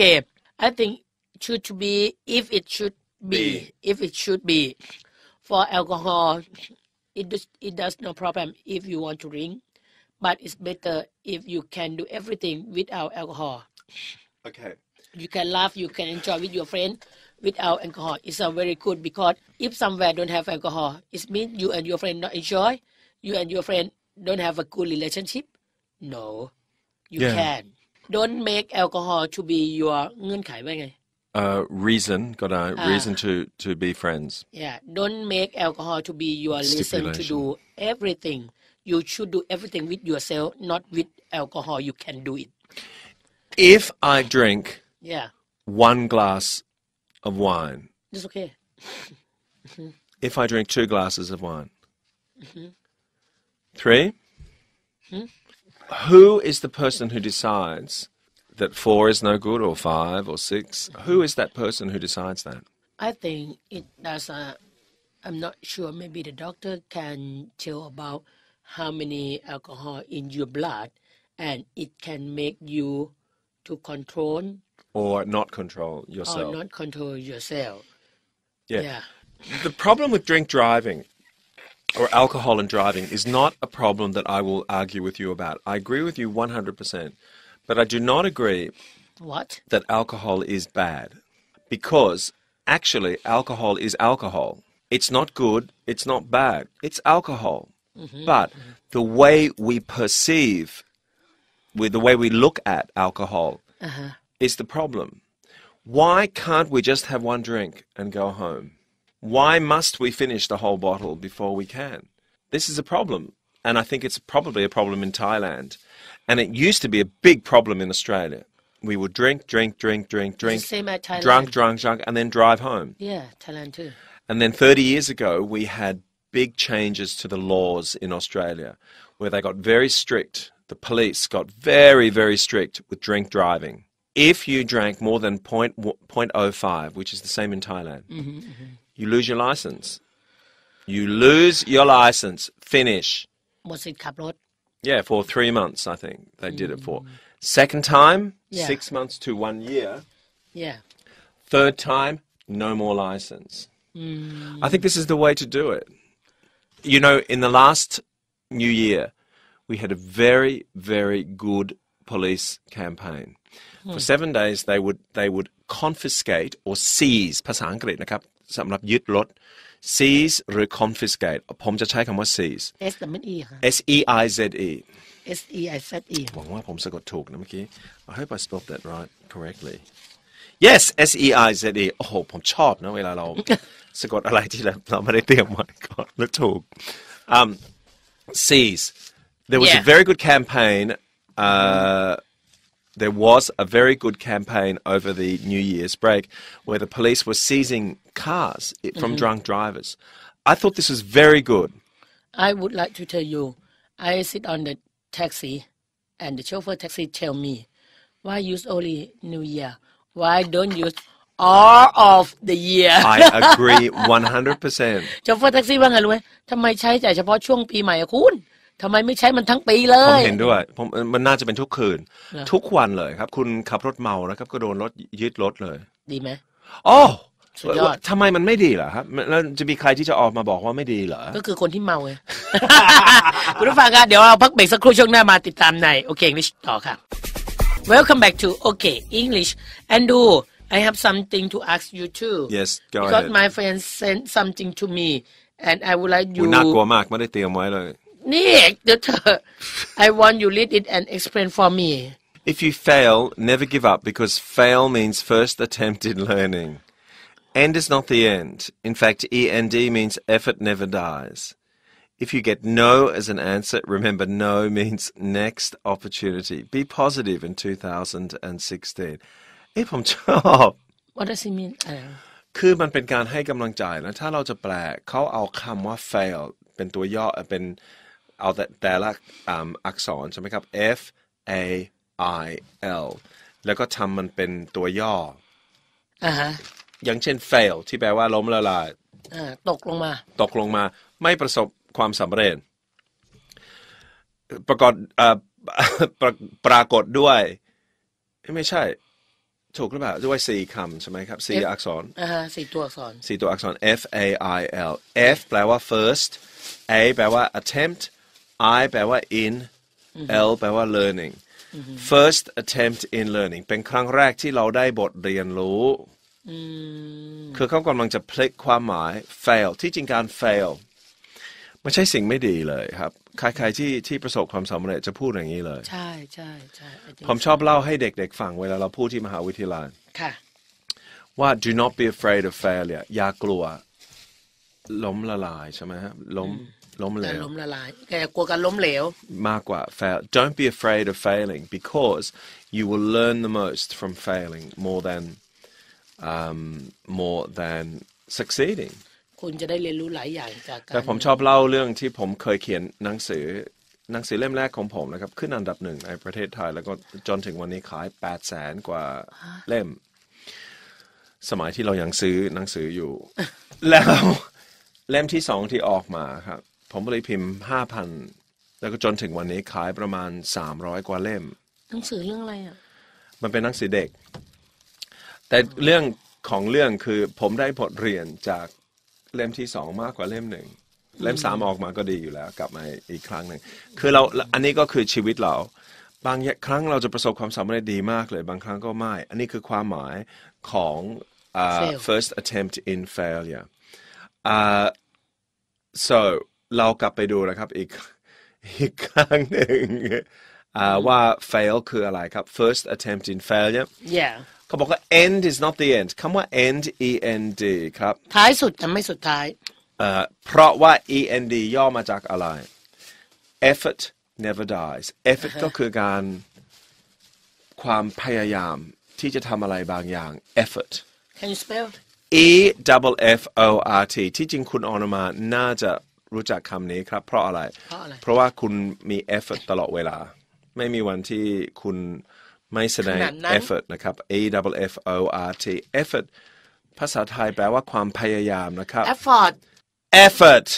I think should be if it should be if it should be for alcohol it does it does no problem if you want to drink but it's better if you can do everything without alcohol okay you can laugh you can enjoy with your friend without alcohol it's a very good because if somewhere don't have alcohol it means you and your friend not enjoy you and your friend don't have a good relationship no you yeah. can don't make alcohol to be your a reason, got a uh, reason to, to be friends. Yeah, don't make alcohol to be your reason to do everything. You should do everything with yourself, not with alcohol. You can do it. If I drink yeah. one glass of wine, it's okay. Mm-hmm. if I drink two glasses of wine, mm-hmm. three, mm-hmm. Who is the person who decides that four is no good or five or 6 is that person who decides that? I think it does. A, uh, I'm not sure. Maybe the doctor can tell about how many alcohol in your blood, and it can make you to control or not control yourself. Or not control yourself. Yeah. yeah. The problem with drink driving or alcohol and driving is not a problem that I will argue with you about. I agree with you 100%. But I do not agree what? that alcohol is bad because actually alcohol is alcohol. It's not good, it's not bad, it's alcohol. Mm-hmm. But the way we perceive, with the way we look at alcohol, uh-huh. is the problem. Why can't we just have one drink and go home? Why must we finish the whole bottle before we can? This is a problem. And I think it's probably a problem in Thailand and it used to be a big problem in Australia. We would drink, drink, drink, drink, drink, drunk, drunk, drunk, and then drive home. Yeah, Thailand too. And then 30 years ago, we had big changes to the laws in Australia where they got very strict. The police got very, very strict with drink driving. If you drank more than 0. 0.05, which is the same in Thailand, mm-hmm, mm-hmm. you lose your license. You lose your license. Finish. Yeah, for three months, I think they did it for. Mm. Second time, yeah. six months to one year. Yeah. Third time, no more license. Mm. I think this is the way to do it. You know, in the last new year, we had a very, very good police campaign. Mm. For hmm. seven days, they would they would confiscate or seize, ภาษาอังกฤษนะครับสำหรับยึดรถ seize หรือ confiscate ผมจะใช้คำว่า seize S E I Z E S E I Z E หวังว่าผมสะกดถูกนะเมื่อกี้ I hope I spelled that right correctly Yes S E I Z E โอ้โหผมชอบนะเวลาเราสะกดอะไรที่เราไม่ได้เตรียมมาก่อนแล้วถูก um, seize there was yeah. a very good campaign uh, there was a very good campaign over the New Year's break where the police were seizing cars from mm-hmm. drunk drivers. I thought this was very good. I would like to tell you, I sit on the taxi, and the chauffeur taxi tell me, why use only New Year? Why don't use all of the year? I agree 100%. ชอฟเฟอร์แท็กซี่ว่าไงรู้ไหมทำไมใช้จ่ายเฉพาะช่วงปีใหม่อะคุณทำไมไม่ใช้มันทั้งปีเลย ผมเห็นด้วย ผมมันน่าจะเป็นทุกคืน ทุกวันเลยครับ คุณขับรถเมานะครับก็โดนรถยึดรถเลย ดีไหมโอ้สุดยอดทำไมมันไม่ดีเหรอครับแล้วจะมีใครที่จะออกมาบอกว่าไม่ดีเหรอก็คือคนที่เมาไงคุณผู้ฟังครับเดี๋ยวเราพักเบรกสักครู่ช่วงหน้ามาติดตามในโอเคอังกฤษต่อค่ะ Welcome back to OK English and do I have something to ask you too yes go because my friend sent something to me and I would like you น่ากลัวมากไม่ได้เตรียมไว้เลย Nick, doctor, I want you read it and explain for me. If you fail, never give up because fail means first attempt in learning. End is not the end. In fact, END means effort never dies. If you get no as an answer, remember no means next opportunity. Be positive in 2016. เอ้ผมชอบ What does it mean? คือมันเป็นการให้กำลังใจนะ ถ้าเราจะแปลเขาเอาคำว่า uh, fail เป็นตัวย่อเป็นเอาแต่แต่ละอักษรใช่ไหมครับ F A I L แล้วก็ทำมันเป็นตัวย่ออ่าฮะอย่างเช่น fail ที่แปลว่าล้มละลายอ่าตกลงมา ตกลงมา ไม่ประสบความสำเร็จ ประกอบปรากฏด้วย ไม่ใช่ ถูกหรือเปล่าด้วยสี่คำใช่ไหมครับสี่อักษรสี่ตัวอักษรสี่ตัวอักษร F A I L F แปลว่า first A แปลว่า attempt I แปลว่า in L แปลว่า learning first attempt in learning เป็นครั้งแรกที่เราได้บทเรียนรู้ คือเขากำลังจะพลิกความหมาย fail ที่จริงการ fail ไม่ใช่สิ่งไม่ดีเลยครับ ใครๆที่ที่ประสบความสำเร็จจะพูดอย่างนี้เลย ใช่ใช่ใช่ผมชอบเล่าให้เด็กๆฟังเวลาเราพูดที่มหาวิทยาลัยค่ะว่า do not be afraid of failure อย่ากลัว ล้มละลายใช่ไหมฮะล้มล้มเหลวล้มละลายแกกลัวการล้มเหลวมากกว่า fail don't be afraid of failing because you will learn the most from failing more than um, more than succeeding คุณจะได้เรียนรู้หลายอย่างจากการแต่ผมชอบเล่าเรื่องที่ผมเคยเขียนหนังสือหนังสือเล่มแรกของผมนะครับ ขึ้นอันดับหนึ่งในประเทศไทยแล้วก็จนถึงวันนี้ขาย8ปดแสนกว่าเล่มสมัยที่เรายังซื้อหนังสืออยู่ แล้วเล่มที่สองที่ออกมาครับผมเลยพิมพ์ห้าพัน แล้วก็จนถึงวันนี้ขายประมาณสามร้อยกว่าเล่ม หนังสือเรื่องอะไรอ่ะ มันเป็นหนังสือเด็ก แต่เรื่องของเรื่องคือ ผมได้บทเรียนจากเล่มที่สองมากกว่าเล่มหนึ่ง เล่มสามออกมาก็ดีอยู่แล้ว กลับมาอีกครั้งหนึ่ง คือเราอันนี้ก็คือชีวิตเรา บางครั้งเราจะประสบความสำเร็จดีมากเลย บางครั้งก็ไม่ อันนี้คือความหมายของ uh, first attempt in failure uh, so เรากลับไปดูนะครับอีกอีกครั้งหนึ่งว่า fail คืออะไรครับ first attempt in failure yeah เขาบอกว่า end is not the end คำว่า end e n d ครับ ท้ายสุดแต่ไม่สุดท้าย เพราะว่า e n d ย่อมาจากอะไร effort never dies effort ก็คือการความพยายามที่จะทำอะไรบางอย่าง effort can you spell E double F O R T ที่จริงคุณออนมาน่าจะรู้จักคำนี้ครับเพราะอะไร เพราะอะไร เพราะว่าคุณมี effort ตลอดเวลา ไม่มีวันที่คุณไม่แสดงเอฟเฟัน effort นะครับ A W F O R T effort ภาษาไทยแปลว่าความพยายามนะครับ effort effort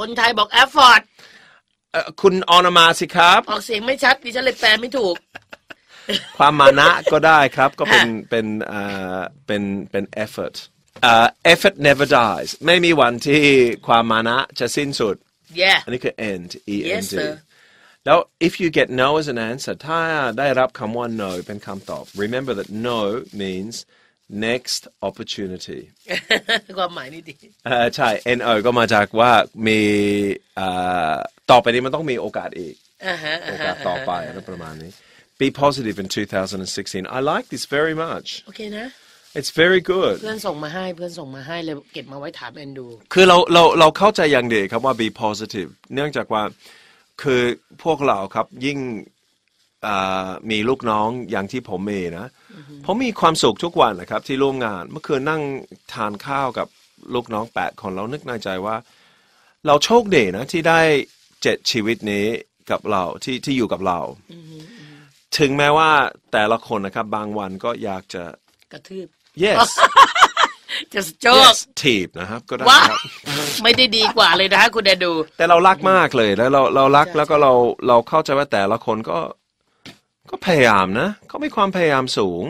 คนไทยบอก effort เอตคุณออนมาสิครับ ออกเสียงไม่ชัดดิฉันเลยแปลไม่ถูก ความมานะก็ได้ครับก็เป็นเป็นเอเป็นเป็น effort uh, effort never dies ไม่มีวันที่ความมานะจะสิ้นสุด yeah อันนี้คือ end e n d แล้ว if you get no as an answer ถ้าได้รับคำว่า no เป็นคำตอบ remember that no means next opportunity ความหมายนี่ดีใช่ no ก็มาจากว่ามีต่อไปนี้มันต้องมีโอกาสอีกโอกาสต่อไปอะไรประมาณนี้ be positive in 2016 I like this very much โอเคนะ It's very good เพื่อนส่งมาให้ เพื่อนส่งมาให้เลยเก็บมาไว้ถามแอนดู คือเราเราเราเข้าใจอย่างเดียครับว่า be positive เนื่องจากว่าคือพวกเราครับ ยิ่งมีลูกน้องอย่างที่ผมเมนะผมมีความสุขทุกวันนะครับ ที่ร่วมงาน เมื่อคืนนั่งทานข้าวกับลูกน้องแปดคนเรานึกในใจว่า เราโชคดีนะ ที่ได้เจ็ดชีวิตนี้กับเราที่ที่อยู่กับเราถึงแม้ว่าแต่ละคนนะครับ บางวันก็อยากจะกระทืบ yes just joke yes ถีบนะครับก็ได้ว้าครับไม่ได้ดีกว่าเลยนะฮะคุณแดดู แต่เรารักมากเลยแล้วเราเรารักแล้วก็เราเราเข้าใจว่าแต่ละคนก็ ก็พยายามนะเขามีความพยายามสูง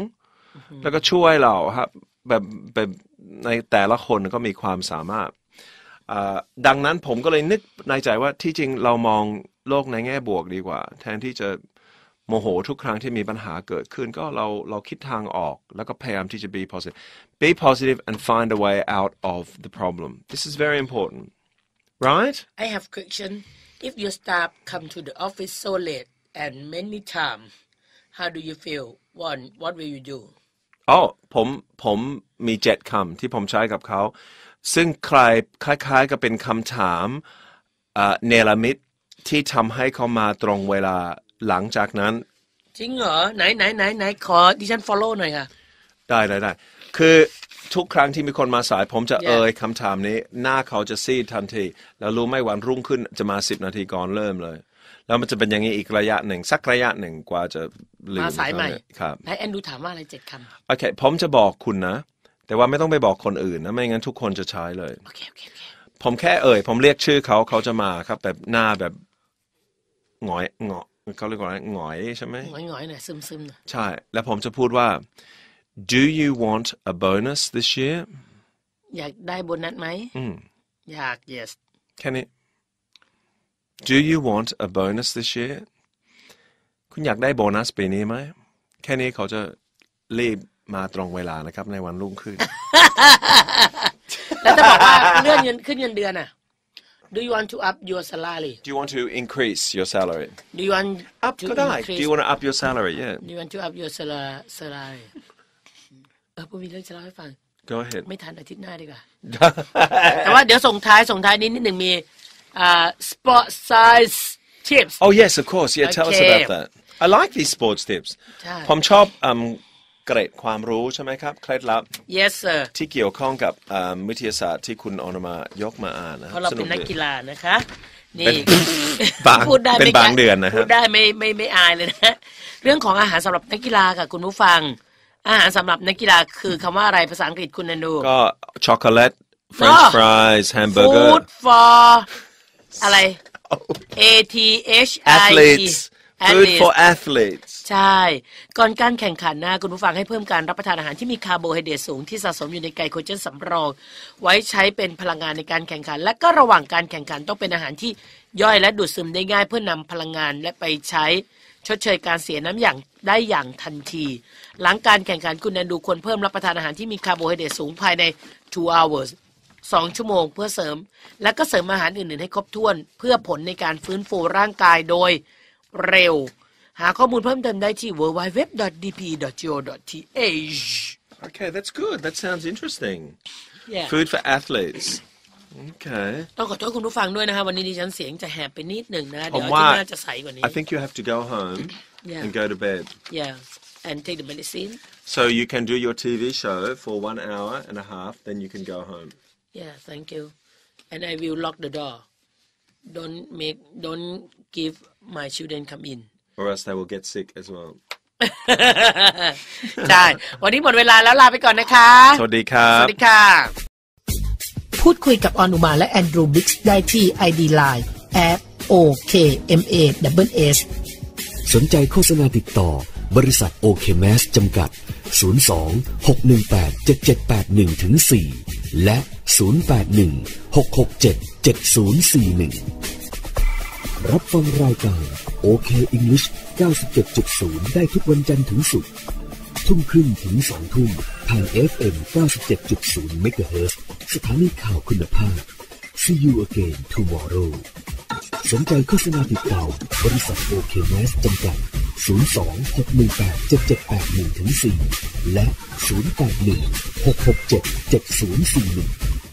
แล้วก็ช่วยเราครับ แบบแบบในแต่ละคนก็มีความสามารถดังนั้นผมก็เลยนึกในใจว่าที่จริงเรามองโลกในแง่บวกดีกว่า แทนที่จะมโหทุกครั้งที่มีปัญหาเกิดขึ้นก็เราเราคิดทางออกแล้วก็พยายามที่จะ be positive be positive and find a way out of the problem this is very important right I have question if your staff come to the office so late and many time how do you feel what what will you do อ๋อผมผมมีเจ็ดคำที่ผมใช้กับเขาซึ่งใครคล้ายๆกับเป็นคำถามเนลมิตที่ทำให้เขามาตรงเวลาหลังจากนั้น จริงเหรอ ไหนไหนไหนไหนขอดิฉัน follow หน่อยค่ะ ได้ได้ได้คือทุกครั้งที่มีคนมาสายผมจะ yeah. เอ่ยคำถามนี้ หน้าเขาจะซีดทันที แล้วรู้ไม่วันรุ่งขึ้นจะมาสิบนาทีก่อนเริ่มเลย แล้วมันจะเป็นอย่างนี้อีกระยะหนึ่ง สักระยะหนึ่งกว่าจะลืมมาสายใหม่ครับแอนดูถามว่าอะไรเจ็ดคำโอเค ผมจะบอกคุณนะ แต่ว่าไม่ต้องไปบอกคนอื่นนะ ไม่งั้นทุกคนจะใช้เลยโอเคโอเคผมแค่เอ่ยผมเรียกชื่อเขาเขาจะมาครับแบบหน้าแบบหงอยหงอเขาเรียกว่าหงอยใช่ไหมหงอยๆหน่อยซึมซึมนะใช่ แล้วผมจะพูดว่า do you want a bonus this year อยากได้โบนัสไหมอมอยาก yes แค่นี้ do you want a bonus this year คุณอยากได้โบนัสปีนี้ไหม แค่นี้เขาจะรีบมาตรงเวลานะครับในวันรุ่งขึ้น แล้วจะบอกว่าเลื่อนเงินขึ้นเงินเดือนอ่ะ Do you want to up your salary? Do you want to increase your salary? Do you want up to ก็ได้ increase? Do you want to up your salary? Yeah. Do you want to up your sal salary? เออผมมีเรื่องจะเล่าให้ฟัง Go ahead. ไม่ทันอาทิตย์หน้าดีกว่าแต่ว่าเดี๋ยวส่งท้ายส่งท้ายนิดนิดหนึ่งมีอ่า sport size tips oh yes, of course. Yeah, tell us about that. I like these sports tips. ใช่เกรดความรู้ใช่ไหมครับเคล็ดลับ yes sir ที่เกี่ยวข้องกับวิทยาศาสตร์ที่คุณออนมายกมาอ่านนะเพราะเราเป็นนักกีฬานะคะนี่พูดได้เป็นบางเดือนนะับพูดได้ไม่ไม่ไม่อายเลยนะเรื่องของอาหารสำหรับนักกีฬาค่ะคุณผู้ฟังอาหารสำหรับนักกีฬาคือคำว่าอะไรภาษาอังกฤษคุณนันดูก็ช็อกโกแลตฟรนช์ฟรายส์แฮมเบอร์เกอร์ food for อะไร A T H I E Food for athletes ใช่ ก่อนการแข่งขันนะคุณผู้ฟังให้เพิ่มการรับประทานอาหารที่มีคาร์โบไฮเดรตสูงที่สะสมอยู่ในไกลโคเจนสำรอง ไว้ใช้เป็นพลังงานในการแข่งขัน และก็ระหว่างการแข่งขันต้องเป็นอาหารที่ย่อยและดูดซึมได้ง่ายเพื่อนำพลังงาน และไปใช้ชดเชยการเสียน้ำอย่างได้อย่างทันที หลังการแข่งขันคุณนันดูควรเพิ่มรับประทานอาหารที่มีคาร์โบไฮเดรตสูงภายใน2 hours 2ชั่วโมงเพื่อเสริม และก็เสริมอาหารอื่น ๆ ให้ครบถ้วน เพื่อผลในการฟื้นฟูร่างกายโดยเร็ว www.dp.go.th Okay, that's good. That sounds interesting. Yeah. Food for athletes. Okay. ต้องขอโทษคุณผู้ฟังด้วยนะคะวันนี้ดิฉันเสียงจะแหบไปนิดหนึ่งนะเดี๋ยวที่น่าจะใสกว่านี้ oh, I think you have to go home yeah. and go to bed. Yeah. And take the medicine. So you can do your TV show for one hour and a half, then you can go home. Yeah, thank you. And I will lock the door. Don't make, don't give my children come in or else they will get sick as well ใช่วันนี้หมดเวลาแล้วลาไปก่อนนะคะ สวัสดีครับ สวัสดีค่ะ พูดคุยกับออนุมาและแอนดรูบิกซ์ได้ที่ ID Line at okmas สนใจโฆษณาติดต่อบริษัท OKMS a จำกัด 02-618-7781-4 และ081-667-7041รับฟังรายการโอเคอิงลิช97.0 ได้ทุกวันจันทร์ถึงศุกร์ทุ่มครึ่งถึงสองทุ่ม ทาง FM 97.0 MHz สถานีข่าวคุณภาพ See you again tomorrow สนใจโฆษณาติดต่อบริษัทโอเคแมสจำกัด 026187781-4และ0816677041